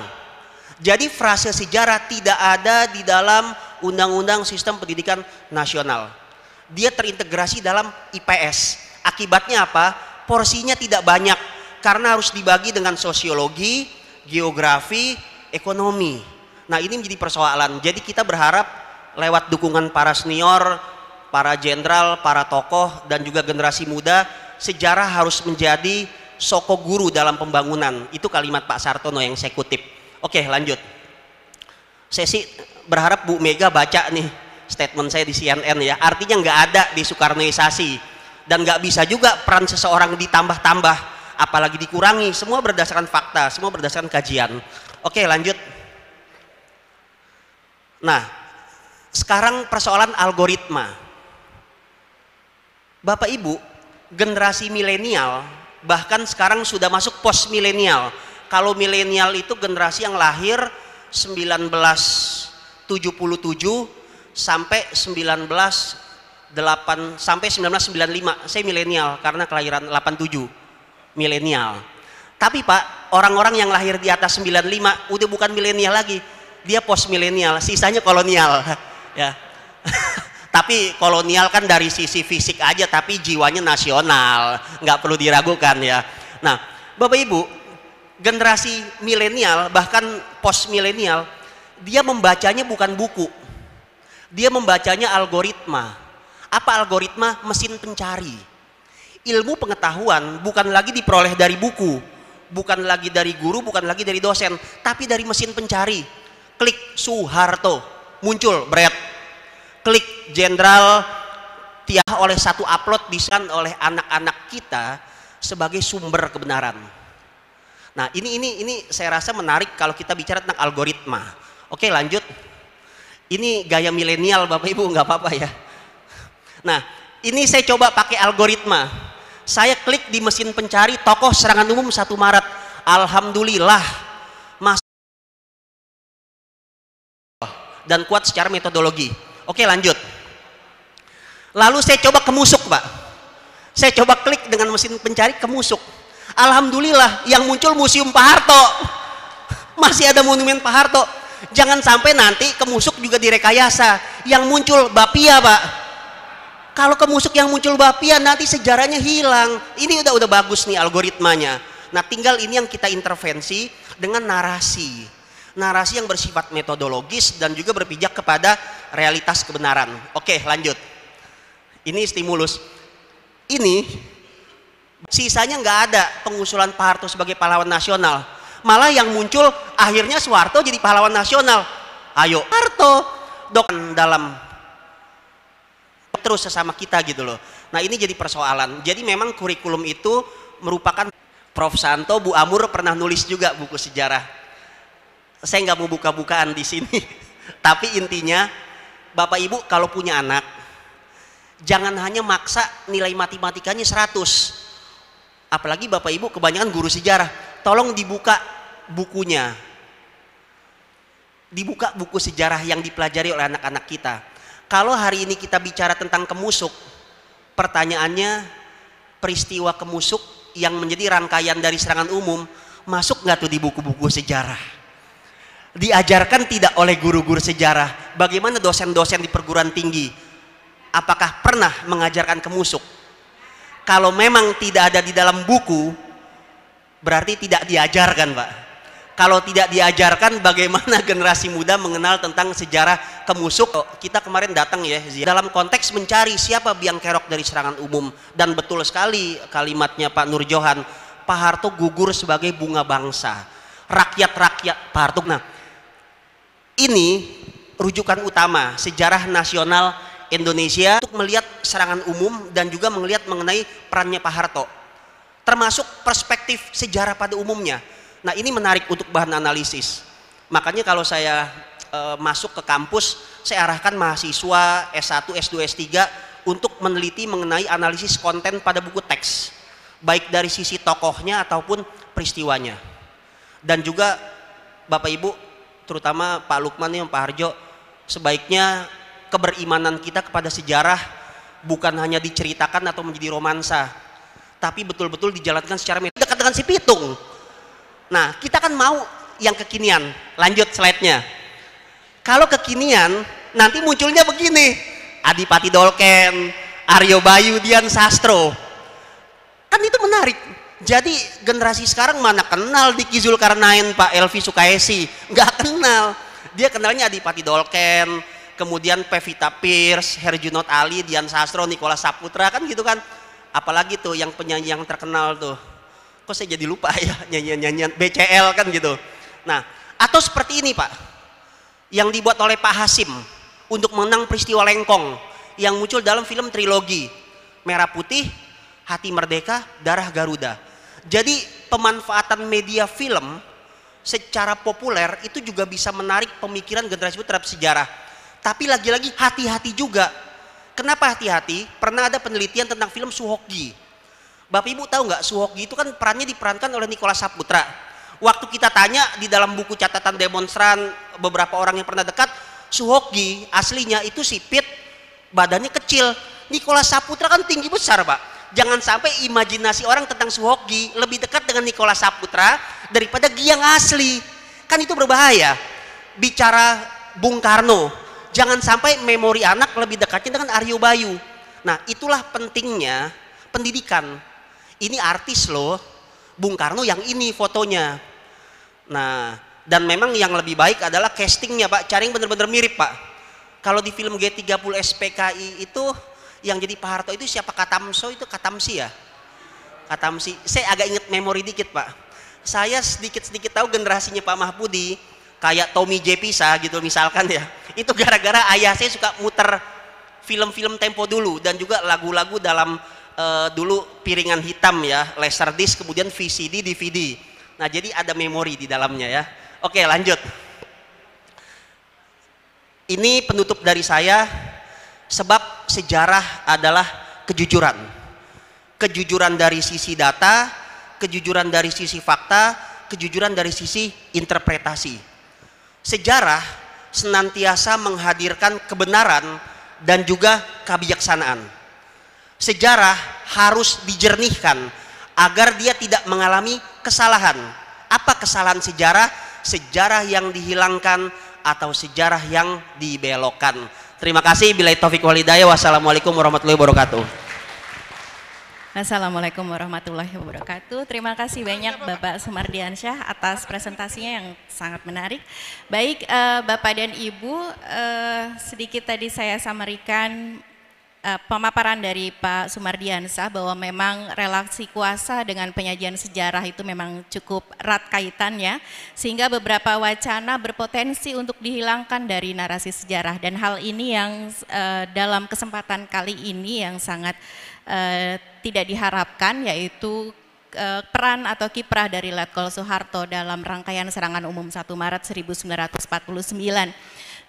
Jadi frase sejarah tidak ada di dalam undang-undang sistem pendidikan nasional. Dia terintegrasi dalam IPS. Akibatnya apa? Porsinya tidak banyak karena harus dibagi dengan sosiologi, geografi, ekonomi. Nah, ini menjadi persoalan. Jadi kita berharap lewat dukungan para senior, para jenderal, para tokoh dan juga generasi muda sejarah harus menjadi soko guru dalam pembangunan. Itu kalimat Pak Sartono yang saya kutip. Oke, lanjut. Saya sih berharap Bu Mega baca nih statement saya di CNN ya. Artinya nggak ada di Soekarnoisasi dan nggak bisa juga peran seseorang ditambah-tambah, apalagi dikurangi. Semua berdasarkan fakta, semua berdasarkan kajian. Oke, lanjut. Nah, sekarang persoalan algoritma. Bapak Ibu, generasi milenial bahkan sekarang sudah masuk post milenial kalau milenial itu generasi yang lahir 1977 sampai 19 sampai 1995 saya milenial karena kelahiran 87 milenial tapi pak orang-orang yang lahir di atas 95 udah bukan milenial lagi dia post milenial sisanya kolonial ya Tapi kolonial kan dari sisi fisik aja, tapi jiwanya nasional, nggak perlu diragukan ya. Nah, Bapak Ibu, generasi milenial bahkan post milenial, dia membacanya bukan buku, dia membacanya algoritma. Apa algoritma? Mesin pencari. Ilmu pengetahuan bukan lagi diperoleh dari buku, bukan lagi dari guru, bukan lagi dari dosen, tapi dari mesin pencari. Klik Soeharto, muncul, bread klik jenderal tiah oleh satu upload bisa oleh anak-anak kita sebagai sumber kebenaran. Nah ini ini ini saya rasa menarik kalau kita bicara tentang algoritma. Oke lanjut. Ini gaya milenial bapak ibu nggak apa-apa ya. Nah ini saya coba pakai algoritma. Saya klik di mesin pencari tokoh serangan umum satu Maret. Alhamdulillah mas dan kuat secara metodologi Oke lanjut. Lalu saya coba kemusuk, pak. Saya coba klik dengan mesin pencari kemusuk. Alhamdulillah yang muncul museum Pak Harto. Masih ada monumen Pak Harto. Jangan sampai nanti kemusuk juga direkayasa. Yang muncul Bapia pak. Kalau kemusuk yang muncul Bapia nanti sejarahnya hilang. Ini udah udah bagus nih algoritmanya. Nah tinggal ini yang kita intervensi dengan narasi narasi yang bersifat metodologis dan juga berpijak kepada realitas kebenaran. Oke, lanjut. Ini stimulus. Ini sisanya nggak ada pengusulan Pak Harto sebagai pahlawan nasional. Malah yang muncul akhirnya Soeharto jadi pahlawan nasional. Ayo Harto dokan dalam terus sesama kita gitu loh. Nah ini jadi persoalan. Jadi memang kurikulum itu merupakan Prof. Santo, Bu Amur pernah nulis juga buku sejarah saya nggak mau buka-bukaan di sini tapi intinya bapak ibu kalau punya anak jangan hanya maksa nilai matematikanya 100 apalagi bapak ibu kebanyakan guru sejarah tolong dibuka bukunya dibuka buku sejarah yang dipelajari oleh anak-anak kita kalau hari ini kita bicara tentang kemusuk pertanyaannya peristiwa kemusuk yang menjadi rangkaian dari serangan umum masuk nggak tuh di buku-buku sejarah diajarkan tidak oleh guru-guru sejarah bagaimana dosen-dosen di perguruan tinggi apakah pernah mengajarkan ke musuk kalau memang tidak ada di dalam buku berarti tidak diajarkan Pak kalau tidak diajarkan bagaimana generasi muda mengenal tentang sejarah kemusuk oh, kita kemarin datang ya dalam konteks mencari siapa biang kerok dari serangan umum dan betul sekali kalimatnya Pak Nur Johan Pak Harto gugur sebagai bunga bangsa rakyat-rakyat Pak Harto nah ini rujukan utama sejarah nasional Indonesia untuk melihat serangan umum dan juga melihat mengenai perannya Pak Harto termasuk perspektif sejarah pada umumnya nah ini menarik untuk bahan analisis makanya kalau saya e, masuk ke kampus saya arahkan mahasiswa S1, S2, S3 untuk meneliti mengenai analisis konten pada buku teks baik dari sisi tokohnya ataupun peristiwanya dan juga Bapak Ibu terutama Pak Lukman yang Pak Harjo sebaiknya keberimanan kita kepada sejarah bukan hanya diceritakan atau menjadi romansa tapi betul-betul dijalankan secara metode dekat dengan si pitung nah kita kan mau yang kekinian lanjut slide-nya kalau kekinian nanti munculnya begini Adipati Dolken Aryo Bayu Dian Sastro kan itu menarik jadi generasi sekarang mana kenal di Diki Zulkarnain, Pak Elvi Sukaisi? nggak kenal. Dia kenalnya Adipati Dolken, kemudian Pevita Pierce, Herjunot Ali, Dian Sastro, Nikola Saputra kan gitu kan. Apalagi tuh yang penyanyi yang terkenal tuh. Kok saya jadi lupa ya nyanyian-nyanyian BCL kan gitu. Nah, atau seperti ini Pak, yang dibuat oleh Pak Hasim untuk menang peristiwa Lengkong yang muncul dalam film trilogi Merah Putih, Hati Merdeka, Darah Garuda jadi pemanfaatan media film secara populer itu juga bisa menarik pemikiran generasi muda terhadap sejarah. Tapi lagi-lagi hati-hati juga. Kenapa hati-hati? Pernah ada penelitian tentang film Suhoki. Bapak Ibu tahu nggak Suhoki itu kan perannya diperankan oleh Nikola Saputra. Waktu kita tanya di dalam buku catatan demonstran beberapa orang yang pernah dekat, Suhoki aslinya itu sipit, badannya kecil. Nikola Saputra kan tinggi besar, Pak jangan sampai imajinasi orang tentang Suhoki lebih dekat dengan Nikola Saputra daripada Giang asli. Kan itu berbahaya. Bicara Bung Karno, jangan sampai memori anak lebih dekatnya dengan Aryo Bayu. Nah, itulah pentingnya pendidikan. Ini artis loh, Bung Karno yang ini fotonya. Nah, dan memang yang lebih baik adalah castingnya Pak, cari yang benar-benar mirip Pak. Kalau di film G30 SPKI itu yang jadi Pak Harto itu siapa Katamso itu Katamsi ya Katamsi saya agak ingat memori dikit Pak saya sedikit-sedikit tahu generasinya Pak Mahpudi kayak Tommy J. Pisa gitu misalkan ya itu gara-gara ayah saya suka muter film-film tempo dulu dan juga lagu-lagu dalam uh, dulu piringan hitam ya laser disc kemudian VCD DVD nah jadi ada memori di dalamnya ya oke lanjut ini penutup dari saya sebab sejarah adalah kejujuran. Kejujuran dari sisi data, kejujuran dari sisi fakta, kejujuran dari sisi interpretasi. Sejarah senantiasa menghadirkan kebenaran dan juga kebijaksanaan. Sejarah harus dijernihkan agar dia tidak mengalami kesalahan. Apa kesalahan sejarah? Sejarah yang dihilangkan atau sejarah yang dibelokkan Terima kasih. Bila Taufik Walidaya. Wassalamualaikum warahmatullahi wabarakatuh. Assalamualaikum warahmatullahi wabarakatuh. Terima kasih banyak Bapak Sumardiansyah, atas presentasinya yang sangat menarik. Baik eh, Bapak dan Ibu, eh, sedikit tadi saya samarikan Eh, pemaparan dari Pak Sumardiansah bahwa memang relasi kuasa dengan penyajian sejarah itu memang cukup erat kaitannya sehingga beberapa wacana berpotensi untuk dihilangkan dari narasi sejarah dan hal ini yang uh, dalam kesempatan kali ini yang sangat uh, tidak diharapkan yaitu peran atau kiprah dari Letkol Soeharto dalam rangkaian serangan umum 1 Maret 1949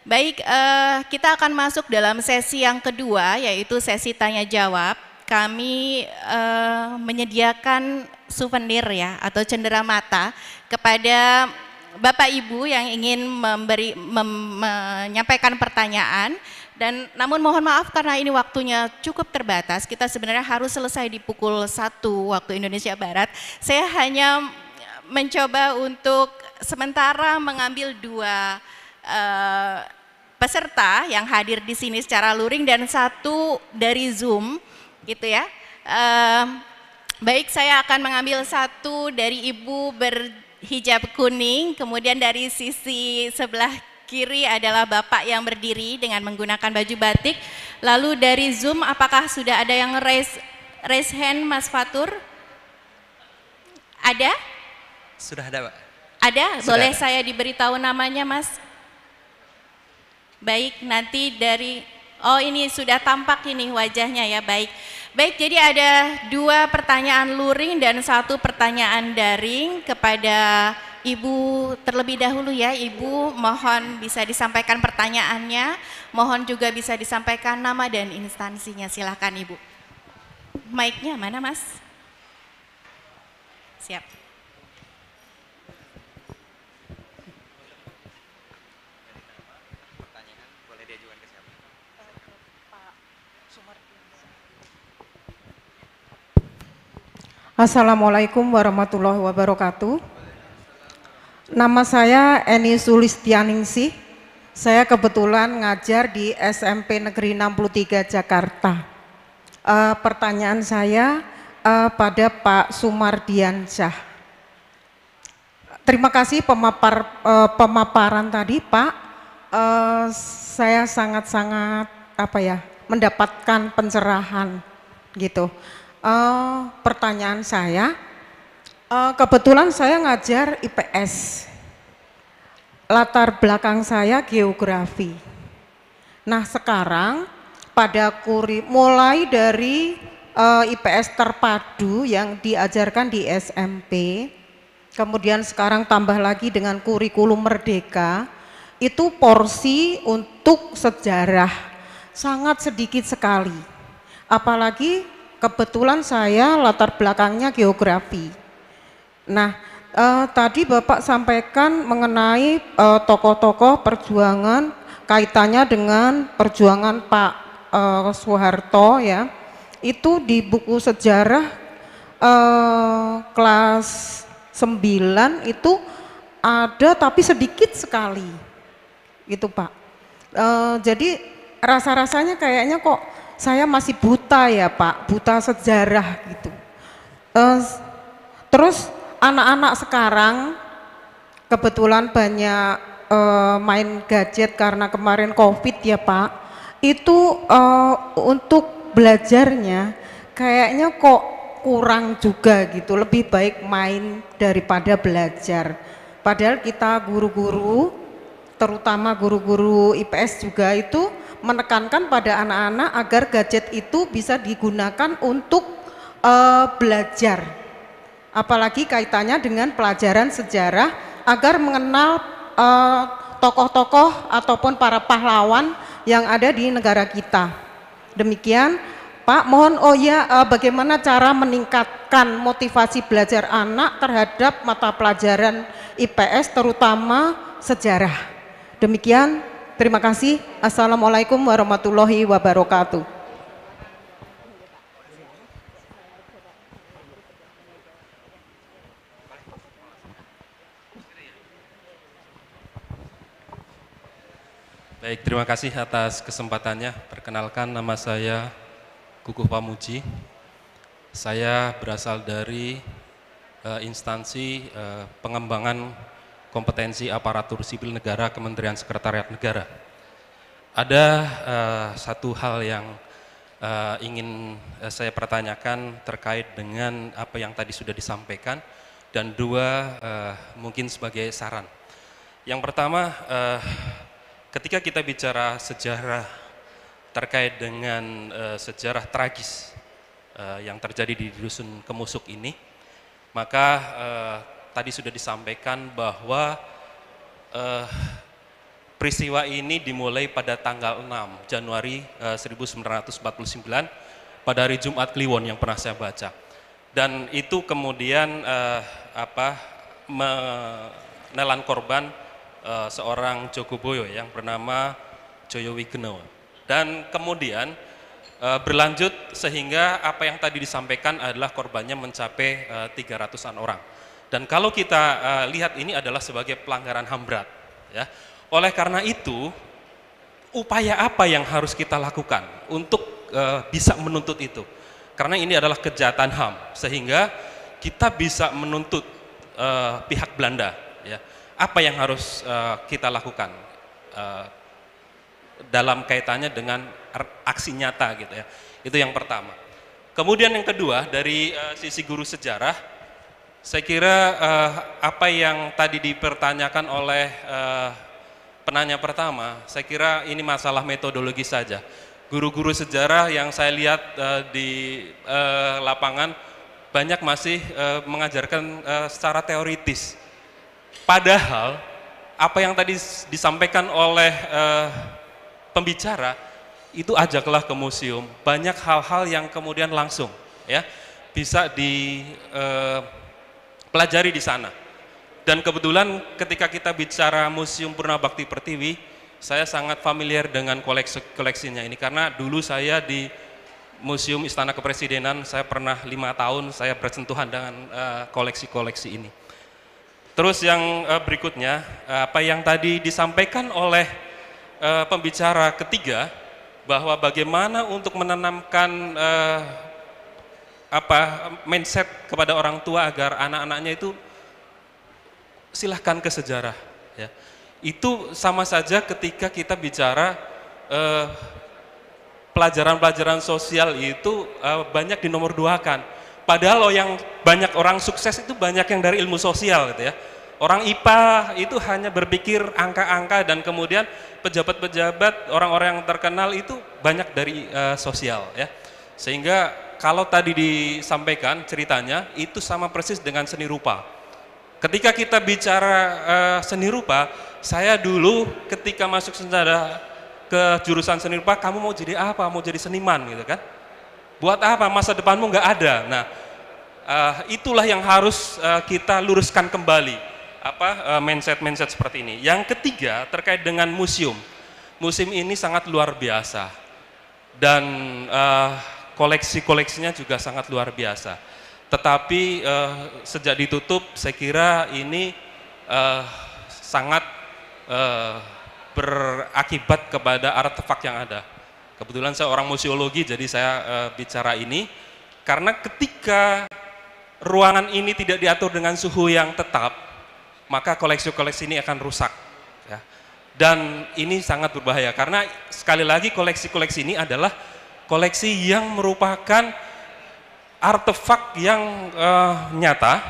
Baik, eh, kita akan masuk dalam sesi yang kedua, yaitu sesi tanya jawab. Kami eh, menyediakan souvenir ya, atau cendera mata kepada Bapak Ibu yang ingin memberi mem, menyampaikan pertanyaan. Dan namun mohon maaf karena ini waktunya cukup terbatas, kita sebenarnya harus selesai di pukul satu waktu Indonesia Barat. Saya hanya mencoba untuk sementara mengambil dua Eh, peserta yang hadir di sini secara luring dan satu dari Zoom gitu ya. Uh, baik saya akan mengambil satu dari Ibu berhijab kuning, kemudian dari sisi sebelah kiri adalah Bapak yang berdiri dengan menggunakan baju batik. Lalu dari Zoom apakah sudah ada yang raise, raise hand Mas Fatur? Ada? Sudah ada Pak. Ada? Sudah Boleh ada. saya diberitahu namanya Mas? Baik, nanti dari oh ini sudah tampak ini wajahnya ya, baik. Baik, jadi ada dua pertanyaan luring dan satu pertanyaan daring kepada Ibu terlebih dahulu ya, Ibu mohon bisa disampaikan pertanyaannya, mohon juga bisa disampaikan nama dan instansinya, silahkan Ibu. Mic-nya mana Mas? Siap. Assalamualaikum warahmatullahi wabarakatuh. Nama saya Eni Sulistianingsih. Saya kebetulan ngajar di SMP Negeri 63 Jakarta. Uh, pertanyaan saya uh, pada Pak Sumardiansyah. Terima kasih pemapar, uh, pemaparan tadi Pak. Uh, saya sangat-sangat apa ya mendapatkan pencerahan gitu uh, pertanyaan saya, uh, kebetulan saya ngajar IPS, latar belakang saya geografi. Nah sekarang pada kuri mulai dari uh, eh, IPS terpadu yang diajarkan di SMP, kemudian sekarang tambah lagi dengan kurikulum merdeka, itu porsi untuk sejarah sangat sedikit sekali. Apalagi kebetulan saya latar belakangnya geografi. Nah, eh, tadi Bapak sampaikan mengenai tokoh eh, tokoh-tokoh perjuangan kaitannya dengan perjuangan Pak eh, Soeharto ya. Itu di buku sejarah eh, kelas 9 itu ada tapi sedikit sekali. Gitu, Pak. Eh, jadi rasa-rasanya kayaknya kok saya masih buta ya Pak, buta sejarah gitu. Uh, terus anak-anak sekarang kebetulan banyak uh, main gadget karena kemarin COVID ya Pak, itu uh, untuk belajarnya kayaknya kok kurang juga gitu, lebih baik main daripada belajar. Padahal kita guru-guru, terutama guru-guru IPS juga itu menekankan pada anak-anak agar gadget itu bisa digunakan untuk uh, belajar. Apalagi kaitannya dengan pelajaran sejarah agar mengenal eh, tokoh-tokoh uh, ataupun para pahlawan yang ada di negara kita. Demikian Pak, mohon oh ya uh, bagaimana cara meningkatkan motivasi belajar anak terhadap mata pelajaran IPS terutama sejarah. Demikian Terima kasih. Assalamualaikum warahmatullahi wabarakatuh. Baik, terima kasih atas kesempatannya. Perkenalkan nama saya Kukuh Pamuji. Saya berasal dari uh, instansi uh, pengembangan kompetensi aparatur sipil negara Kementerian Sekretariat Negara. Ada uh, satu hal yang uh, ingin uh, saya pertanyakan terkait dengan apa yang tadi sudah disampaikan dan dua uh, mungkin sebagai saran. Yang pertama, uh, ketika kita bicara sejarah terkait dengan uh, sejarah tragis uh, yang terjadi di dusun Kemusuk ini, maka uh, tadi sudah disampaikan bahwa eh, peristiwa ini dimulai pada tanggal 6 Januari eh, 1949 pada hari Jumat Kliwon yang pernah saya baca. Dan itu kemudian eh, apa menelan korban eh, seorang Joko Boyo yang bernama Joyo Wigeno. Dan kemudian eh, berlanjut sehingga apa yang tadi disampaikan adalah korbannya mencapai 300-an eh, orang. Dan kalau kita uh, lihat ini adalah sebagai pelanggaran HAM berat. Ya. Oleh karena itu, upaya apa yang harus kita lakukan untuk uh, bisa menuntut itu? Karena ini adalah kejahatan HAM, sehingga kita bisa menuntut uh, pihak Belanda. Ya. Apa yang harus uh, kita lakukan uh, dalam kaitannya dengan aksi nyata gitu ya. Itu yang pertama. Kemudian yang kedua dari uh, sisi guru sejarah, saya kira uh, apa yang tadi dipertanyakan oleh uh, penanya pertama, saya kira ini masalah metodologi saja. Guru-guru sejarah yang saya lihat uh, di uh, lapangan banyak masih uh, mengajarkan uh, secara teoritis. Padahal apa yang tadi disampaikan oleh uh, pembicara itu ajaklah ke museum. Banyak hal-hal yang kemudian langsung ya bisa di uh, pelajari di sana. Dan kebetulan ketika kita bicara Museum Purna Bakti Pertiwi, saya sangat familiar dengan koleksi koleksinya ini karena dulu saya di Museum Istana Kepresidenan saya pernah lima tahun saya bersentuhan dengan eh, koleksi-koleksi uh, ini. Terus yang uh, berikutnya apa yang tadi disampaikan oleh uh, pembicara ketiga bahwa bagaimana untuk menanamkan uh, apa mindset kepada orang tua agar anak-anaknya itu silahkan ke sejarah ya itu sama saja ketika kita bicara eh, pelajaran-pelajaran eh, sosial itu eh, banyak dua kan padahal yang banyak orang sukses itu banyak yang dari ilmu sosial gitu ya orang IPA itu hanya berpikir angka-angka dan kemudian pejabat-pejabat orang-orang yang terkenal itu banyak dari eh, sosial ya sehingga kalau tadi disampaikan ceritanya itu sama persis dengan seni rupa. Ketika kita bicara uh, seni rupa, saya dulu ketika masuk senjata ke jurusan seni rupa, kamu mau jadi apa? Mau jadi seniman gitu kan? Buat apa? Masa depanmu nggak ada. Nah, uh, itulah yang harus uh, kita luruskan kembali apa mindset-mindset seperti ini. Yang ketiga terkait dengan museum. Museum ini sangat luar biasa dan uh, koleksi-koleksinya juga sangat luar biasa. Tetapi uh, sejak ditutup, saya kira ini uh, sangat uh, berakibat kepada artefak yang ada. Kebetulan saya orang museologi, jadi saya uh, bicara ini karena ketika ruangan ini tidak diatur dengan suhu yang tetap, maka koleksi-koleksi ini akan rusak. Ya. Dan ini sangat berbahaya karena sekali lagi koleksi-koleksi ini adalah koleksi yang merupakan artefak yang uh, nyata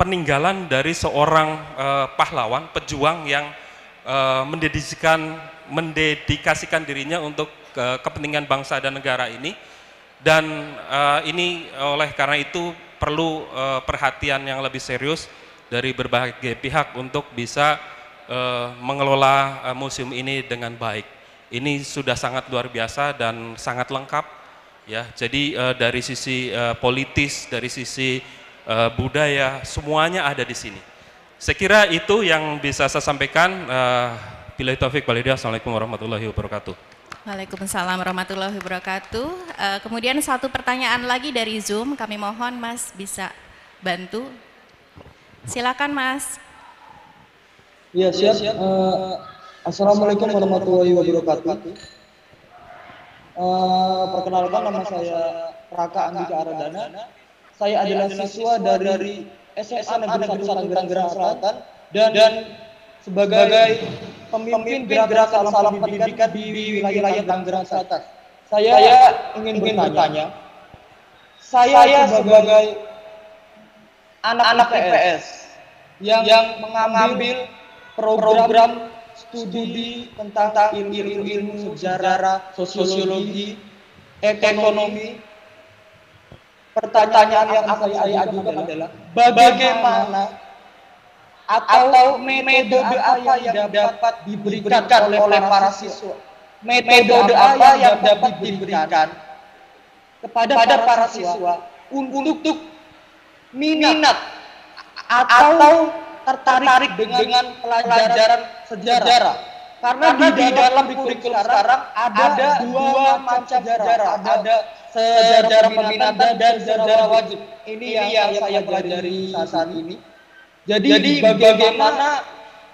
peninggalan dari seorang uh, pahlawan pejuang yang uh, eh, mendedikasikan mendedikasikan dirinya untuk uh, kepentingan bangsa dan negara ini dan uh, ini oleh karena itu perlu uh, perhatian yang lebih serius dari berbagai pihak untuk bisa uh, mengelola uh, museum ini dengan baik ini sudah sangat luar biasa dan sangat lengkap ya. Jadi uh, dari sisi uh, politis, dari sisi uh, budaya, semuanya ada di sini. Saya kira itu yang bisa saya sampaikan. Uh, Bila taufik balidah Assalamualaikum warahmatullahi wabarakatuh. Waalaikumsalam warahmatullahi wabarakatuh. Uh, kemudian satu pertanyaan lagi dari Zoom. Kami mohon Mas bisa bantu. Silakan Mas. Ya, siap. Uh, Assalamualaikum warahmatullahi wabarakatuh. Uh, perkenalkan nama saya Raka Andika Aradana. Saya adalah siswa dari SMA Negeri 1 Selatan dan, dan sebagai pemimpin gerakan salam pendidikan di wilayah Tanggerang Selatan. Saya, saya ingin, ingin bertanya. Saya, saya sebagai anak-anak IPS yang, yang mengambil program, program studi tentang ilmu-ilmu sejarah, sosiologi, ekonomi. Pertanyaan yang akan saya ajukan adalah bagaimana atau metode apa yang dapat diberikan oleh para siswa? Metode apa yang dapat diberikan kepada para siswa untuk minat atau tertarik, tertarik dengan, dengan pelajaran, pelajaran sejarah. sejarah. Karena, Karena di, di dalam kurikulum sekarang ada, ada dua macam sejarah. sejarah. Ada, ada sejarah, sejarah peminatan dan sejarah wajib. Ini, ini yang, yang saya pelajari saat ini. Jadi, Jadi bagaimana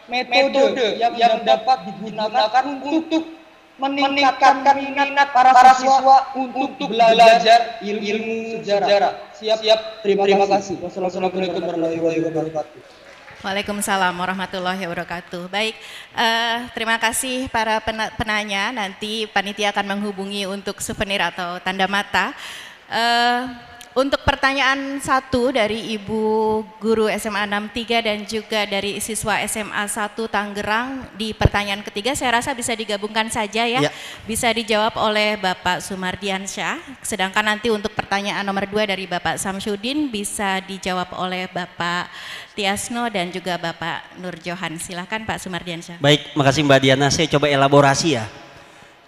metode, metode yang, yang dapat digunakan untuk meningkatkan minat para, para siswa untuk, untuk belajar ilmu, ilmu sejarah. Siap, siap. Terima, terima kasih. Wassalamualaikum warahmatullahi wabarakatuh. Waalaikumsalam warahmatullahi wabarakatuh. Baik, uh, terima kasih para penanya. Nanti panitia akan menghubungi untuk souvenir atau tanda mata. Uh, untuk pertanyaan satu dari Ibu Guru SMA 63 dan juga dari siswa SMA 1 Tangerang di pertanyaan ketiga saya rasa bisa digabungkan saja ya. ya. Bisa dijawab oleh Bapak Sumardiansyah. Sedangkan nanti untuk pertanyaan nomor dua dari Bapak Samsudin bisa dijawab oleh Bapak Tiasno dan juga Bapak Nur Johan. Silahkan Pak Sumardiansyah. Baik, makasih Mbak Diana. Saya coba elaborasi ya.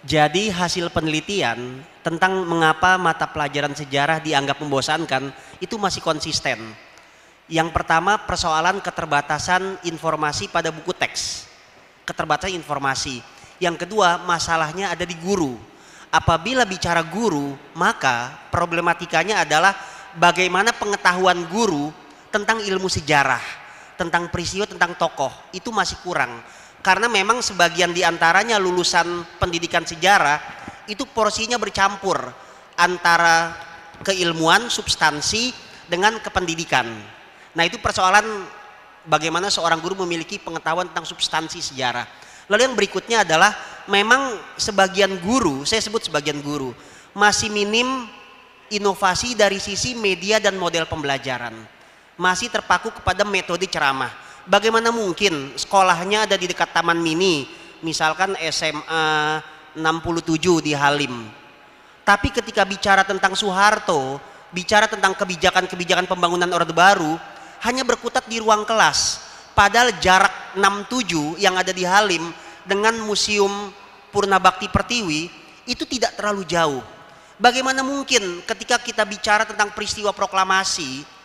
Jadi hasil penelitian tentang mengapa mata pelajaran sejarah dianggap membosankan itu masih konsisten. Yang pertama persoalan keterbatasan informasi pada buku teks. Keterbatasan informasi. Yang kedua masalahnya ada di guru. Apabila bicara guru maka problematikanya adalah bagaimana pengetahuan guru tentang ilmu sejarah, tentang peristiwa, tentang tokoh itu masih kurang karena memang sebagian diantaranya lulusan pendidikan sejarah itu porsinya bercampur antara keilmuan, substansi dengan kependidikan. Nah itu persoalan bagaimana seorang guru memiliki pengetahuan tentang substansi sejarah. Lalu yang berikutnya adalah memang sebagian guru, saya sebut sebagian guru, masih minim inovasi dari sisi media dan model pembelajaran. Masih terpaku kepada metode ceramah bagaimana mungkin sekolahnya ada di dekat taman mini, misalkan SMA 67 di Halim. Tapi ketika bicara tentang Soeharto, bicara tentang kebijakan-kebijakan pembangunan Orde Baru, hanya berkutat di ruang kelas. Padahal jarak 67 yang ada di Halim dengan Museum Purnabakti Pertiwi itu tidak terlalu jauh. Bagaimana mungkin ketika kita bicara tentang peristiwa proklamasi,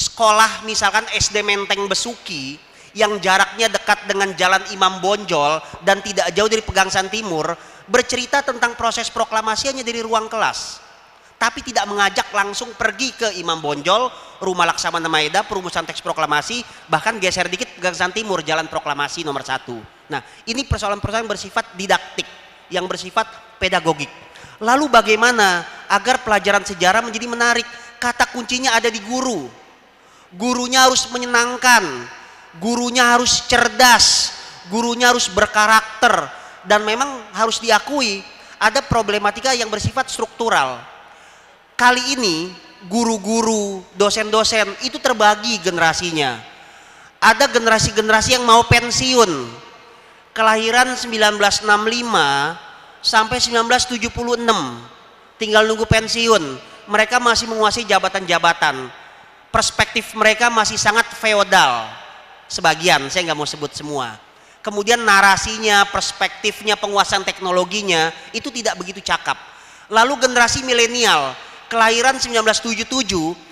sekolah misalkan SD Menteng Besuki yang jaraknya dekat dengan Jalan Imam Bonjol dan tidak jauh dari Pegangsan Timur bercerita tentang proses proklamasinya dari ruang kelas tapi tidak mengajak langsung pergi ke Imam Bonjol, Rumah Laksamana Maeda, perumusan teks proklamasi, bahkan geser dikit Pegangsan Timur, Jalan Proklamasi nomor satu. Nah, ini persoalan-persoalan bersifat didaktik, yang bersifat pedagogik. Lalu bagaimana agar pelajaran sejarah menjadi menarik? Kata kuncinya ada di guru gurunya harus menyenangkan, gurunya harus cerdas, gurunya harus berkarakter dan memang harus diakui ada problematika yang bersifat struktural. Kali ini guru-guru, dosen-dosen itu terbagi generasinya. Ada generasi-generasi yang mau pensiun. Kelahiran 1965 sampai 1976 tinggal nunggu pensiun. Mereka masih menguasai jabatan-jabatan perspektif mereka masih sangat feodal sebagian saya nggak mau sebut semua kemudian narasinya perspektifnya penguasaan teknologinya itu tidak begitu cakap lalu generasi milenial kelahiran 1977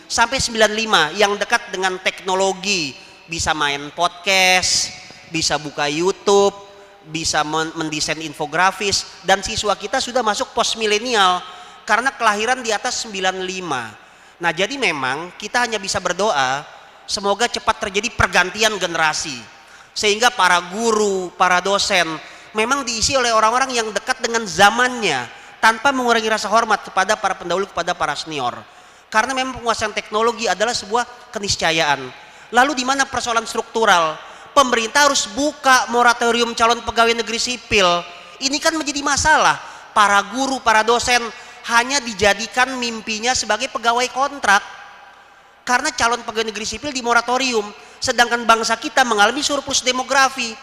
sampai 95 yang dekat dengan teknologi bisa main podcast bisa buka YouTube bisa mendesain infografis dan siswa kita sudah masuk post milenial karena kelahiran di atas 95 Nah jadi memang kita hanya bisa berdoa semoga cepat terjadi pergantian generasi. Sehingga para guru, para dosen memang diisi oleh orang-orang yang dekat dengan zamannya tanpa mengurangi rasa hormat kepada para pendahulu, kepada para senior. Karena memang penguasaan teknologi adalah sebuah keniscayaan. Lalu di mana persoalan struktural? Pemerintah harus buka moratorium calon pegawai negeri sipil. Ini kan menjadi masalah. Para guru, para dosen hanya dijadikan mimpinya sebagai pegawai kontrak karena calon pegawai negeri sipil di moratorium sedangkan bangsa kita mengalami surplus demografi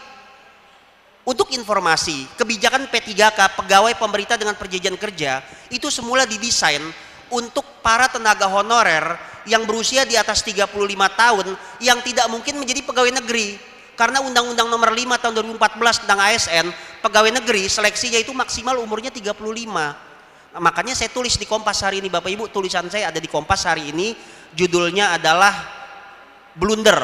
untuk informasi kebijakan P3K pegawai pemerintah dengan perjanjian kerja itu semula didesain untuk para tenaga honorer yang berusia di atas 35 tahun yang tidak mungkin menjadi pegawai negeri karena Undang-Undang Nomor 5 Tahun 2014 tentang ASN pegawai negeri seleksinya itu maksimal umurnya 35 makanya saya tulis di Kompas hari ini Bapak Ibu tulisan saya ada di Kompas hari ini judulnya adalah blunder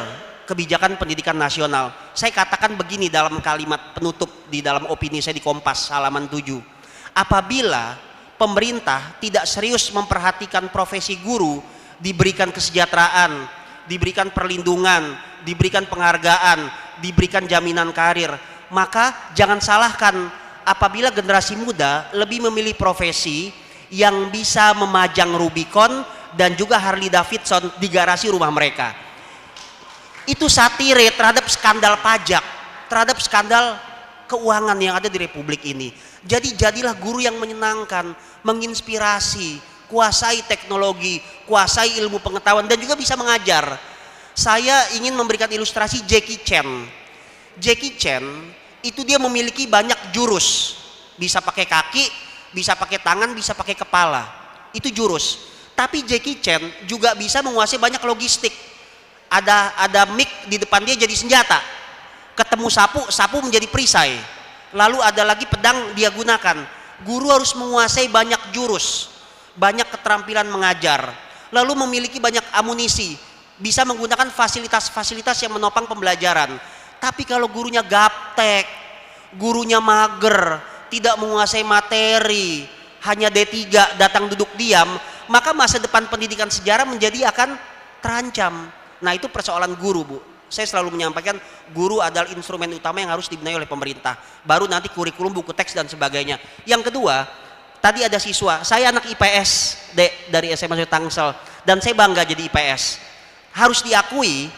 kebijakan pendidikan nasional saya katakan begini dalam kalimat penutup di dalam opini saya di Kompas halaman 7 apabila pemerintah tidak serius memperhatikan profesi guru diberikan kesejahteraan diberikan perlindungan diberikan penghargaan diberikan jaminan karir maka jangan salahkan apabila generasi muda lebih memilih profesi yang bisa memajang Rubicon dan juga Harley Davidson di garasi rumah mereka. Itu satire terhadap skandal pajak, terhadap skandal keuangan yang ada di republik ini. Jadi jadilah guru yang menyenangkan, menginspirasi, kuasai teknologi, kuasai ilmu pengetahuan dan juga bisa mengajar. Saya ingin memberikan ilustrasi Jackie Chan. Jackie Chan itu dia memiliki banyak jurus. Bisa pakai kaki, bisa pakai tangan, bisa pakai kepala. Itu jurus. Tapi Jackie Chan juga bisa menguasai banyak logistik. Ada ada mic di depan dia jadi senjata. Ketemu sapu, sapu menjadi perisai. Lalu ada lagi pedang dia gunakan. Guru harus menguasai banyak jurus, banyak keterampilan mengajar, lalu memiliki banyak amunisi, bisa menggunakan fasilitas-fasilitas yang menopang pembelajaran tapi kalau gurunya gaptek, gurunya mager, tidak menguasai materi, hanya D3 datang duduk diam, maka masa depan pendidikan sejarah menjadi akan terancam. Nah, itu persoalan guru, Bu. Saya selalu menyampaikan guru adalah instrumen utama yang harus dibenahi oleh pemerintah. Baru nanti kurikulum, buku teks dan sebagainya. Yang kedua, tadi ada siswa, saya anak IPS, Dek, dari SMA Tangsel dan saya bangga jadi IPS. Harus diakui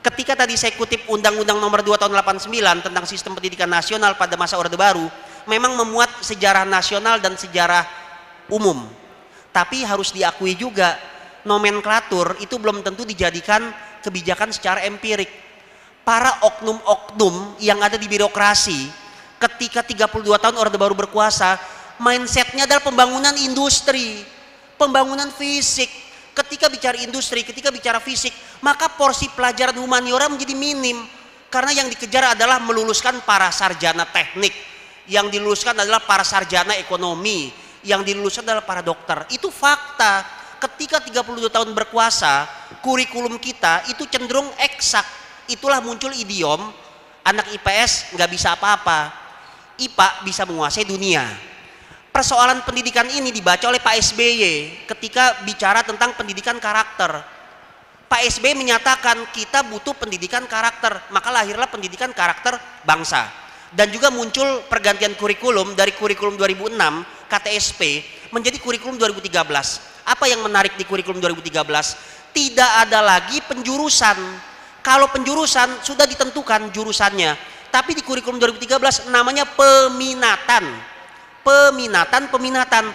Ketika tadi saya kutip Undang-Undang Nomor 2 Tahun 89 tentang Sistem Pendidikan Nasional pada masa Orde Baru, memang memuat sejarah nasional dan sejarah umum. Tapi harus diakui juga nomenklatur itu belum tentu dijadikan kebijakan secara empirik. Para oknum-oknum yang ada di birokrasi ketika 32 tahun Orde Baru berkuasa, mindsetnya adalah pembangunan industri, pembangunan fisik, ketika bicara industri, ketika bicara fisik, maka porsi pelajaran humaniora menjadi minim. Karena yang dikejar adalah meluluskan para sarjana teknik, yang diluluskan adalah para sarjana ekonomi, yang diluluskan adalah para dokter. Itu fakta. Ketika 32 tahun berkuasa, kurikulum kita itu cenderung eksak. Itulah muncul idiom anak IPS nggak bisa apa-apa. IPA bisa menguasai dunia persoalan pendidikan ini dibaca oleh Pak SBY ketika bicara tentang pendidikan karakter. Pak SBY menyatakan kita butuh pendidikan karakter, maka lahirlah pendidikan karakter bangsa. Dan juga muncul pergantian kurikulum dari kurikulum 2006 KTSP menjadi kurikulum 2013. Apa yang menarik di kurikulum 2013? Tidak ada lagi penjurusan. Kalau penjurusan sudah ditentukan jurusannya, tapi di kurikulum 2013 namanya peminatan peminatan-peminatan.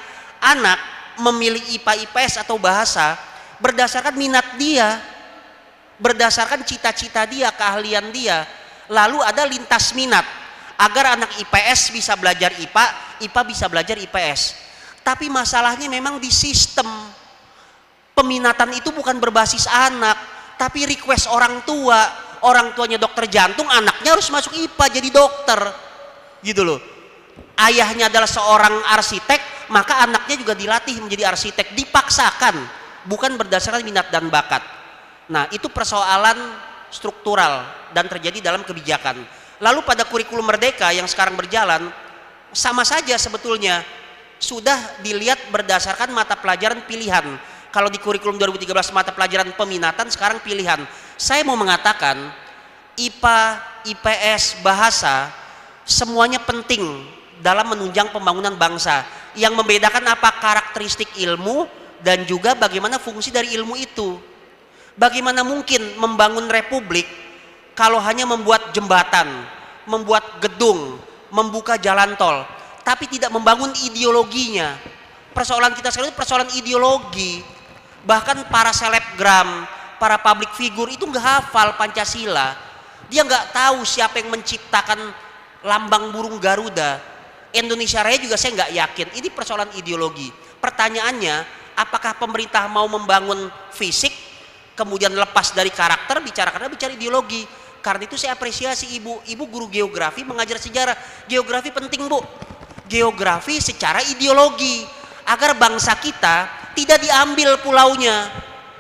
Anak memilih IPA IPS atau bahasa berdasarkan minat dia, berdasarkan cita-cita dia, keahlian dia. Lalu ada lintas minat agar anak IPS bisa belajar IPA, IPA bisa belajar IPS. Tapi masalahnya memang di sistem. Peminatan itu bukan berbasis anak, tapi request orang tua. Orang tuanya dokter jantung, anaknya harus masuk IPA jadi dokter. Gitu loh ayahnya adalah seorang arsitek, maka anaknya juga dilatih menjadi arsitek, dipaksakan, bukan berdasarkan minat dan bakat. Nah, itu persoalan struktural dan terjadi dalam kebijakan. Lalu pada kurikulum merdeka yang sekarang berjalan, sama saja sebetulnya sudah dilihat berdasarkan mata pelajaran pilihan. Kalau di kurikulum 2013 mata pelajaran peminatan, sekarang pilihan. Saya mau mengatakan IPA, IPS, bahasa semuanya penting dalam menunjang pembangunan bangsa. Yang membedakan apa karakteristik ilmu dan juga bagaimana fungsi dari ilmu itu. Bagaimana mungkin membangun republik kalau hanya membuat jembatan, membuat gedung, membuka jalan tol, tapi tidak membangun ideologinya. Persoalan kita sekarang itu persoalan ideologi. Bahkan para selebgram, para public figure itu nggak hafal Pancasila. Dia nggak tahu siapa yang menciptakan lambang burung Garuda Indonesia Raya juga saya nggak yakin. Ini persoalan ideologi. Pertanyaannya, apakah pemerintah mau membangun fisik, kemudian lepas dari karakter, bicara karena bicara ideologi. Karena itu saya apresiasi ibu, ibu guru geografi mengajar sejarah. Geografi penting bu. Geografi secara ideologi agar bangsa kita tidak diambil pulaunya,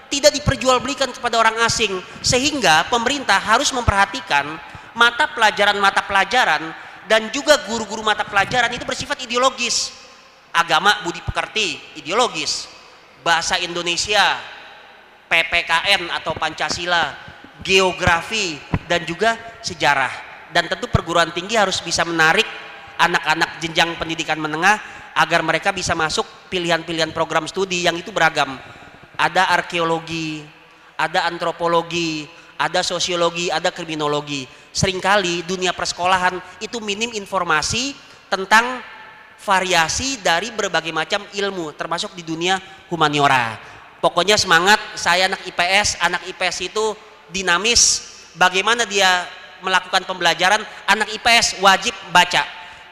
tidak diperjualbelikan kepada orang asing, sehingga pemerintah harus memperhatikan mata pelajaran-mata pelajaran dan juga guru-guru mata pelajaran itu bersifat ideologis. Agama budi pekerti, ideologis. Bahasa Indonesia, PPKN atau Pancasila, geografi dan juga sejarah. Dan tentu perguruan tinggi harus bisa menarik anak-anak jenjang pendidikan menengah agar mereka bisa masuk pilihan-pilihan program studi yang itu beragam. Ada arkeologi, ada antropologi, ada sosiologi, ada kriminologi seringkali dunia persekolahan itu minim informasi tentang variasi dari berbagai macam ilmu termasuk di dunia humaniora. Pokoknya semangat saya anak IPS, anak IPS itu dinamis. Bagaimana dia melakukan pembelajaran? Anak IPS wajib baca.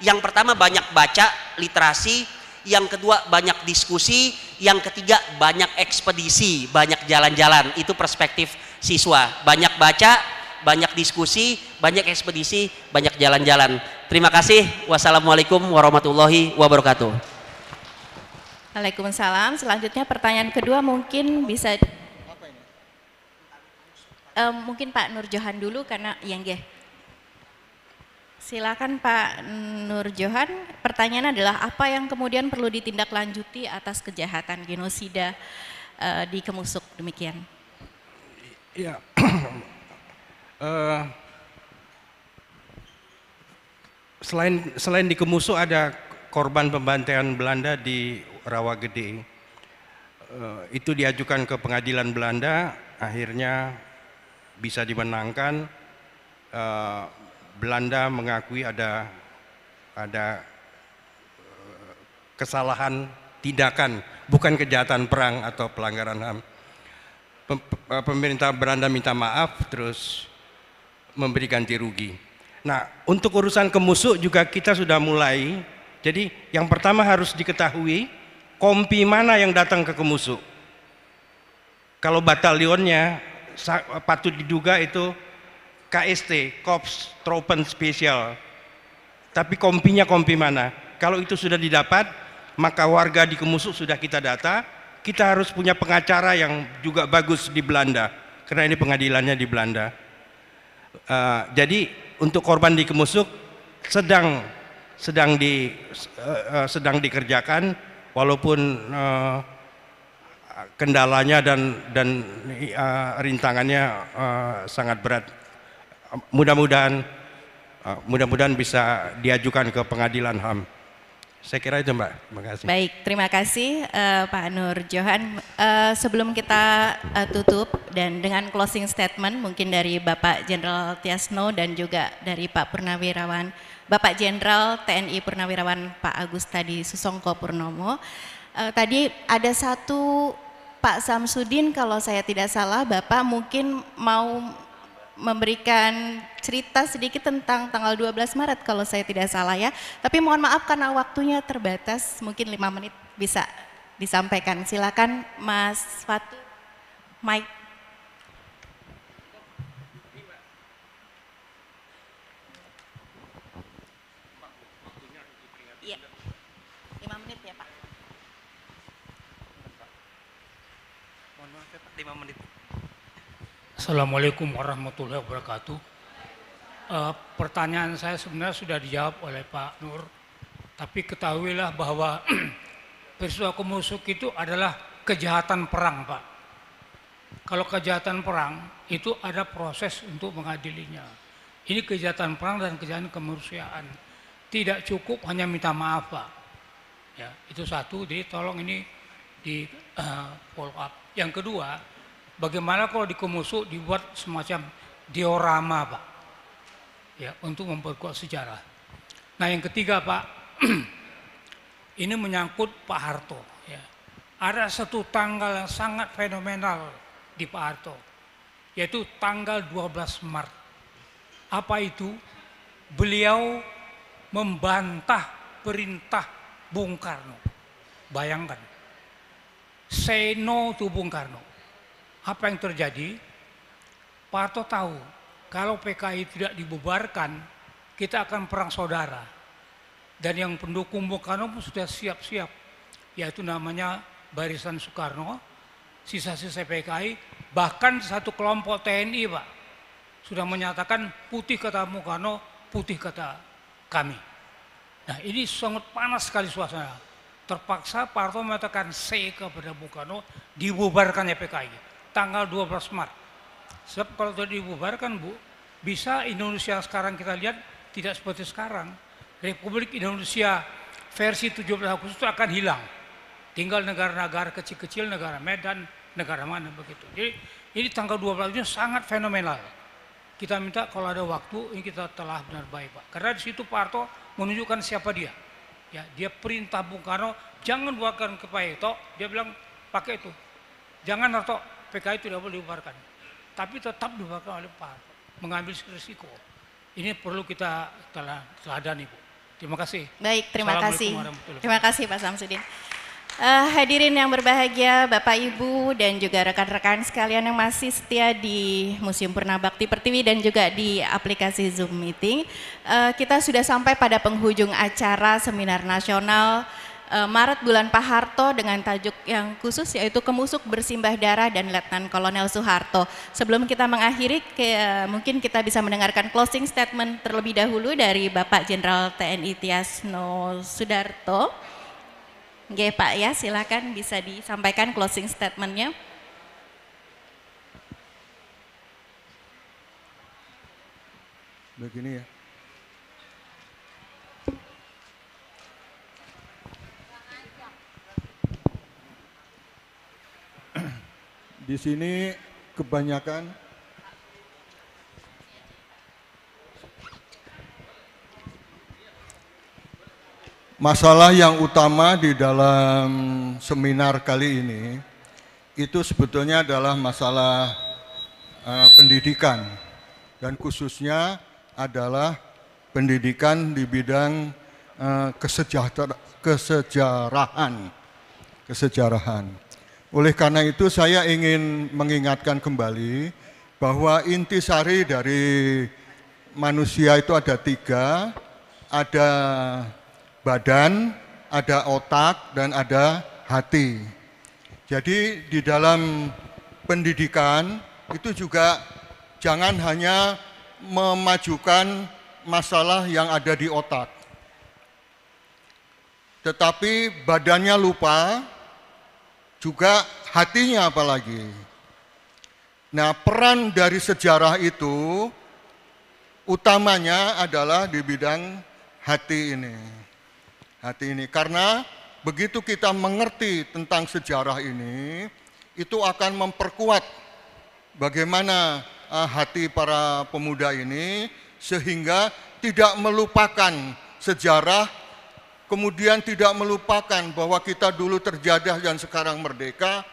Yang pertama banyak baca literasi, yang kedua banyak diskusi, yang ketiga banyak ekspedisi, banyak jalan-jalan. Itu perspektif siswa. Banyak baca, banyak diskusi, banyak ekspedisi, banyak jalan-jalan. Terima kasih. Wassalamualaikum warahmatullahi wabarakatuh. Waalaikumsalam. Selanjutnya pertanyaan kedua mungkin bisa um, mungkin Pak Nurjohan dulu karena yang ya. Silakan Pak Nurjohan. Pertanyaan adalah apa yang kemudian perlu ditindaklanjuti atas kejahatan genosida uh, di Kemusuk demikian. Ya, Eh, selain selain di Kemusu ada korban pembantaian Belanda di Rawa Uh, itu diajukan ke pengadilan Belanda, akhirnya bisa dimenangkan. Uh, Belanda mengakui ada ada kesalahan tindakan, bukan kejahatan perang atau pelanggaran HAM. Pemerintah Belanda minta maaf, terus memberi ganti rugi. Nah, untuk urusan kemusuk juga kita sudah mulai. Jadi yang pertama harus diketahui kompi mana yang datang ke kemusuk. Kalau batalionnya patut diduga itu KST, Korps Tropen Spesial. Tapi kompinya kompi mana? Kalau itu sudah didapat, maka warga di Kemusuk sudah kita data, kita harus punya pengacara yang juga bagus di Belanda. Karena ini pengadilannya di Belanda. Eh, jadi untuk korban di Kemusuk sedang sedang di uh, sedang dikerjakan walaupun uh, kendalanya dan dan uh, rintangannya uh, sangat berat. Mudah-mudahan uh, mudah-mudahan bisa diajukan ke Pengadilan HAM. Saya kira itu Mbak. Terima kasih. Baik, terima kasih uh, Pak Nur Johan. Uh, sebelum kita uh, tutup dan dengan closing statement mungkin dari Bapak Jenderal Tiasno dan juga dari Pak Purnawirawan, Bapak Jenderal TNI Purnawirawan Pak Agus tadi Susongko Purnomo. Uh, tadi ada satu Pak Samsudin kalau saya tidak salah Bapak mungkin mau memberikan cerita sedikit tentang tanggal 12 Maret kalau saya tidak salah ya. Tapi mohon maaf karena waktunya terbatas, mungkin lima menit bisa disampaikan. Silakan Mas Fatu, Mike. Iya. lima menit. Ya, ya, Assalamualaikum warahmatullahi wabarakatuh. Uh, pertanyaan saya sebenarnya sudah dijawab oleh Pak Nur, tapi ketahuilah bahwa peristiwa Kumusuk itu adalah kejahatan perang, Pak. Kalau kejahatan perang itu ada proses untuk mengadilinya. Ini kejahatan perang dan kejahatan kemanusiaan. Tidak cukup hanya minta maaf, Pak. Ya, itu satu. Jadi tolong ini di uh, follow up. Yang kedua, Bagaimana kalau di Komoso dibuat semacam diorama, Pak? Ya, untuk memperkuat sejarah. Nah, yang ketiga, Pak, ini menyangkut Pak Harto. Ya. Ada satu tanggal yang sangat fenomenal di Pak Harto, yaitu tanggal 12 Maret. Apa itu? Beliau membantah perintah Bung Karno. Bayangkan, say no to Bung Karno apa yang terjadi? Pak Harto tahu kalau PKI tidak dibubarkan, kita akan perang saudara. Dan yang pendukung Bung pun sudah siap-siap, yaitu namanya Barisan Soekarno, sisa-sisa PKI, bahkan satu kelompok TNI Pak, sudah menyatakan putih kata Bung putih kata kami. Nah ini sangat panas sekali suasana. Terpaksa Pak Harto mengatakan kepada Bung dibubarkannya PKI tanggal 12 Maret. Sebab kalau itu dibubarkan Bu, bisa Indonesia sekarang kita lihat tidak seperti sekarang. Republik Indonesia versi 17 Agustus itu akan hilang. Tinggal negara-negara kecil-kecil, negara Medan, negara mana begitu. Jadi ini tanggal 12 Agustus sangat fenomenal. Kita minta kalau ada waktu ini kita telah benar baik Pak. Karena di situ Pak Harto menunjukkan siapa dia. Ya, dia perintah Bung Karno jangan buatkan ke Pak Eto, dia bilang pakai itu. Jangan Harto, PK itu tidak boleh dibubarkan. Tapi tetap dibubarkan oleh Pak mengambil risiko. Ini perlu kita teladani, Bu. Terima kasih. Baik, terima kasih. Terima kasih Pak Samsudin. Uh, hadirin yang berbahagia, Bapak Ibu dan juga rekan-rekan sekalian yang masih setia di Museum Purnabakti Pertiwi dan juga di aplikasi Zoom Meeting, uh, kita sudah sampai pada penghujung acara Seminar Nasional Eh, Maret bulan Pak Harto dengan tajuk yang khusus yaitu Kemusuk Bersimbah Darah dan Letnan Kolonel Soeharto. Sebelum kita mengakhiri, ke, eh, mungkin kita bisa mendengarkan closing statement terlebih dahulu dari Bapak Jenderal TNI Tiasno Sudarto. Oke Pak ya, silakan bisa disampaikan closing statementnya. Begini ya. Di sini kebanyakan masalah yang utama di dalam seminar kali ini itu sebetulnya adalah masalah uh, pendidikan dan khususnya adalah pendidikan di bidang uh, kesejahtera kesejarahan kesejarahan oleh karena itu saya ingin mengingatkan kembali bahwa inti sari dari manusia itu ada tiga, ada badan, ada otak, dan ada hati. Jadi di dalam pendidikan itu juga jangan hanya memajukan masalah yang ada di otak. Tetapi badannya lupa, juga hatinya apalagi. Nah, peran dari sejarah itu utamanya adalah di bidang hati ini. Hati ini karena begitu kita mengerti tentang sejarah ini, itu akan memperkuat bagaimana eh, hati para pemuda ini sehingga tidak melupakan sejarah kemudian tidak melupakan bahwa kita dulu terjadah dan sekarang merdeka,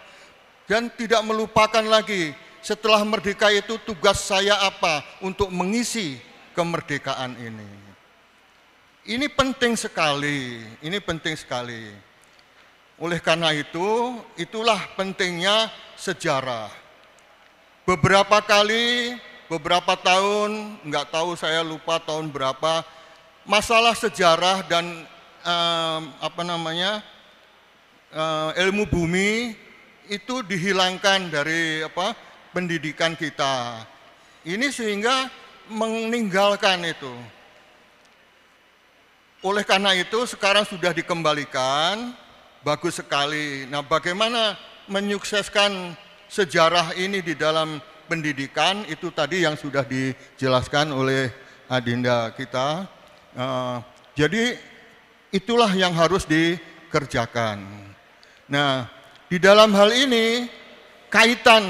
dan tidak melupakan lagi setelah merdeka itu tugas saya apa untuk mengisi kemerdekaan ini. Ini penting sekali, ini penting sekali. Oleh karena itu, itulah pentingnya sejarah. Beberapa kali, beberapa tahun, enggak tahu saya lupa tahun berapa, masalah sejarah dan um, apa namanya uh, ilmu bumi itu dihilangkan dari apa pendidikan kita. Ini sehingga meninggalkan itu. Oleh karena itu sekarang sudah dikembalikan, bagus sekali. Nah, bagaimana menyukseskan sejarah ini di dalam pendidikan itu tadi yang sudah dijelaskan oleh adinda kita. Uh, jadi Itulah yang harus dikerjakan. Nah, di dalam hal ini kaitan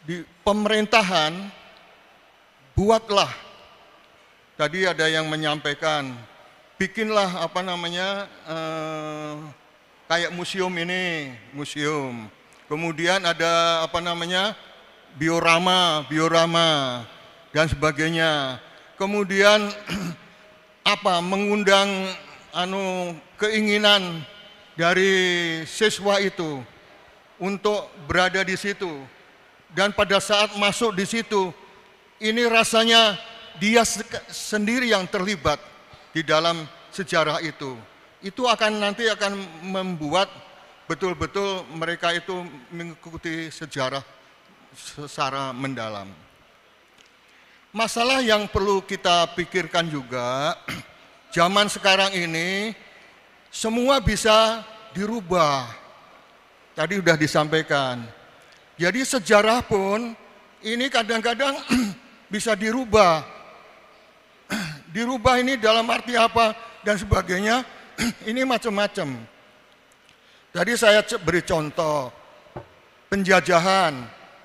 di pemerintahan buatlah tadi ada yang menyampaikan bikinlah apa namanya eh, kayak museum ini, museum. Kemudian ada apa namanya biorama, biorama dan sebagainya. Kemudian apa mengundang anu keinginan dari siswa itu untuk berada di situ dan pada saat masuk di situ ini rasanya dia sendiri yang terlibat di dalam sejarah itu itu akan nanti akan membuat betul-betul mereka itu mengikuti sejarah secara mendalam. Masalah yang perlu kita pikirkan juga, zaman sekarang ini semua bisa dirubah. Tadi sudah disampaikan. Jadi sejarah pun ini kadang-kadang bisa dirubah. dirubah ini dalam arti apa dan sebagainya, ini macam-macam. Tadi saya beri contoh penjajahan,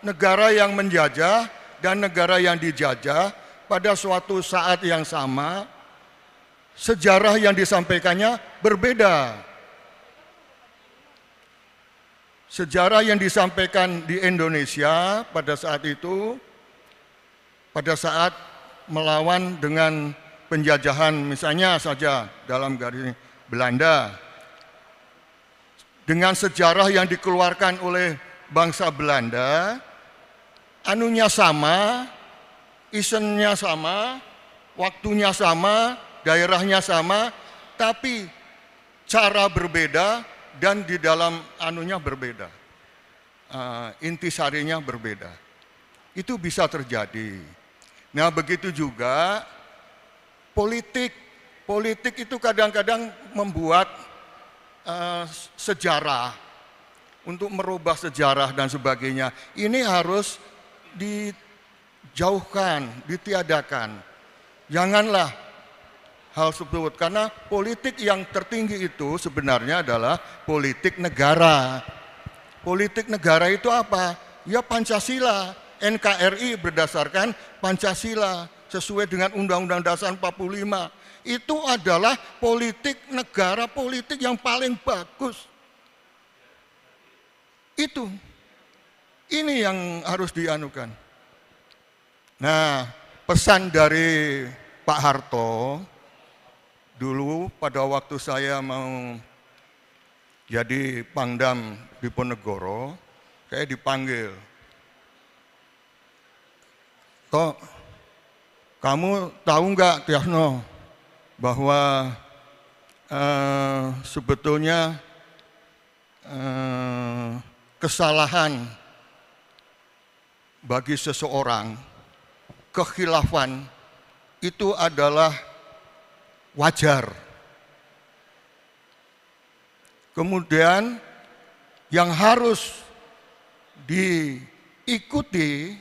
negara yang menjajah dan negara yang dijajah pada suatu saat yang sama sejarah yang disampaikannya berbeda. Sejarah yang disampaikan di Indonesia pada saat itu pada saat melawan dengan penjajahan misalnya saja dalam garis Belanda dengan sejarah yang dikeluarkan oleh bangsa Belanda anunya sama, isennya sama, waktunya sama, daerahnya sama, tapi cara berbeda dan di dalam anunya berbeda. Uh, intisarinya berbeda. Itu bisa terjadi. Nah, begitu juga politik. Politik itu kadang-kadang membuat uh, sejarah untuk merubah sejarah dan sebagainya. Ini harus dijauhkan, ditiadakan. Janganlah hal tersebut karena politik yang tertinggi itu sebenarnya adalah politik negara. Politik negara itu apa? Ya Pancasila, NKRI berdasarkan Pancasila sesuai dengan Undang-Undang Dasar 45. Itu adalah politik negara, politik yang paling bagus. Itu ini yang harus dianukan. Nah, pesan dari Pak Harto dulu pada waktu saya mau jadi Pangdam di Ponegoro, saya dipanggil. Tok, kamu tahu nggak Tiasno bahwa eh, sebetulnya eh, kesalahan bagi seseorang kekhilafan itu adalah wajar. Kemudian yang harus diikuti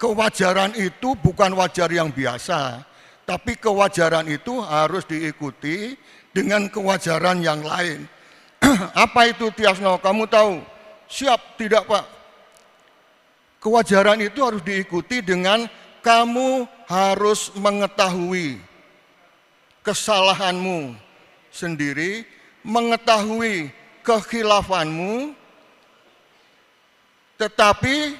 kewajaran itu bukan wajar yang biasa, tapi kewajaran itu harus diikuti dengan kewajaran yang lain. Apa itu Tiasno? Kamu tahu? Siap tidak Pak? Kewajaran itu harus diikuti dengan kamu harus mengetahui kesalahanmu sendiri, mengetahui kekhilafanmu, tetapi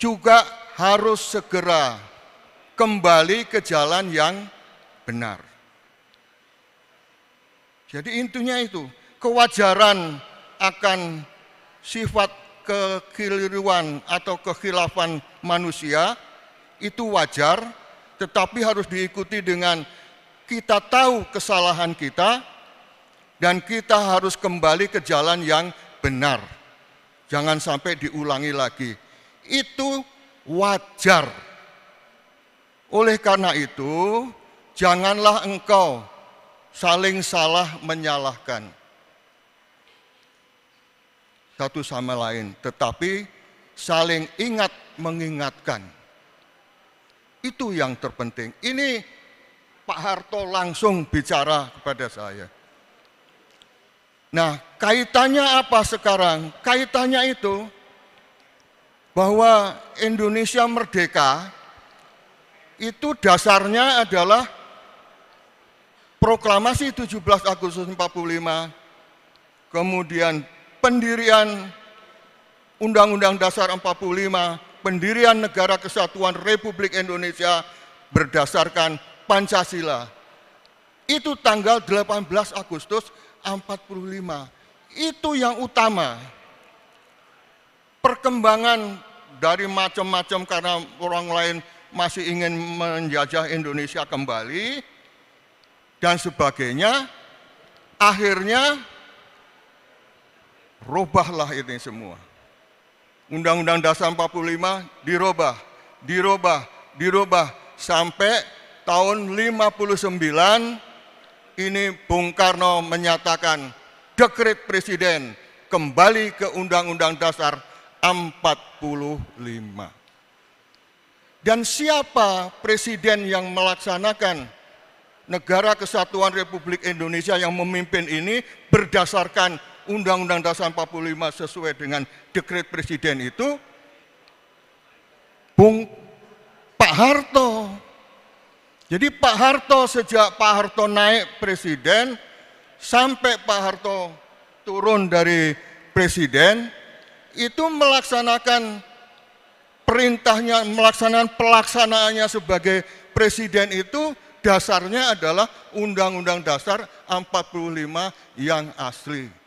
juga harus segera kembali ke jalan yang benar. Jadi intinya itu, kewajaran akan sifat kekeliruan atau kekhilafan manusia itu wajar, tetapi harus diikuti dengan kita tahu kesalahan kita dan kita harus kembali ke jalan yang benar. Jangan sampai diulangi lagi. Itu wajar. Oleh karena itu, janganlah engkau saling salah menyalahkan satu sama lain, tetapi saling ingat mengingatkan. Itu yang terpenting. Ini Pak Harto langsung bicara kepada saya. Nah, kaitannya apa sekarang? Kaitannya itu bahwa Indonesia merdeka itu dasarnya adalah proklamasi 17 Agustus 45, kemudian pendirian Undang-Undang Dasar 45, pendirian Negara Kesatuan Republik Indonesia berdasarkan Pancasila. Itu tanggal 18 Agustus 45. Itu yang utama. Perkembangan dari macam-macam karena orang lain masih ingin menjajah Indonesia kembali dan sebagainya. Akhirnya Robahlah ini semua. Undang-Undang Dasar 45 dirobah, dirobah, dirobah sampai tahun 59 ini Bung Karno menyatakan dekret presiden kembali ke Undang-Undang Dasar 45. Dan siapa presiden yang melaksanakan negara kesatuan Republik Indonesia yang memimpin ini berdasarkan Undang-Undang Dasar 45 sesuai dengan dekret presiden itu Bung Pak Harto. Jadi Pak Harto sejak Pak Harto naik presiden sampai Pak Harto turun dari presiden itu melaksanakan perintahnya, melaksanakan pelaksanaannya sebagai presiden itu dasarnya adalah Undang-Undang Dasar 45 yang asli.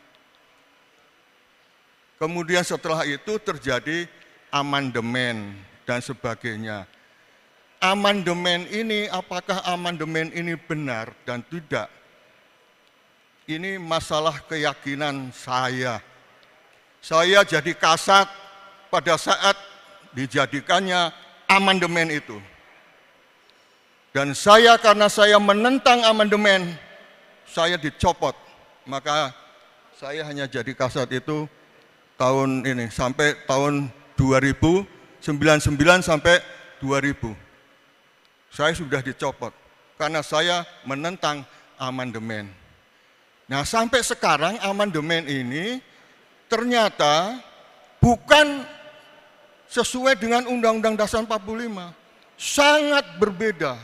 Kemudian setelah itu terjadi amandemen dan sebagainya. Amandemen ini, apakah amandemen ini benar dan tidak? Ini masalah keyakinan saya. Saya jadi kasat pada saat dijadikannya amandemen itu. Dan saya karena saya menentang amandemen, saya dicopot. Maka saya hanya jadi kasat itu tahun ini sampai tahun 2000 sampai 2000. Saya sudah dicopot karena saya menentang amandemen. Nah, sampai sekarang amandemen ini ternyata bukan sesuai dengan Undang-Undang Dasar 45. Sangat berbeda.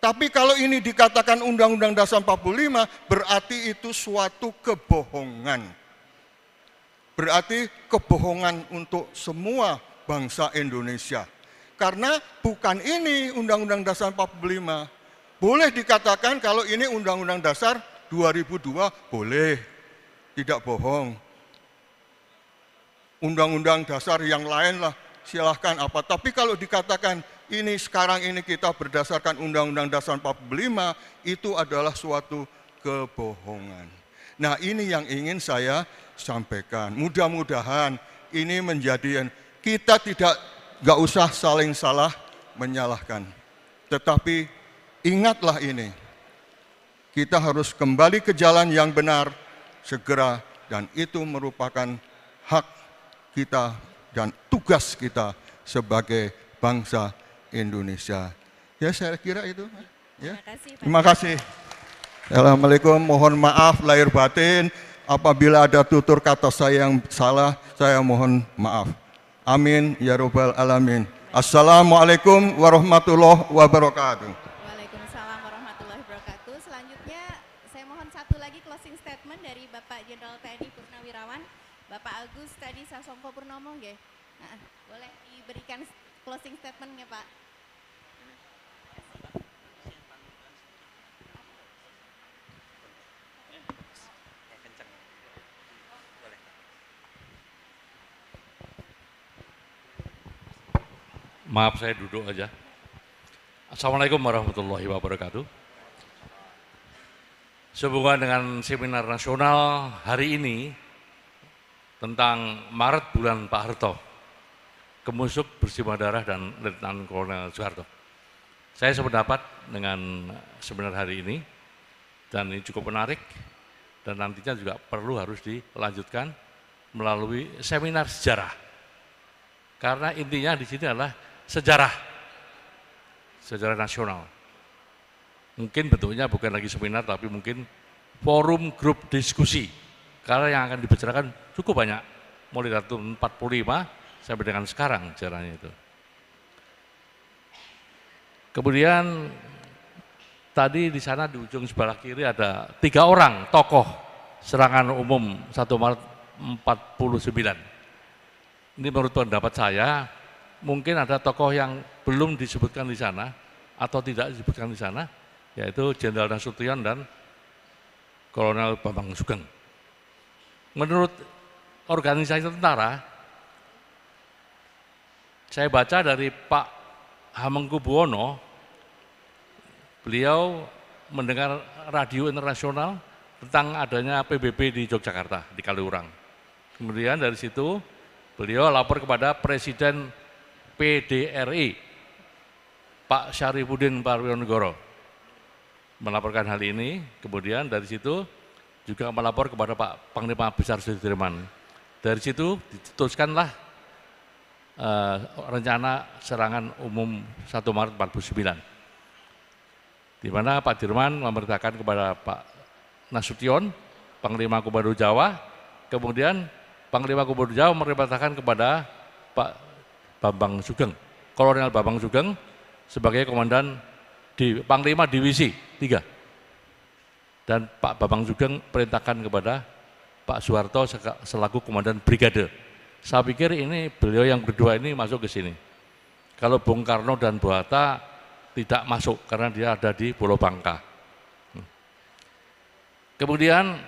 Tapi kalau ini dikatakan Undang-Undang Dasar 45 berarti itu suatu kebohongan. Berarti kebohongan untuk semua bangsa Indonesia. Karena bukan ini Undang-Undang Dasar 45. Boleh dikatakan kalau ini Undang-Undang Dasar 2002 boleh. Tidak bohong. Undang-Undang Dasar yang lain lah silahkan apa. Tapi kalau dikatakan ini sekarang ini kita berdasarkan Undang-Undang Dasar 45 itu adalah suatu kebohongan. Nah ini yang ingin saya sampaikan. Mudah-mudahan ini menjadi kita tidak gak usah saling salah menyalahkan. Tetapi ingatlah ini. Kita harus kembali ke jalan yang benar segera dan itu merupakan hak kita dan tugas kita sebagai bangsa Indonesia. Ya saya kira itu. Ya. Terima kasih. Pak. Terima kasih. Assalamualaikum, mohon maaf lahir batin. Apabila ada tutur kata saya yang salah, saya mohon maaf. Amin ya robbal alamin. Assalamualaikum warahmatullahi wabarakatuh. Waalaikumsalam warahmatullahi wabarakatuh. Selanjutnya saya mohon satu lagi closing statement dari Bapak Jenderal TNI Purnawirawan, Bapak Agus tadi Sasongko Purnomo, nggih. Nah, boleh diberikan closing statementnya Pak. Maaf saya duduk aja. Assalamualaikum warahmatullahi wabarakatuh. Sehubungan dengan seminar nasional hari ini tentang Maret bulan Pak Harto, kemusuk bersimbah darah dan Letnan Kolonel Soeharto. Saya sependapat dengan seminar hari ini dan ini cukup menarik dan nantinya juga perlu harus dilanjutkan melalui seminar sejarah. Karena intinya di sini adalah sejarah. Sejarah nasional. Mungkin bentuknya bukan lagi seminar, tapi mungkin forum grup diskusi. Karena yang akan dibicarakan cukup banyak. Mulai dari tahun 45 sampai dengan sekarang sejarahnya itu. Kemudian tadi di sana di ujung sebelah kiri ada tiga orang tokoh serangan umum 1 Maret 49. Ini menurut pendapat saya mungkin ada tokoh yang belum disebutkan di sana atau tidak disebutkan di sana, yaitu Jenderal Nasution dan Kolonel Bambang Sugeng. Menurut organisasi tentara, saya baca dari Pak Hamengkubuwono, beliau mendengar radio internasional tentang adanya PBB di Yogyakarta, di Kaliurang. Kemudian dari situ beliau lapor kepada Presiden PDRI, Pak Syarifuddin Parwionegoro. Melaporkan hal ini, kemudian dari situ juga melapor kepada Pak Panglima Besar Sudirman. Dari situ dicetuskanlah uh, eh, rencana serangan umum 1 Maret 49. Di mana Pak Dirman memerintahkan kepada Pak Nasution, Panglima Komando Jawa, kemudian Panglima Komando Jawa memerintahkan kepada Pak Bambang Sugeng, Kolonel Bambang Sugeng sebagai komandan di Panglima Divisi 3. Dan Pak Bambang Sugeng perintahkan kepada Pak Soeharto selaku komandan brigade. Saya pikir ini beliau yang berdua ini masuk ke sini. Kalau Bung Karno dan Bu Hatta tidak masuk karena dia ada di Pulau Bangka. Hmm. Kemudian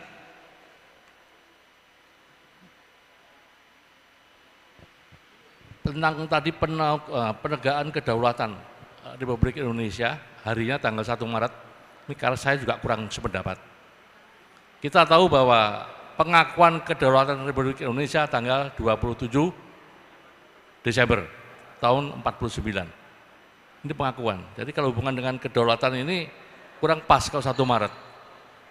tentang tadi eh, penegakan kedaulatan eh, Republik Indonesia harinya tanggal 1 Maret ini karena saya juga kurang sependapat. Kita tahu bahwa pengakuan kedaulatan Republik Indonesia tanggal 27 Desember tahun 49. Ini pengakuan. Jadi kalau hubungan dengan kedaulatan ini kurang pas kalau 1 Maret.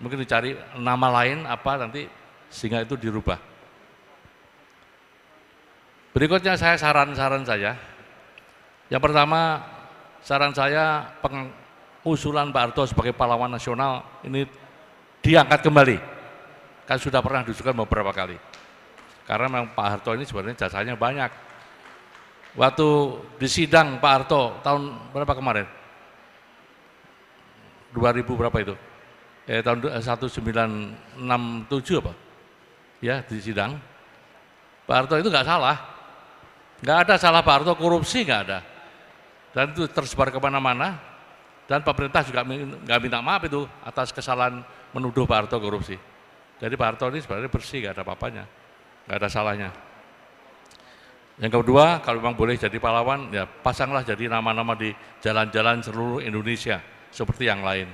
Mungkin dicari nama lain apa nanti sehingga itu dirubah. Berikutnya saya saran-saran saya. Yang pertama, saran saya pengusulan Pak Arto sebagai pahlawan nasional ini diangkat kembali. Kan sudah pernah diusulkan beberapa kali. Karena memang Pak Harto ini sebenarnya jasanya banyak. Waktu di sidang Pak Harto tahun berapa kemarin? 2000 berapa itu? Eh, tahun 1967 eh, apa? Ya, di sidang. Pak Harto itu nggak salah, Nggak ada salah Pak Harto, korupsi nggak ada. Dan itu tersebar kemana-mana. Dan pemerintah juga nggak minta maaf itu atas kesalahan menuduh Pak Harto korupsi. Jadi Pak Harto ini sebenarnya bersih, nggak ada apa-apanya. Nggak ada salahnya. Yang kedua, kalau memang boleh jadi pahlawan, ya pasanglah jadi nama-nama di jalan-jalan seluruh Indonesia seperti yang lain.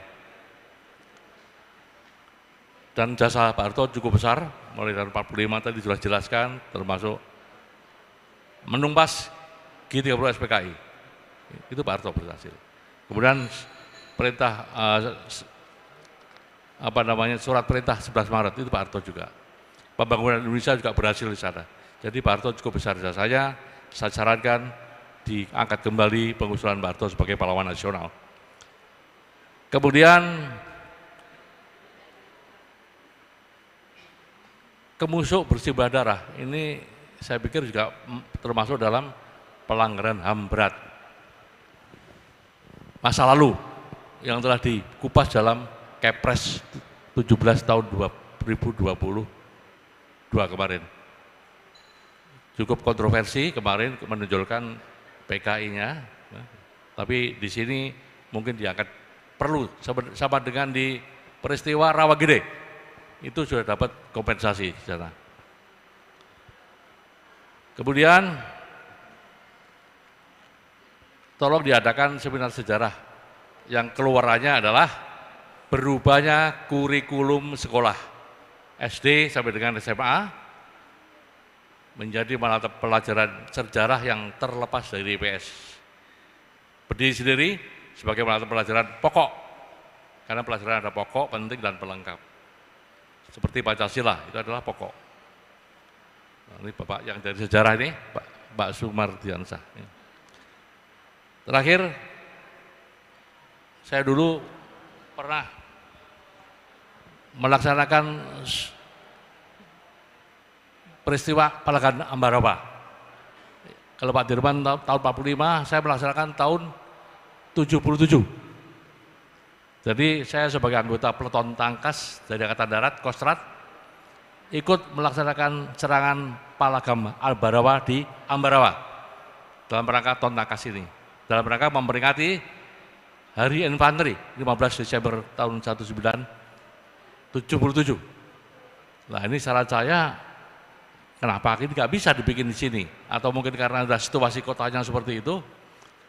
Dan jasa Pak Harto cukup besar, mulai dari 45 tadi sudah jelaskan, termasuk menumpas G30 SPKI. Itu Pak Harto berhasil. Kemudian perintah uh, apa namanya surat perintah 11 Maret itu Pak Harto juga. Pembangunan Indonesia juga berhasil di sana. Jadi Pak Harto cukup besar jasanya. Saya sarankan diangkat kembali pengusulan Pak Harto sebagai pahlawan nasional. Kemudian kemusuk bersih darah ini saya pikir juga termasuk dalam pelanggaran HAM berat. Masa lalu yang telah dikupas dalam Kepres 17 tahun 2022 kemarin. Cukup kontroversi kemarin menunjukkan PKI-nya, ya. tapi di sini mungkin diangkat perlu sama dengan di peristiwa gede itu sudah dapat kompensasi di sana. Kemudian tolong diadakan seminar sejarah yang keluarannya adalah berubahnya kurikulum sekolah SD sampai dengan SMA menjadi mata pelajaran sejarah yang terlepas dari IPS. Berdiri sendiri sebagai mata pelajaran pokok karena pelajaran ada pokok, penting dan pelengkap. Seperti Pancasila itu adalah pokok. Nah, ini Bapak yang dari sejarah ini, Pak, Pak Sumardiansah. Terakhir, saya dulu pernah melaksanakan peristiwa Palagan Ambarawa. Kalau Pak Dirman tahun 45, saya melaksanakan tahun 77. Jadi saya sebagai anggota peleton tangkas dari Angkatan Darat, Kostrat, ikut melaksanakan serangan palagam Albarawa di Ambarawa dalam rangka tontakas ini dalam rangka memperingati Hari Infanteri 15 Desember tahun 1977 nah ini saran saya kenapa ini nggak bisa dibikin di sini atau mungkin karena ada situasi kotanya seperti itu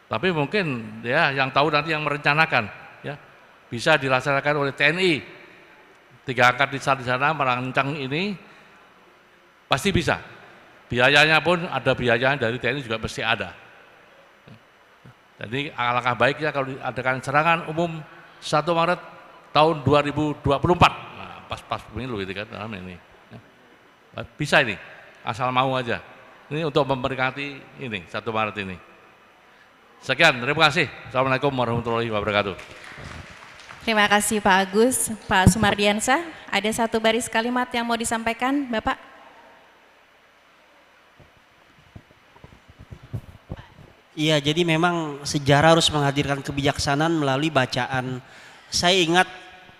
tapi mungkin ya yang tahu nanti yang merencanakan ya bisa dilaksanakan oleh TNI tiga angkat di sana merancang ini pasti bisa. Biayanya pun ada biayanya dari TNI juga pasti ada. Jadi alangkah baiknya kalau diadakan serangan umum 1 Maret tahun 2024. Nah, pas-pas pemilu gitu kan dalam ini. Ya. Bisa ini, asal mau aja. Ini untuk memperingati ini, 1 Maret ini. Sekian, terima kasih. Assalamualaikum warahmatullahi wabarakatuh. Terima kasih Pak Agus, Pak Sumardiansa. Ada satu baris kalimat yang mau disampaikan, Bapak? Iya, jadi memang sejarah harus menghadirkan kebijaksanaan melalui bacaan. Saya ingat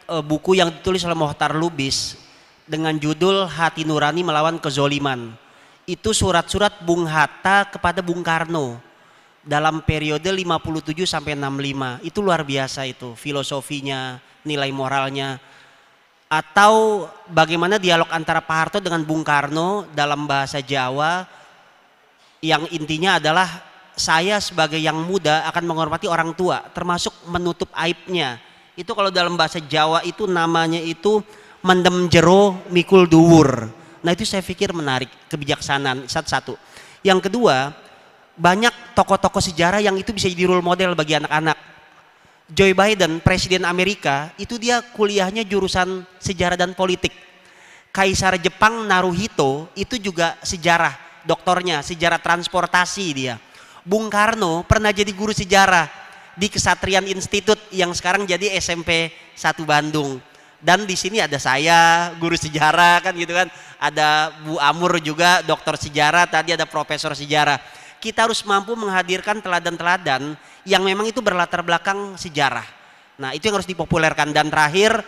e, buku yang ditulis oleh Mohtar Lubis dengan judul Hati Nurani Melawan Kezoliman. Itu surat-surat Bung Hatta kepada Bung Karno dalam periode 57 sampai 65. Itu luar biasa itu filosofinya, nilai moralnya. Atau bagaimana dialog antara Pak Harto dengan Bung Karno dalam bahasa Jawa yang intinya adalah saya sebagai yang muda akan menghormati orang tua termasuk menutup aibnya. Itu kalau dalam bahasa Jawa itu namanya itu mendem jero mikul duwur. Nah itu saya pikir menarik kebijaksanaan satu-satu. Yang kedua, banyak tokoh-tokoh sejarah yang itu bisa jadi role model bagi anak-anak. Joe Biden, presiden Amerika, itu dia kuliahnya jurusan sejarah dan politik. Kaisar Jepang Naruhito itu juga sejarah, doktornya sejarah transportasi dia. Bung Karno pernah jadi guru sejarah di Kesatrian Institut yang sekarang jadi SMP 1 Bandung. Dan di sini ada saya, guru sejarah kan gitu kan. Ada Bu Amur juga, dokter sejarah, tadi ada profesor sejarah kita harus mampu menghadirkan teladan-teladan yang memang itu berlatar belakang sejarah. Nah, itu yang harus dipopulerkan dan terakhir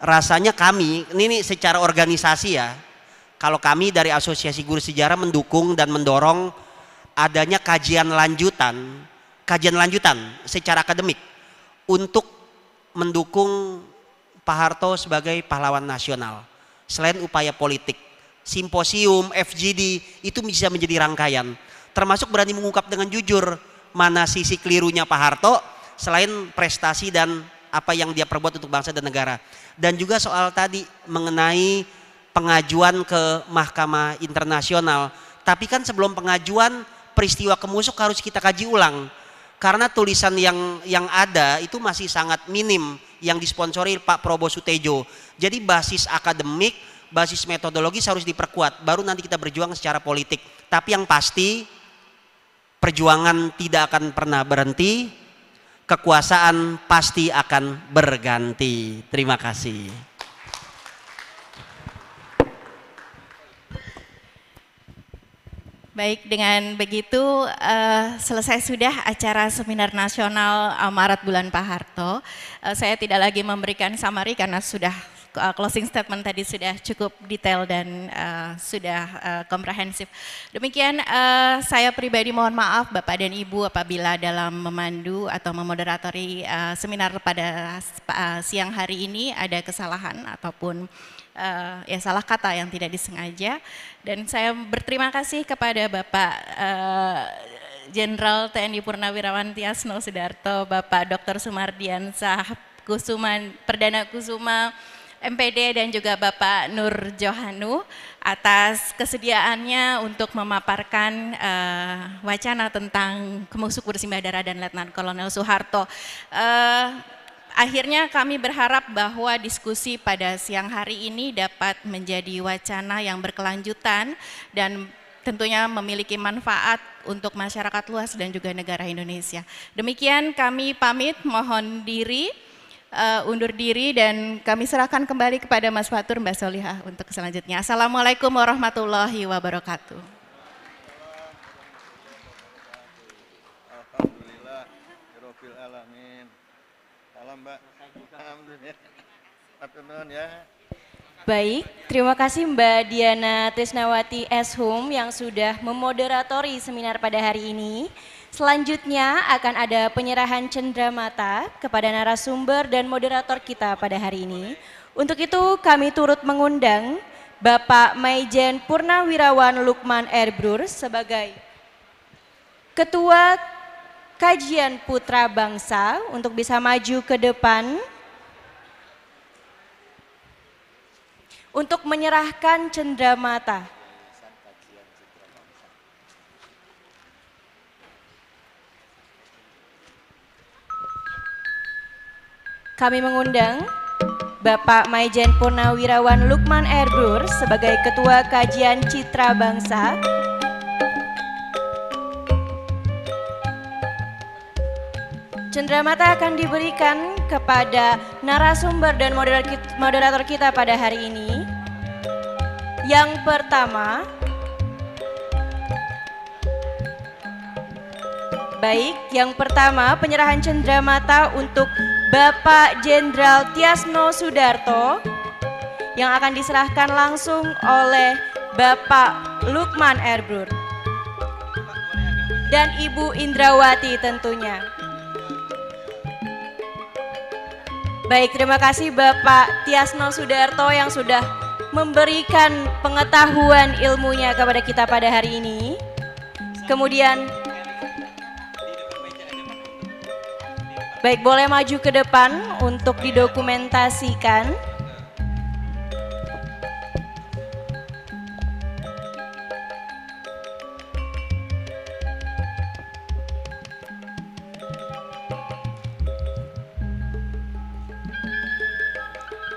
rasanya kami ini, ini secara organisasi ya. Kalau kami dari Asosiasi Guru Sejarah mendukung dan mendorong adanya kajian lanjutan, kajian lanjutan secara akademik untuk mendukung Pak Harto sebagai pahlawan nasional. Selain upaya politik, simposium, FGD itu bisa menjadi rangkaian termasuk berani mengungkap dengan jujur mana sisi kelirunya Pak Harto selain prestasi dan apa yang dia perbuat untuk bangsa dan negara dan juga soal tadi mengenai pengajuan ke Mahkamah Internasional tapi kan sebelum pengajuan peristiwa kemusuk harus kita kaji ulang karena tulisan yang yang ada itu masih sangat minim yang disponsori Pak Probo Sutejo. Jadi basis akademik, basis metodologi harus diperkuat. Baru nanti kita berjuang secara politik. Tapi yang pasti Perjuangan tidak akan pernah berhenti, kekuasaan pasti akan berganti. Terima kasih. Baik, dengan begitu uh, selesai sudah acara seminar nasional Amarat Bulan Pak Harto. Uh, saya tidak lagi memberikan samari karena sudah uh, closing statement tadi sudah cukup detail dan uh, sudah uh, komprehensif. Demikian uh, saya pribadi mohon maaf Bapak dan Ibu apabila dalam memandu atau memoderatori uh, seminar pada uh, siang hari ini ada kesalahan ataupun uh, ya salah kata yang tidak disengaja dan saya berterima kasih kepada Bapak uh, Jenderal TNI Purnawirawan Tiasno Sidarto, Bapak Dr. Sumardian Sahab Kusuman, Perdana Kusuma, MPD dan juga Bapak Nur Johanu atas kesediaannya untuk memaparkan uh, wacana tentang Kemusuk Bersimbah Darah dan Letnan Kolonel Soeharto. Uh, akhirnya kami berharap bahwa diskusi pada siang hari ini dapat menjadi wacana yang berkelanjutan dan tentunya memiliki manfaat untuk masyarakat luas dan juga negara Indonesia. Demikian kami pamit, mohon diri uh, undur diri dan kami serahkan kembali kepada Mas Fatur Mbak Solihah untuk selanjutnya. Assalamualaikum warahmatullahi wabarakatuh. Salam ya. Baik, terima kasih Mbak Diana Trisnawati Eshum yang sudah memoderatori seminar pada hari ini. Selanjutnya akan ada penyerahan cendramata kepada narasumber dan moderator kita pada hari ini. Untuk itu kami turut mengundang Bapak Maijen Purnawirawan Lukman Erbrur sebagai Ketua Kajian Putra Bangsa untuk bisa maju ke depan untuk menyerahkan cendramata mata Kami mengundang Bapak Maijen Purnawirawan Lukman Erdur sebagai Ketua Kajian Citra Bangsa Cenderamata akan diberikan kepada narasumber dan moderator kita pada hari ini. Yang pertama, Baik, yang pertama penyerahan mata untuk Bapak Jenderal Tiasno Sudarto yang akan diserahkan langsung oleh Bapak Lukman Erbrur dan Ibu Indrawati tentunya. Baik, terima kasih Bapak Tiasno Sudarto yang sudah memberikan pengetahuan ilmunya kepada kita pada hari ini. Kemudian Baik, boleh maju ke depan untuk didokumentasikan.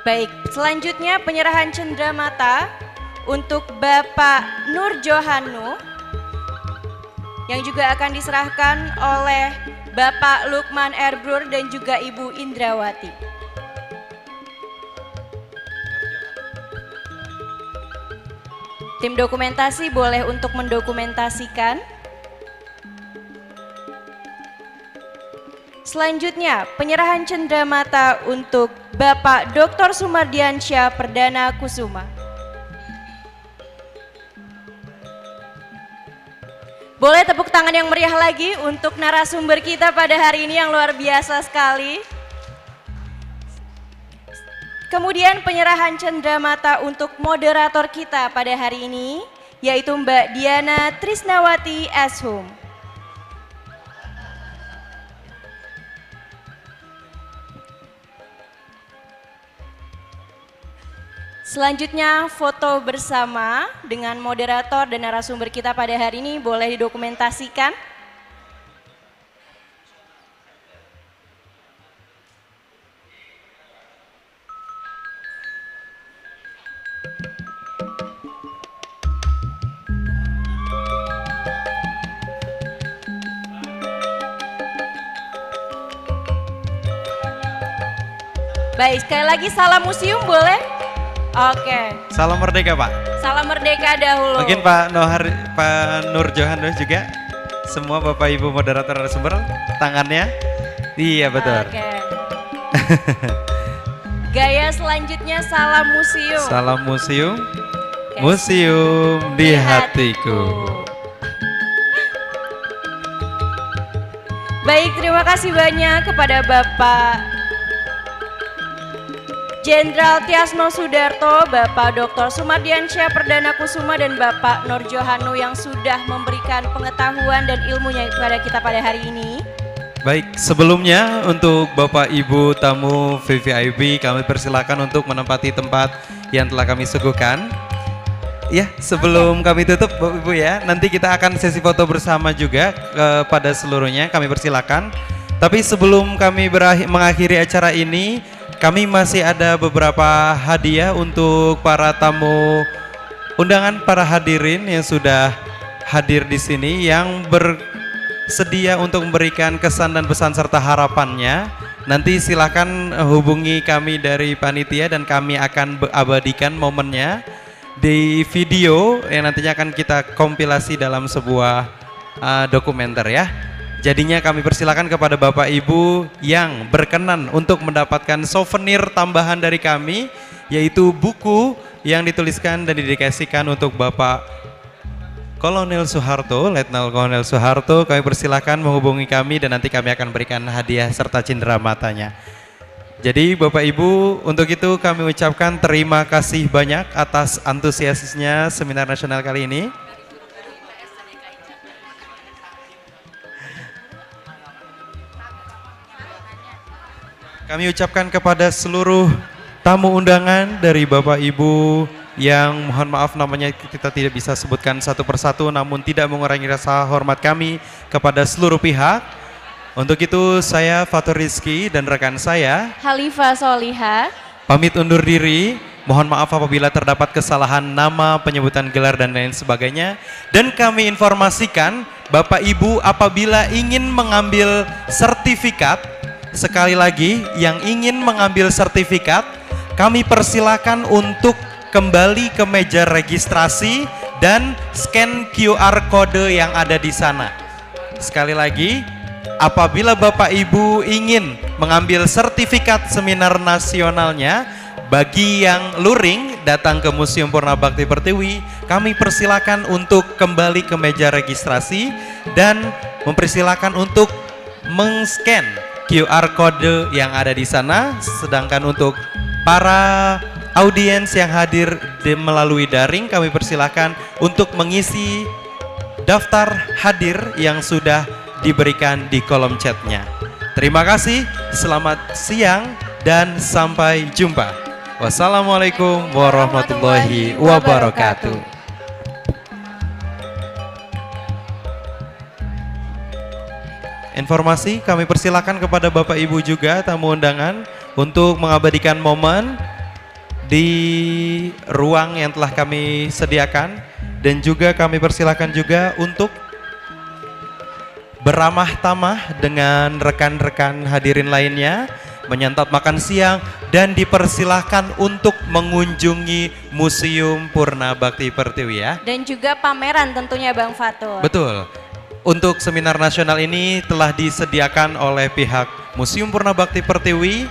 Baik, selanjutnya penyerahan cendera mata untuk Bapak Nur Johanu yang juga akan diserahkan oleh Bapak Lukman Erbrur dan juga Ibu Indrawati. Tim dokumentasi boleh untuk mendokumentasikan. Selanjutnya, penyerahan cendramata untuk Bapak Dr. Sumardiansyah Perdana Kusuma. Boleh tepuk tangan yang meriah lagi untuk narasumber kita pada hari ini yang luar biasa sekali. Kemudian penyerahan cendramata untuk moderator kita pada hari ini, yaitu Mbak Diana Trisnawati Ashum. Selanjutnya foto bersama dengan moderator dan narasumber kita pada hari ini boleh didokumentasikan. Baik, sekali lagi salam museum boleh? Oke. Salam merdeka Pak. Salam merdeka dahulu. Mungkin Pak Nohar, Pak Nur Johan juga, semua Bapak Ibu moderator narasumber, tangannya. Iya betul. Oke. Gaya selanjutnya salam museum. Salam museum. Museum di, hatiku. Baik, terima kasih banyak kepada Bapak Jenderal Tiasno Sudarto, Bapak Dr. Sumardiansyah Perdana Kusuma dan Bapak Nur Johanu yang sudah memberikan pengetahuan dan ilmunya kepada kita pada hari ini. Baik, sebelumnya untuk Bapak Ibu tamu VVIP kami persilakan untuk menempati tempat yang telah kami suguhkan. Ya, sebelum kami tutup Bapak Ibu ya, nanti kita akan sesi foto bersama juga kepada eh, seluruhnya, kami persilakan. Tapi sebelum kami berakhir, mengakhiri acara ini, kami masih ada beberapa hadiah untuk para tamu undangan para hadirin yang sudah hadir di sini yang bersedia untuk memberikan kesan dan pesan serta harapannya. Nanti silakan hubungi kami dari panitia dan kami akan abadikan momennya di video yang nantinya akan kita kompilasi dalam sebuah uh, dokumenter ya. Jadinya kami persilakan kepada Bapak Ibu yang berkenan untuk mendapatkan souvenir tambahan dari kami yaitu buku yang dituliskan dan didedikasikan untuk Bapak Kolonel Soeharto, Letnan Kolonel Soeharto, kami persilakan menghubungi kami dan nanti kami akan berikan hadiah serta cindera matanya. Jadi Bapak Ibu, untuk itu kami ucapkan terima kasih banyak atas antusiasnya seminar nasional kali ini. Kami ucapkan kepada seluruh tamu undangan dari Bapak Ibu yang mohon maaf namanya kita tidak bisa sebutkan satu persatu namun tidak mengurangi rasa hormat kami kepada seluruh pihak. Untuk itu saya Fatur Rizki dan rekan saya Halifa Soliha pamit undur diri. Mohon maaf apabila terdapat kesalahan nama, penyebutan gelar dan lain sebagainya. Dan kami informasikan Bapak Ibu apabila ingin mengambil sertifikat Sekali lagi, yang ingin mengambil sertifikat, kami persilakan untuk kembali ke meja registrasi dan scan QR kode yang ada di sana. Sekali lagi, apabila Bapak Ibu ingin mengambil sertifikat seminar nasionalnya, bagi yang luring datang ke Museum Purna Bakti Pertiwi, kami persilakan untuk kembali ke meja registrasi dan mempersilakan untuk mengscan QR kode yang ada di sana. Sedangkan untuk para audiens yang hadir di melalui daring, kami persilahkan untuk mengisi daftar hadir yang sudah diberikan di kolom chatnya. Terima kasih, selamat siang dan sampai jumpa. Wassalamualaikum warahmatullahi wabarakatuh. informasi kami persilakan kepada Bapak Ibu juga tamu undangan untuk mengabadikan momen di ruang yang telah kami sediakan dan juga kami persilakan juga untuk beramah tamah dengan rekan-rekan hadirin lainnya menyantap makan siang dan dipersilahkan untuk mengunjungi Museum Purna Bakti Pertiwi ya. Dan juga pameran tentunya Bang Fatul. Betul. Untuk seminar nasional ini telah disediakan oleh pihak Museum Purnabakti Pertiwi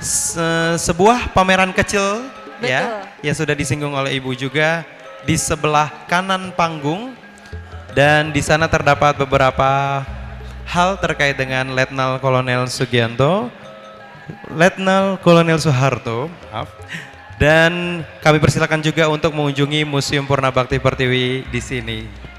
se sebuah pameran kecil ya. Betul. ya ya sudah disinggung oleh Ibu juga di sebelah kanan panggung dan di sana terdapat beberapa hal terkait dengan Letnan Kolonel Sugianto, Letnan Kolonel Soeharto, maaf. Dan kami persilakan juga untuk mengunjungi Museum Purna Bakti Pertiwi di sini.